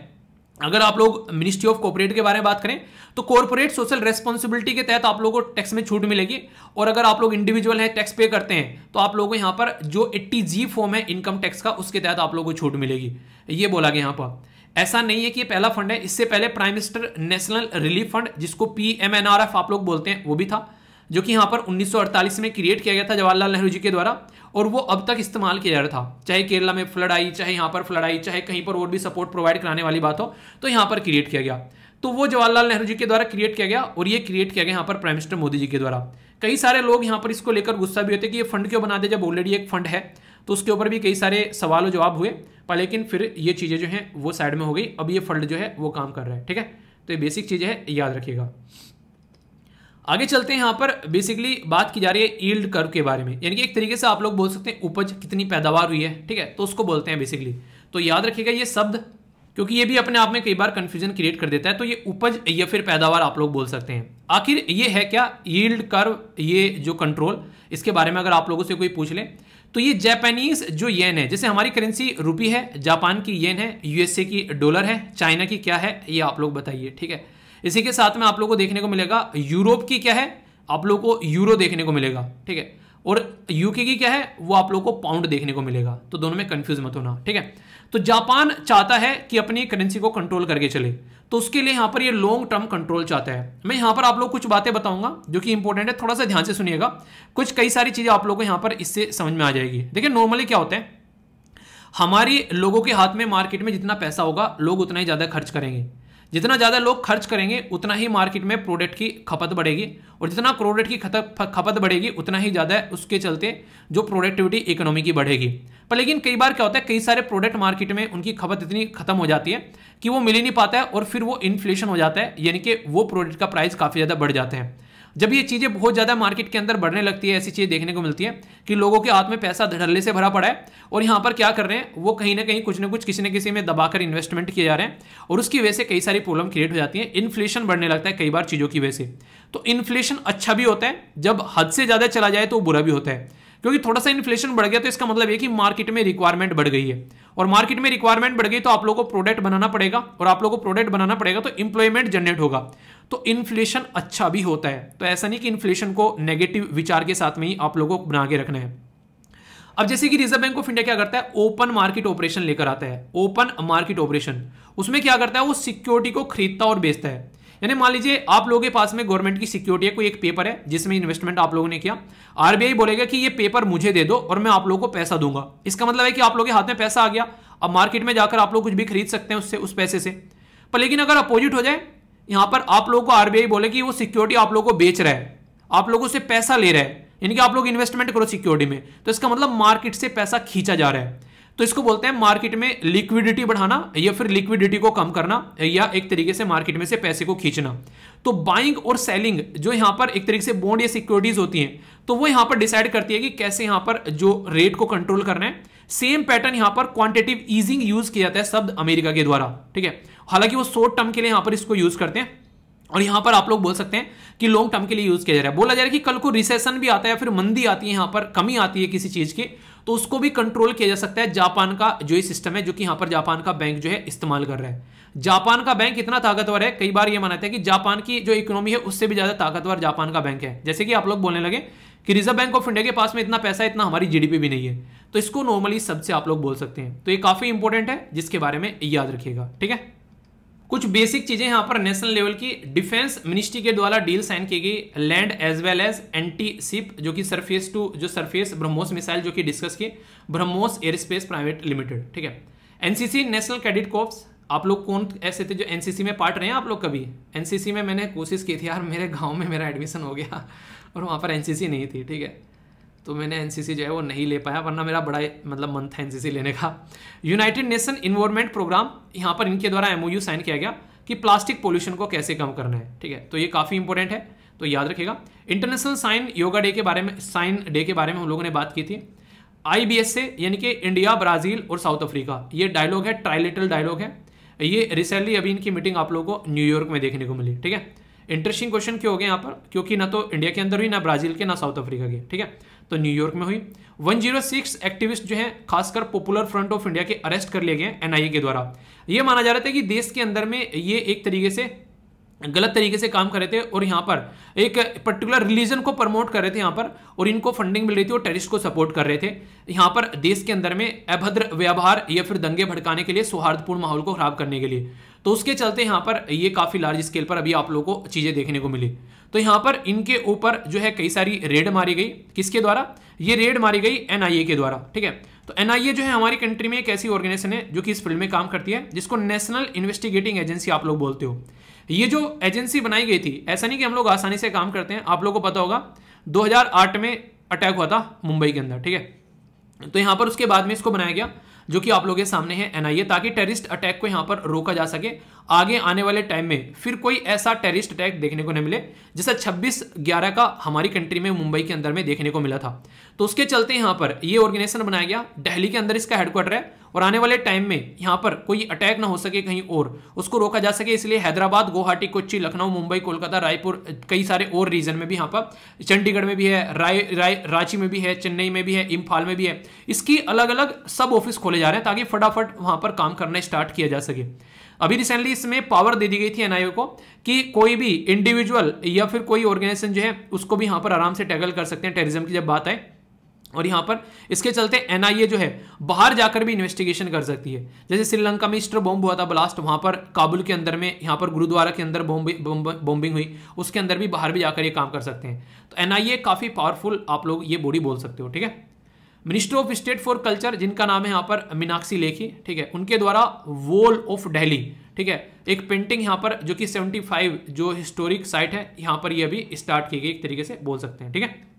अगर आप लोग मिनिस्ट्री ऑफ कॉर्पोरेट के बारे में बात करें तो कॉर्पोरेट सोशल रेस्पॉन्सिबिलिटी के तहत आप लोगों को टैक्स में छूट मिलेगी और अगर आप लोग इंडिविजुअल हैं टैक्स पे करते हैं तो आप लोगों को यहाँ पर जो एट्टी जी फॉर्म है इनकम टैक्स का उसके तहत आप लोगों को छूट मिलेगी ये बोला गया यहाँ पर ऐसा नहीं है कि ये पहला फंड है इससे पहले prime minister national relief fund जिसको P M N R F आप लोग बोलते हैं वो भी था जो कि यहाँ पर 1948 में क्रिएट किया गया था जवाहरलाल नेहरू जी के द्वारा और वो अब तक इस्तेमाल किया जा रहा था चाहे केरला में फ्लड आई चाहे यहाँ पर फ्लड आई चाहे कहीं पर और भी सपोर्ट प्रोवाइड कराने वाली बात हो तो यहाँ पर क्रिएट किया गया तो वो जवाहरलाल नेहरू जी के द्वारा क्रिएट किया गया और ये क्रिएट किया गया यहाँ पर प्राइम मिनिस्टर मोदी जी के द्वारा कई सारे लोग यहाँ पर इसको लेकर गुस्सा भी होते कि ये फंड क्यों बना दे जब ऑलरेडी एक फंड है तो उसके ऊपर भी कई सारे सवाल जवाब हुए पर लेकिन फिर ये चीज़ें जो हैं वो साइड में हो गई अब ये फंड जो है वो काम कर रहा है ठीक है तो ये बेसिक चीज है याद रखिएगा आगे चलते हैं यहाँ पर बेसिकली बात की जा रही है ईल्ड कर्व के बारे में यानी कि एक तरीके से आप लोग बोल सकते हैं उपज कितनी पैदावार हुई है ठीक है तो उसको बोलते हैं बेसिकली तो याद रखिएगा ये शब्द क्योंकि ये भी अपने आप में कई बार कन्फ्यूजन क्रिएट कर देता है तो ये उपज या फिर पैदावार आप लोग बोल सकते हैं आखिर ये है क्या ईल्ड कर्व ये जो कंट्रोल इसके बारे में अगर आप लोगों से कोई पूछ ले तो ये जापानीज जो येन है जैसे हमारी करेंसी रुपी है जापान की येन है यूएसए की डॉलर है चाइना की क्या है ये आप लोग बताइए ठीक है इसी के साथ में आप लोग को देखने को मिलेगा यूरोप की क्या है आप लोग को यूरो देखने को मिलेगा ठीक है और यूके की क्या है वो आप लोग को पाउंड देखने को मिलेगा तो दोनों में कंफ्यूज मत होना ठीक है तो जापान चाहता है कि अपनी करेंसी को कंट्रोल करके चले तो उसके लिए यहां पर ये लॉन्ग टर्म कंट्रोल चाहता है मैं यहाँ पर आप लोग कुछ बातें बताऊंगा जो कि इंपॉर्टेंट है थोड़ा सा ध्यान से सुनिएगा कुछ कई सारी चीज़ें आप लोग को यहां पर इससे समझ में आ जाएगी देखिए नॉर्मली क्या होता है हमारी लोगों के हाथ में मार्केट में जितना पैसा होगा लोग उतना ही ज़्यादा खर्च करेंगे जितना ज़्यादा लोग खर्च करेंगे उतना ही मार्केट में प्रोडक्ट की खपत बढ़ेगी और जितना प्रोडक्ट की खपत बढ़ेगी उतना ही ज़्यादा उसके चलते जो प्रोडक्टिविटी इकोनॉमी की बढ़ेगी पर लेकिन कई बार क्या होता है कई सारे प्रोडक्ट मार्केट में उनकी खपत इतनी खत्म हो जाती है कि वो मिल ही नहीं पाता है और फिर वो इन्फ्लेशन हो जाता है यानी कि वो प्रोडक्ट का प्राइस काफ़ी ज़्यादा बढ़ जाते हैं जब ये चीज़ें बहुत ज़्यादा मार्केट के अंदर बढ़ने लगती है ऐसी चीज़ देखने को मिलती है कि लोगों के हाथ में पैसा धड़ल्ले से भरा पड़ा है और यहां पर क्या कर रहे हैं वो कहीं ना कहीं कुछ ना कुछ किसी न किसी में दबाकर इन्वेस्टमेंट किए जा रहे हैं और उसकी वजह से कई सारी प्रॉब्लम क्रिएट हो जाती है इन्फ्लेशन बढ़ने लगता है कई बार चीज़ों की वजह से तो इन्फ्लेशन अच्छा भी होता है जब हद से ज़्यादा चला जाए तो बुरा भी होता है क्योंकि थोड़ा सा इन्फ्लेशन बढ़ गया तो इसका मतलब ये कि मार्केट में रिक्वायरमेंट बढ़ गई है और मार्केट में रिक्वायरमेंट बढ़ गई तो आप लोगों को प्रोडक्ट बनाना पड़ेगा और आप लोगों को प्रोडक्ट बनाना पड़ेगा तो इंप्लॉयमेंट जनरेट होगा तो इन्फ्लेशन अच्छा भी होता है तो ऐसा नहीं कि इन्फ्लेशन को नेगेटिव विचार के साथ में ही आप लोगों को बना के रखना है अब जैसे कि रिजर्व बैंक ऑफ इंडिया क्या करता है ओपन मार्केट ऑपरेशन लेकर आता है ओपन मार्केट ऑपरेशन उसमें क्या करता है वो सिक्योरिटी को खरीदता और बेचता है यानी मान लीजिए आप लोगों के पास में गवर्नमेंट की सिक्योरिटी है कोई एक पेपर है जिसमें इन्वेस्टमेंट आप लोगों ने किया आरबीआई बोलेगा कि ये पेपर मुझे दे दो और मैं आप लोगों को पैसा दूंगा इसका मतलब है कि आप लोगों के हाथ में पैसा आ गया अब मार्केट में जाकर आप लोग कुछ भी खरीद सकते हैं उससे उस पैसे से पर लेकिन अगर अपोजिट हो जाए यहां पर आप लोगों को आरबीआई बोले कि वो सिक्योरिटी आप लोगों को बेच रहा है आप लोगों से पैसा ले रहा है यानी कि आप लोग इन्वेस्टमेंट करो सिक्योरिटी में तो इसका मतलब मार्केट से पैसा खींचा जा रहा है तो इसको बोलते हैं मार्केट में लिक्विडिटी बढ़ाना या फिर लिक्विडिटी को कम करना या एक तरीके से मार्केट में से पैसे को खींचना तो बाइंग और सेलिंग जो यहां पर एक तरीके से बॉन्ड या सिक्योरिटीज होती हैं तो वो यहां पर डिसाइड करती है कि कैसे यहां पर जो रेट को कंट्रोल करना है सेम पैटर्न यहां पर क्वांटिटिव ईजिंग यूज किया जाता है शब्द अमेरिका के द्वारा ठीक है हालांकि वो शॉर्ट टर्म के लिए यहां पर इसको यूज करते हैं और यहां पर आप लोग बोल सकते हैं कि लॉन्ग टर्म के लिए यूज किया जा रहा है बोला जा रहा है कि कल को रिसेशन भी आता है फिर मंदी आती है यहां पर कमी आती है किसी चीज की तो उसको भी कंट्रोल किया जा सकता है जापान का जो ये सिस्टम है जो कि यहां पर जापान का बैंक जो है इस्तेमाल कर रहा है जापान का बैंक इतना ताकतवर है कई बार ये माना है कि जापान की जो इकोनॉमी है उससे भी ज़्यादा ताकतवर जापान का बैंक है जैसे कि आप लोग बोलने लगे कि रिजर्व बैंक ऑफ इंडिया के पास में इतना पैसा है इतना हमारी जीडीपी भी नहीं है तो इसको नॉर्मली सबसे आप लोग बोल सकते हैं तो ये काफ़ी इंपॉर्टेंट है जिसके बारे में याद रखिएगा ठीक है कुछ बेसिक चीजें यहां पर नेशनल लेवल की डिफेंस मिनिस्ट्री के द्वारा डील साइन की गई land as well as anti ship जो कि सरफेस टू जो सरफेस ब्रह्मोस मिसाइल जो कि डिस्कस की BrahMos aerospace private limited ठीक है एनसीसी नेशनल कैडेट कॉप्स आप लोग कौन ऐसे थे जो एनसीसी में पार्ट रहे हैं आप लोग कभी एनसीसी में मैंने कोशिश की थी यार मेरे गांव में मेरा एडमिशन हो गया और वहाँ पर एनसीसी नहीं थी ठीक है तो मैंने एन जो है वो नहीं ले पाया वरना मेरा बड़ा मतलब मन था एन लेने का यूनाइटेड नेशन इन्वायरमेंट प्रोग्राम यहाँ पर इनके द्वारा एम साइन किया गया कि प्लास्टिक पोल्यूशन को कैसे कम करना है ठीक है तो ये काफ़ी इंपॉर्टेंट है तो याद रखेगा इंटरनेशनल साइन योगा डे के बारे में साइन डे के बारे में हम लोगों ने बात की थी आई से यानी कि इंडिया ब्राज़ील और साउथ अफ्रीका ये डायलॉग है ट्राइलेटल डायलॉग है ये रिसेंटली अभी इनकी मीटिंग आप लोगों को न्यूयॉर्क में देखने को मिली ठीक है इंटरेस्टिंग क्वेश्चन क्यों हो गए यहाँ पर क्योंकि ना तो इंडिया के अंदर हुई ना ब्राज़ील के ना साउथ अफ्रीका के ठीक है तो न्यूयॉर्क में हुई 106 एक्टिविस्ट जो हैं खासकर पॉपुलर फ्रंट ऑफ इंडिया के अरेस्ट कर लिए गए एनआईए के द्वारा ये माना जा रहा था कि देश के अंदर में ये एक तरीके से गलत तरीके से काम कर रहे थे और यहाँ पर एक पर्टिकुलर रिलीजन को प्रमोट कर रहे थे यहाँ पर और इनको फंडिंग मिल रही थी और टेरिस्ट को सपोर्ट कर रहे थे यहाँ पर देश के अंदर में अभद्र व्यवहार या फिर दंगे भड़काने के लिए सौहार्दपूर्ण माहौल को खराब करने के लिए तो उसके चलते यहाँ पर ये काफ़ी लार्ज स्केल पर अभी आप लोगों को चीज़ें देखने को मिली तो यहाँ पर इनके ऊपर जो है कई सारी रेड मारी गई किसके द्वारा ये रेड मारी गई एनआईए के द्वारा ठीक है तो एनआईए जो है हमारी कंट्री में एक ऐसी ऑर्गेनाइजेशन है जो कि इस फील्ड में काम करती है जिसको नेशनल इन्वेस्टिगेटिंग एजेंसी आप लोग बोलते हो ये जो एजेंसी बनाई गई थी ऐसा नहीं कि हम लोग आसानी से काम करते हैं आप लोगों को पता होगा 2008 में अटैक हुआ था मुंबई के अंदर ठीक है तो यहां पर उसके बाद में इसको बनाया गया जो कि आप लोगों के सामने है एनआईए ताकि टेररिस्ट अटैक को यहां पर रोका जा सके आगे आने वाले टाइम में फिर कोई ऐसा टेररिस्ट अटैक देखने को नहीं मिले जैसा 26 ग्यारह का हमारी कंट्री में मुंबई के अंदर में देखने को मिला था तो उसके चलते यहां पर यह ऑर्गेनाइजेशन बनाया गया दिल्ली के अंदर इसका हेडक्वार्टर है और आने वाले टाइम में यहाँ पर कोई अटैक ना हो सके कहीं और उसको रोका जा सके इसलिए हैदराबाद गुवाहाटी कोच्ची लखनऊ मुंबई कोलकाता रायपुर कई सारे और रीजन में भी यहाँ पर चंडीगढ़ में भी है राय राय रांची में भी है चेन्नई में भी है इम्फाल में भी है इसकी अलग अलग सब ऑफिस खोले जा रहे हैं ताकि फटाफट वहाँ पर काम करना स्टार्ट किया जा सके अभी रिसेंटली इसमें पावर दे दी गई थी एनआईओ को कि कोई भी इंडिविजुअल या फिर कोई ऑर्गेनाइजेशन जो है उसको भी यहाँ पर आराम से टैगल कर सकते हैं टेररिज्म की जब बात है और यहाँ पर इसके चलते एनआईए जो है बाहर जाकर भी इन्वेस्टिगेशन कर सकती है जैसे श्रीलंका में ईस्टर बॉम्ब हुआ था ब्लास्ट वहाँ पर काबुल के अंदर में यहाँ पर गुरुद्वारा के अंदर बॉम्बिंग हुई उसके अंदर भी बाहर भी जाकर ये काम कर सकते हैं तो एनआईए काफ़ी पावरफुल आप लोग ये बॉडी बोल सकते हो ठीक है minister of state for culture जिनका नाम है यहाँ पर मीनाक्षी लेखी ठीक है उनके द्वारा वॉल ऑफ डेली ठीक है एक पेंटिंग यहाँ पर जो कि 75 जो हिस्टोरिक साइट है यहाँ पर ये अभी स्टार्ट की गई एक तरीके से बोल सकते हैं ठीक है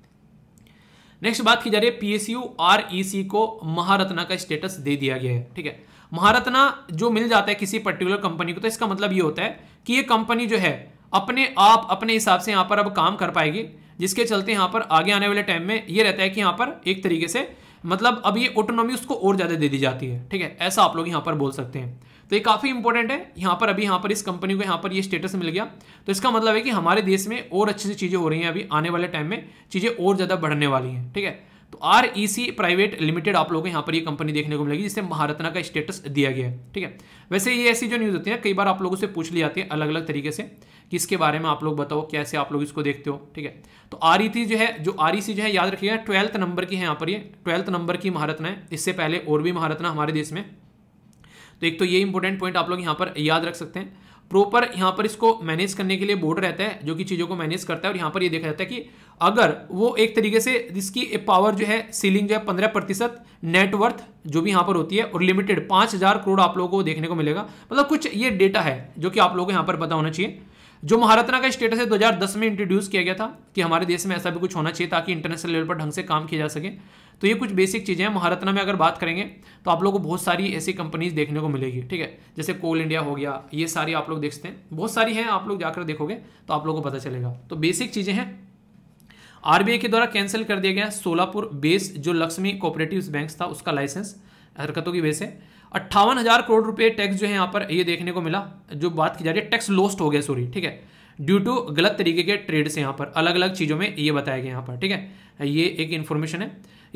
नेक्स्ट बात की जा रही है पीएसयू आर e को महारत्ना का स्टेटस दे दिया गया है ठीक है महारत्ना जो मिल जाता है किसी पर्टिकुलर कंपनी को तो इसका मतलब ये होता है कि ये कंपनी जो है अपने आप अपने हिसाब से यहाँ पर अब काम कर पाएगी जिसके चलते यहाँ पर आगे आने वाले टाइम में ये रहता है कि यहाँ पर एक तरीके से मतलब अब ये ऑटोनॉमी उसको और ज़्यादा दे दी जाती है ठीक है ऐसा आप लोग यहाँ पर बोल सकते हैं तो ये काफ़ी इंपॉर्टेंट है यहां पर अभी यहां पर इस कंपनी को यहां पर ये स्टेटस मिल गया तो इसका मतलब है कि हमारे देश में और अच्छी से चीज़ें हो रही हैं अभी आने वाले टाइम में चीज़ें और ज़्यादा बढ़ने वाली हैं ठीक है तो R E C private limited आप लोगों को यहां पर ये कंपनी देखने को मिलेगी जिससे महारत्ना का स्टेटस दिया गया है ठीक है वैसे ये ऐसी जो न्यूज़ होती है कई बार आप लोगों से पूछ ली जाती है अलग अलग तरीके से कि इसके बारे में आप लोग बताओ कैसे आप लोग इसको देखते हो ठीक है तो आर ई e जो है जो आर ई e जो है याद रखिएगा ट्वेल्थ नंबर की है यहाँ पर ये ट्वेल्थ नंबर की महारत्ना है इससे पहले और भी महारत्ना हमारे देश में तो एक तो ये इंपॉर्टेंट पॉइंट आप लोग यहाँ पर याद रख सकते हैं प्रॉपर यहाँ पर इसको मैनेज करने के लिए बोर्ड रहता है जो कि चीज़ों को मैनेज करता है और यहाँ पर ये यह देखा जाता है कि अगर वो एक तरीके से जिसकी पावर जो है सीलिंग जो है पंद्रह प्रतिशत नेटवर्थ जो भी यहाँ पर होती है और लिमिटेड पाँच हज़ार करोड़ आप लोगों को देखने को मिलेगा मतलब कुछ ये डेटा है जो कि आप लोगों को यहाँ पर पता होना चाहिए जो महारत्ना का स्टेटस है 2010 में इंट्रोड्यूस किया गया था कि हमारे देश में ऐसा भी कुछ होना चाहिए ताकि इंटरनेशनल लेवल पर ढंग से काम किया जा सके तो ये कुछ बेसिक चीज़ें हैं महारत्ना में अगर बात करेंगे तो आप लोगों को बहुत सारी ऐसी कंपनीज देखने को मिलेगी ठीक है जैसे कोल इंडिया हो गया ये सारी आप लोग देखते हैं बहुत सारी हैं आप लोग जाकर देखोगे तो आप लोगों को पता चलेगा तो बेसिक चीज़ें हैं आरबीआई के द्वारा कैंसिल कर दिया गया सोलापुर बेस जो लक्ष्मी कोऑपरेटिव बैंक था उसका लाइसेंस हरकतों की वजह से अट्ठावन हज़ार करोड़ रुपए टैक्स जो है यहाँ पर ये देखने को मिला जो बात की जा रही है टैक्स लॉस्ट हो गया सॉरी ठीक है ड्यू टू गलत तरीके के ट्रेड से यहाँ पर अलग अलग चीज़ों में ये बताया गया यहाँ पर ठीक है ये एक इन्फॉर्मेशन है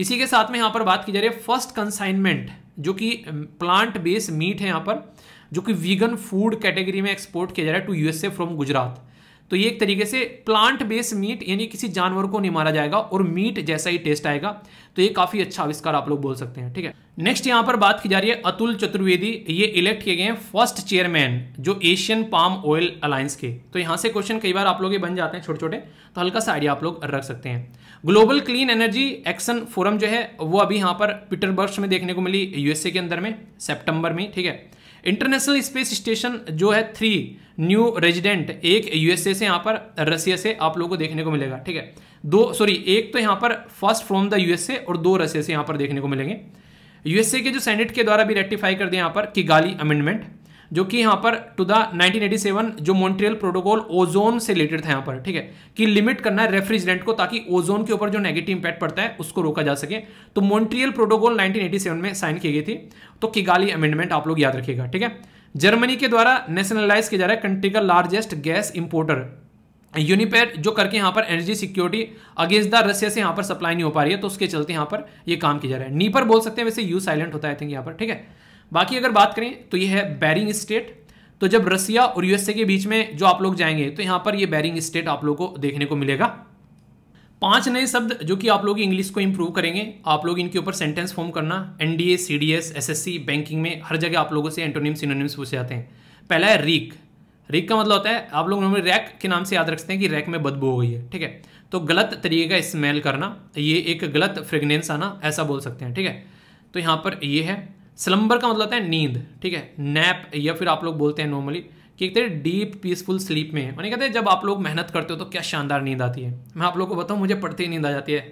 इसी के साथ में यहाँ पर बात की जा रही है फर्स्ट कंसाइनमेंट जो कि प्लांट बेस्ड मीट है यहाँ पर जो कि वीगन फूड कैटेगरी में एक्सपोर्ट किया जा रहा है टू यूएसए फ्रॉम गुजरात तो ये एक तरीके से प्लांट बेस्ड मीट यानी किसी जानवर को नहीं मारा जाएगा और मीट जैसा ही टेस्ट आएगा तो ये काफ़ी अच्छा आविष्कार आप लोग बोल सकते हैं ठीक है नेक्स्ट यहां पर बात की जा रही है अतुल चतुर्वेदी ये इलेक्ट किए गए हैं फर्स्ट चेयरमैन जो एशियन पाम ऑयल अलायंस के तो यहां से क्वेश्चन कई बार आप लोग ये बन जाते हैं छोटे छोटे तो हल्का सा आइडिया आप लोग रख सकते हैं global clean energy action forum जो है वो अभी यहां पर पीटरबर्ग में देखने को मिली यूएसए के अंदर में सेप्टेम्बर में ठीक है इंटरनेशनल स्पेस स्टेशन जो है थ्री न्यू रेजिडेंट एक यूएसए से यहाँ पर रसिया से आप लोगों को देखने को मिलेगा ठीक है दो सॉरी एक तो यहाँ पर फर्स्ट फ्रॉम द यूएसए और दो रसिया से यहाँ पर देखने को मिलेंगे यूएसए के जो सेनेट के द्वारा भी रेक्टिफाई कर दिया यहाँ पर किगाली अमेंडमेंट जो कि यहाँ पर टू द 1987 जो मॉन्ट्रियल प्रोटोकॉल ओजोन से रिलेटेड था यहाँ पर ठीक है कि लिमिट करना है रेफ्रिजरेंट को ताकि ओजोन के ऊपर जो नेगेटिव इंपैक्ट पड़ता है उसको रोका जा सके तो मॉन्ट्रियल प्रोटोकॉल 1987 में साइन की गई थी तो किगाली अमेंडमेंट आप लोग याद रखिएगा ठीक है जर्मनी के द्वारा नेशनलाइज किया जा रहा है कंट्री का लार्जेस्ट गैस इंपोर्टर यूनिपेड जो करके यहाँ पर energy security against the Russia से यहाँ पर सप्लाई नहीं हो पा रही है तो उसके चलते यहाँ पर ये यह काम किया जा रहा है नीपर बोल सकते हैं वैसे यू साइलेंट होता है आई थिंक यहाँ पर ठीक है बाकी अगर बात करें तो ये है बैरिंग स्टेट तो जब रसिया और यूएसए के बीच में जो आप लोग जाएंगे तो यहां पर ये बैरिंग स्टेट आप लोग को देखने को मिलेगा पांच नए शब्द जो कि आप लोग इंग्लिश को इम्प्रूव करेंगे आप लोग इनके ऊपर सेंटेंस फॉर्म करना एनडीए डी एसएससी बैंकिंग में हर जगह आप लोगों से एंटोनिम्स इनोनिम्स पूछे जाते हैं पहला है रीक रीक का मतलब होता है आप लोग नॉर्मली रैक के नाम से याद रखते हैं कि रैक में बदबू हो गई है ठीक है तो गलत तरीके का स्मेल करना ये एक गलत फ्रेगनेंस आना ऐसा बोल सकते हैं ठीक है तो यहाँ पर ये है स्लम्बर का मतलब होता है नींद ठीक है नैप या फिर आप लोग बोलते हैं नॉर्मली कि कहते हैं डीप पीसफुल स्लीप में मैंने कहते हैं जब आप लोग मेहनत करते हो तो क्या शानदार नींद आती है मैं आप लोग को बताऊँ मुझे पढ़ते ही नींद आ जाती है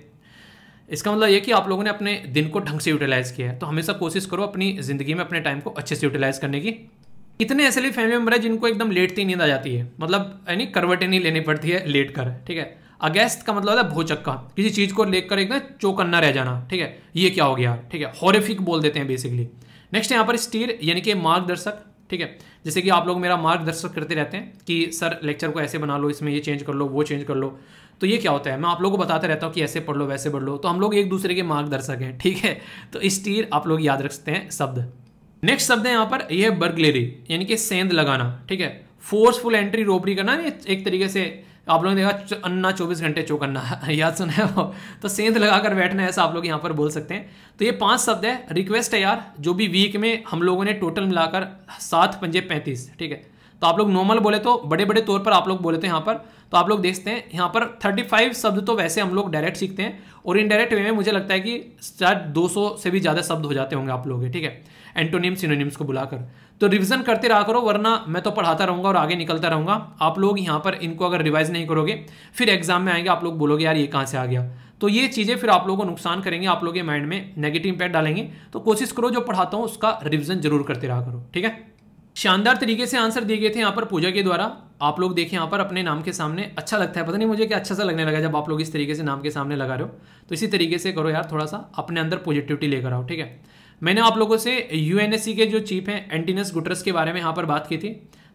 इसका मतलब ये कि आप लोगों ने अपने दिन को ढंग से यूटिलाइज़ किया है तो हमेशा कोशिश करो अपनी ज़िंदगी में अपने टाइम को अच्छे से यूटिलाइज़ करने की इतने ऐसे फैमिली मेम्बर है जिनको एकदम लेटती नींद आ जाती है मतलब यानी करवटें नहीं लेनी पड़ती है लेट कर ठीक है अगेस्ट का मतलब होता है भोचक्का किसी चीज़ को लेकर एकदम चौकन्ना रह जाना ठीक है ये क्या हो गया ठीक है हॉरिफिक बोल देते हैं बेसिकली नेक्स्ट यहाँ पर स्टीर यानी कि मार्गदर्शक ठीक है जैसे कि आप लोग मेरा मार्गदर्शक करते रहते हैं कि सर लेक्चर को ऐसे बना लो इसमें ये चेंज कर लो वो चेंज कर लो तो ये क्या होता है मैं आप लोगों को बताते रहता हूँ कि ऐसे पढ़ लो वैसे पढ़ लो तो हम लोग एक दूसरे के मार्गदर्शक हैं ठीक है तो स्टीर आप लोग याद रख सकते हैं शब्द नेक्स्ट शब्द है यहाँ पर यह बर्गलेरी यानी कि सेंध लगाना ठीक है फोर्सफुल एंट्री रोबरी करना एक तरीके से आप लोगों ने देखा अन्ना चौबीस घंटे चौकन्ना याद सुना है तो सेंध लगा कर बैठना है ऐसा आप लोग यहाँ पर बोल सकते हैं तो ये पांच शब्द है रिक्वेस्ट है यार जो भी वीक में हम लोगों ने टोटल मिलाकर सात पंजे पैंतीस ठीक है तो आप लोग नॉर्मल बोले तो बड़े बड़े तौर पर आप लोग बोले तो यहाँ पर तो आप लोग देखते हैं यहाँ पर थर्टी फाइव शब्द तो वैसे हम लोग डायरेक्ट सीखते हैं और इनडायरेक्ट वे में मुझे लगता है कि शायद सौ से भी ज़्यादा शब्द हो जाते होंगे आप लोग ठीक है एंटोनिम सिनोनिम्स को बुलाकर तो रिविज़न करते रहा करो वरना मैं तो पढ़ाता रहूंगा और आगे निकलता रहूंगा आप लोग यहां पर इनको अगर रिवाइज़ नहीं करोगे फिर एग्ज़ाम में आएंगे आप लोग बोलोगे यार ये कहां से आ गया तो ये चीज़ें फिर आप लोगों को नुकसान करेंगे आप लोगों के माइंड में नेगेटिव इंपैक्ट डालेंगे तो कोशिश करो जो पढ़ाता हूँ उसका रिविज़न जरूर करते रहा करो ठीक है शानदार तरीके से आंसर दिए गए थे यहाँ पर पूजा के द्वारा आप लोग देखें यहाँ पर अपने नाम के सामने अच्छा लगता है पता नहीं मुझे क्या अच्छा सा लगने लगा जब आप लोग इस तरीके से नाम के सामने लगा रहे हो तो इसी तरीके से करो यार थोड़ा सा अपने अंदर पॉजिटिविटी लेकर आओ ठीक है मैंने आप लोगों से यू के जो चीफ हैं एंटीनस गुटरस के बारे में यहाँ पर बात की थी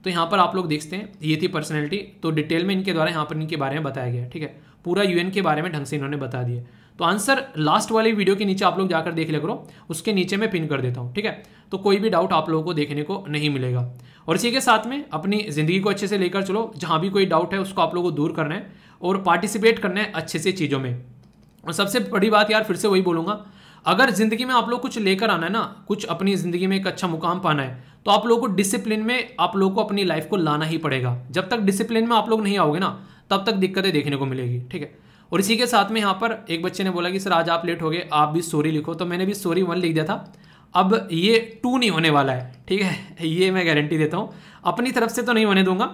तो यहाँ पर आप लोग देखते हैं ये थी पर्सनैलिटी तो डिटेल में इनके द्वारा यहाँ पर इनके बारे में बताया गया ठीक है पूरा यूएन के बारे में ढंग से इन्होंने बता दिया तो आंसर लास्ट वाली वीडियो के नीचे आप लोग जाकर देख लिया करो उसके नीचे मैं पिन कर देता हूँ ठीक है तो कोई भी डाउट आप लोगों को देखने को नहीं मिलेगा और इसी के साथ में अपनी ज़िंदगी को अच्छे से लेकर चलो जहाँ भी कोई डाउट है उसको आप लोगों को दूर करना है और पार्टिसिपेट करना है अच्छे से चीज़ों में और सबसे बड़ी बात यार फिर से वही बोलूँगा अगर ज़िंदगी में आप लोग कुछ लेकर आना है ना कुछ अपनी ज़िंदगी में एक अच्छा मुकाम पाना है तो आप लोगों को डिसिप्लिन में आप लोगों को अपनी लाइफ को लाना ही पड़ेगा जब तक डिसिप्लिन में आप लोग नहीं आओगे ना तब तक दिक्कतें देखने को मिलेगी ठीक है और इसी के साथ में यहाँ पर एक बच्चे ने बोला कि सर आज आप लेट हो गए आप भी सॉरी लिखो तो मैंने भी सॉरी वन लिख दिया था अब ये टू नहीं होने वाला है ठीक है ये मैं गारंटी देता हूँ अपनी तरफ से तो नहीं होने दूंगा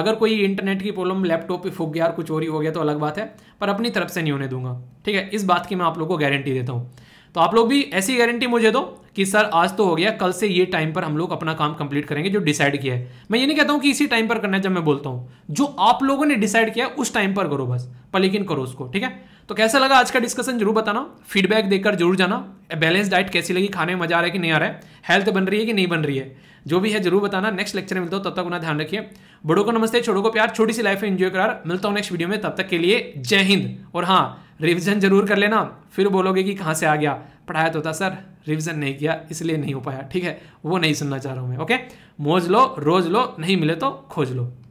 अगर कोई इंटरनेट की प्रॉब्लम लैपटॉप फूक गया और कुछ और ही हो गया तो अलग बात है पर अपनी तरफ से नहीं होने दूंगा ठीक है इस बात की मैं आप लोग को गारंटी देता हूँ तो आप लोग भी ऐसी गारंटी मुझे दो कि सर आज तो हो गया कल से ये टाइम पर हम लोग अपना काम कंप्लीट करेंगे जो डिसाइड किया है मैं ये नहीं कहता हूं कि इसी टाइम पर करना है जब मैं बोलता हूं जो आप लोगों ने डिसाइड किया उस टाइम पर करो बस पर लेकिन करो उसको ठीक है तो कैसा लगा आज का डिस्कशन जरूर बताना फीडबैक देकर जरूर जाना बैलेंस डाइट कैसी लगी खाने में मजा आ रहा है कि नहीं आ रहा है हेल्थ बन रही है कि नहीं बन रही है जो भी है जरूर बताना नेक्स्ट लेक्चर में मिलता हूँ तब तक अपना ध्यान रखिए बड़ों को नमस्ते छोड़ो को प्यार छोटी सी लाइफ एंजॉय करार मिलता हूँ नेक्स्ट वीडियो में तब तक के लिए जय हिंद और हाँ रिविजन जरूर कर लेना फिर बोलोगे कि कहाँ से आ गया पढ़ाया तो था सर रिविजन नहीं किया इसलिए नहीं हो पाया ठीक है वो नहीं सुनना चाह रहा हूँ मैं ओके मोज लो रोज लो नहीं मिले तो खोज लो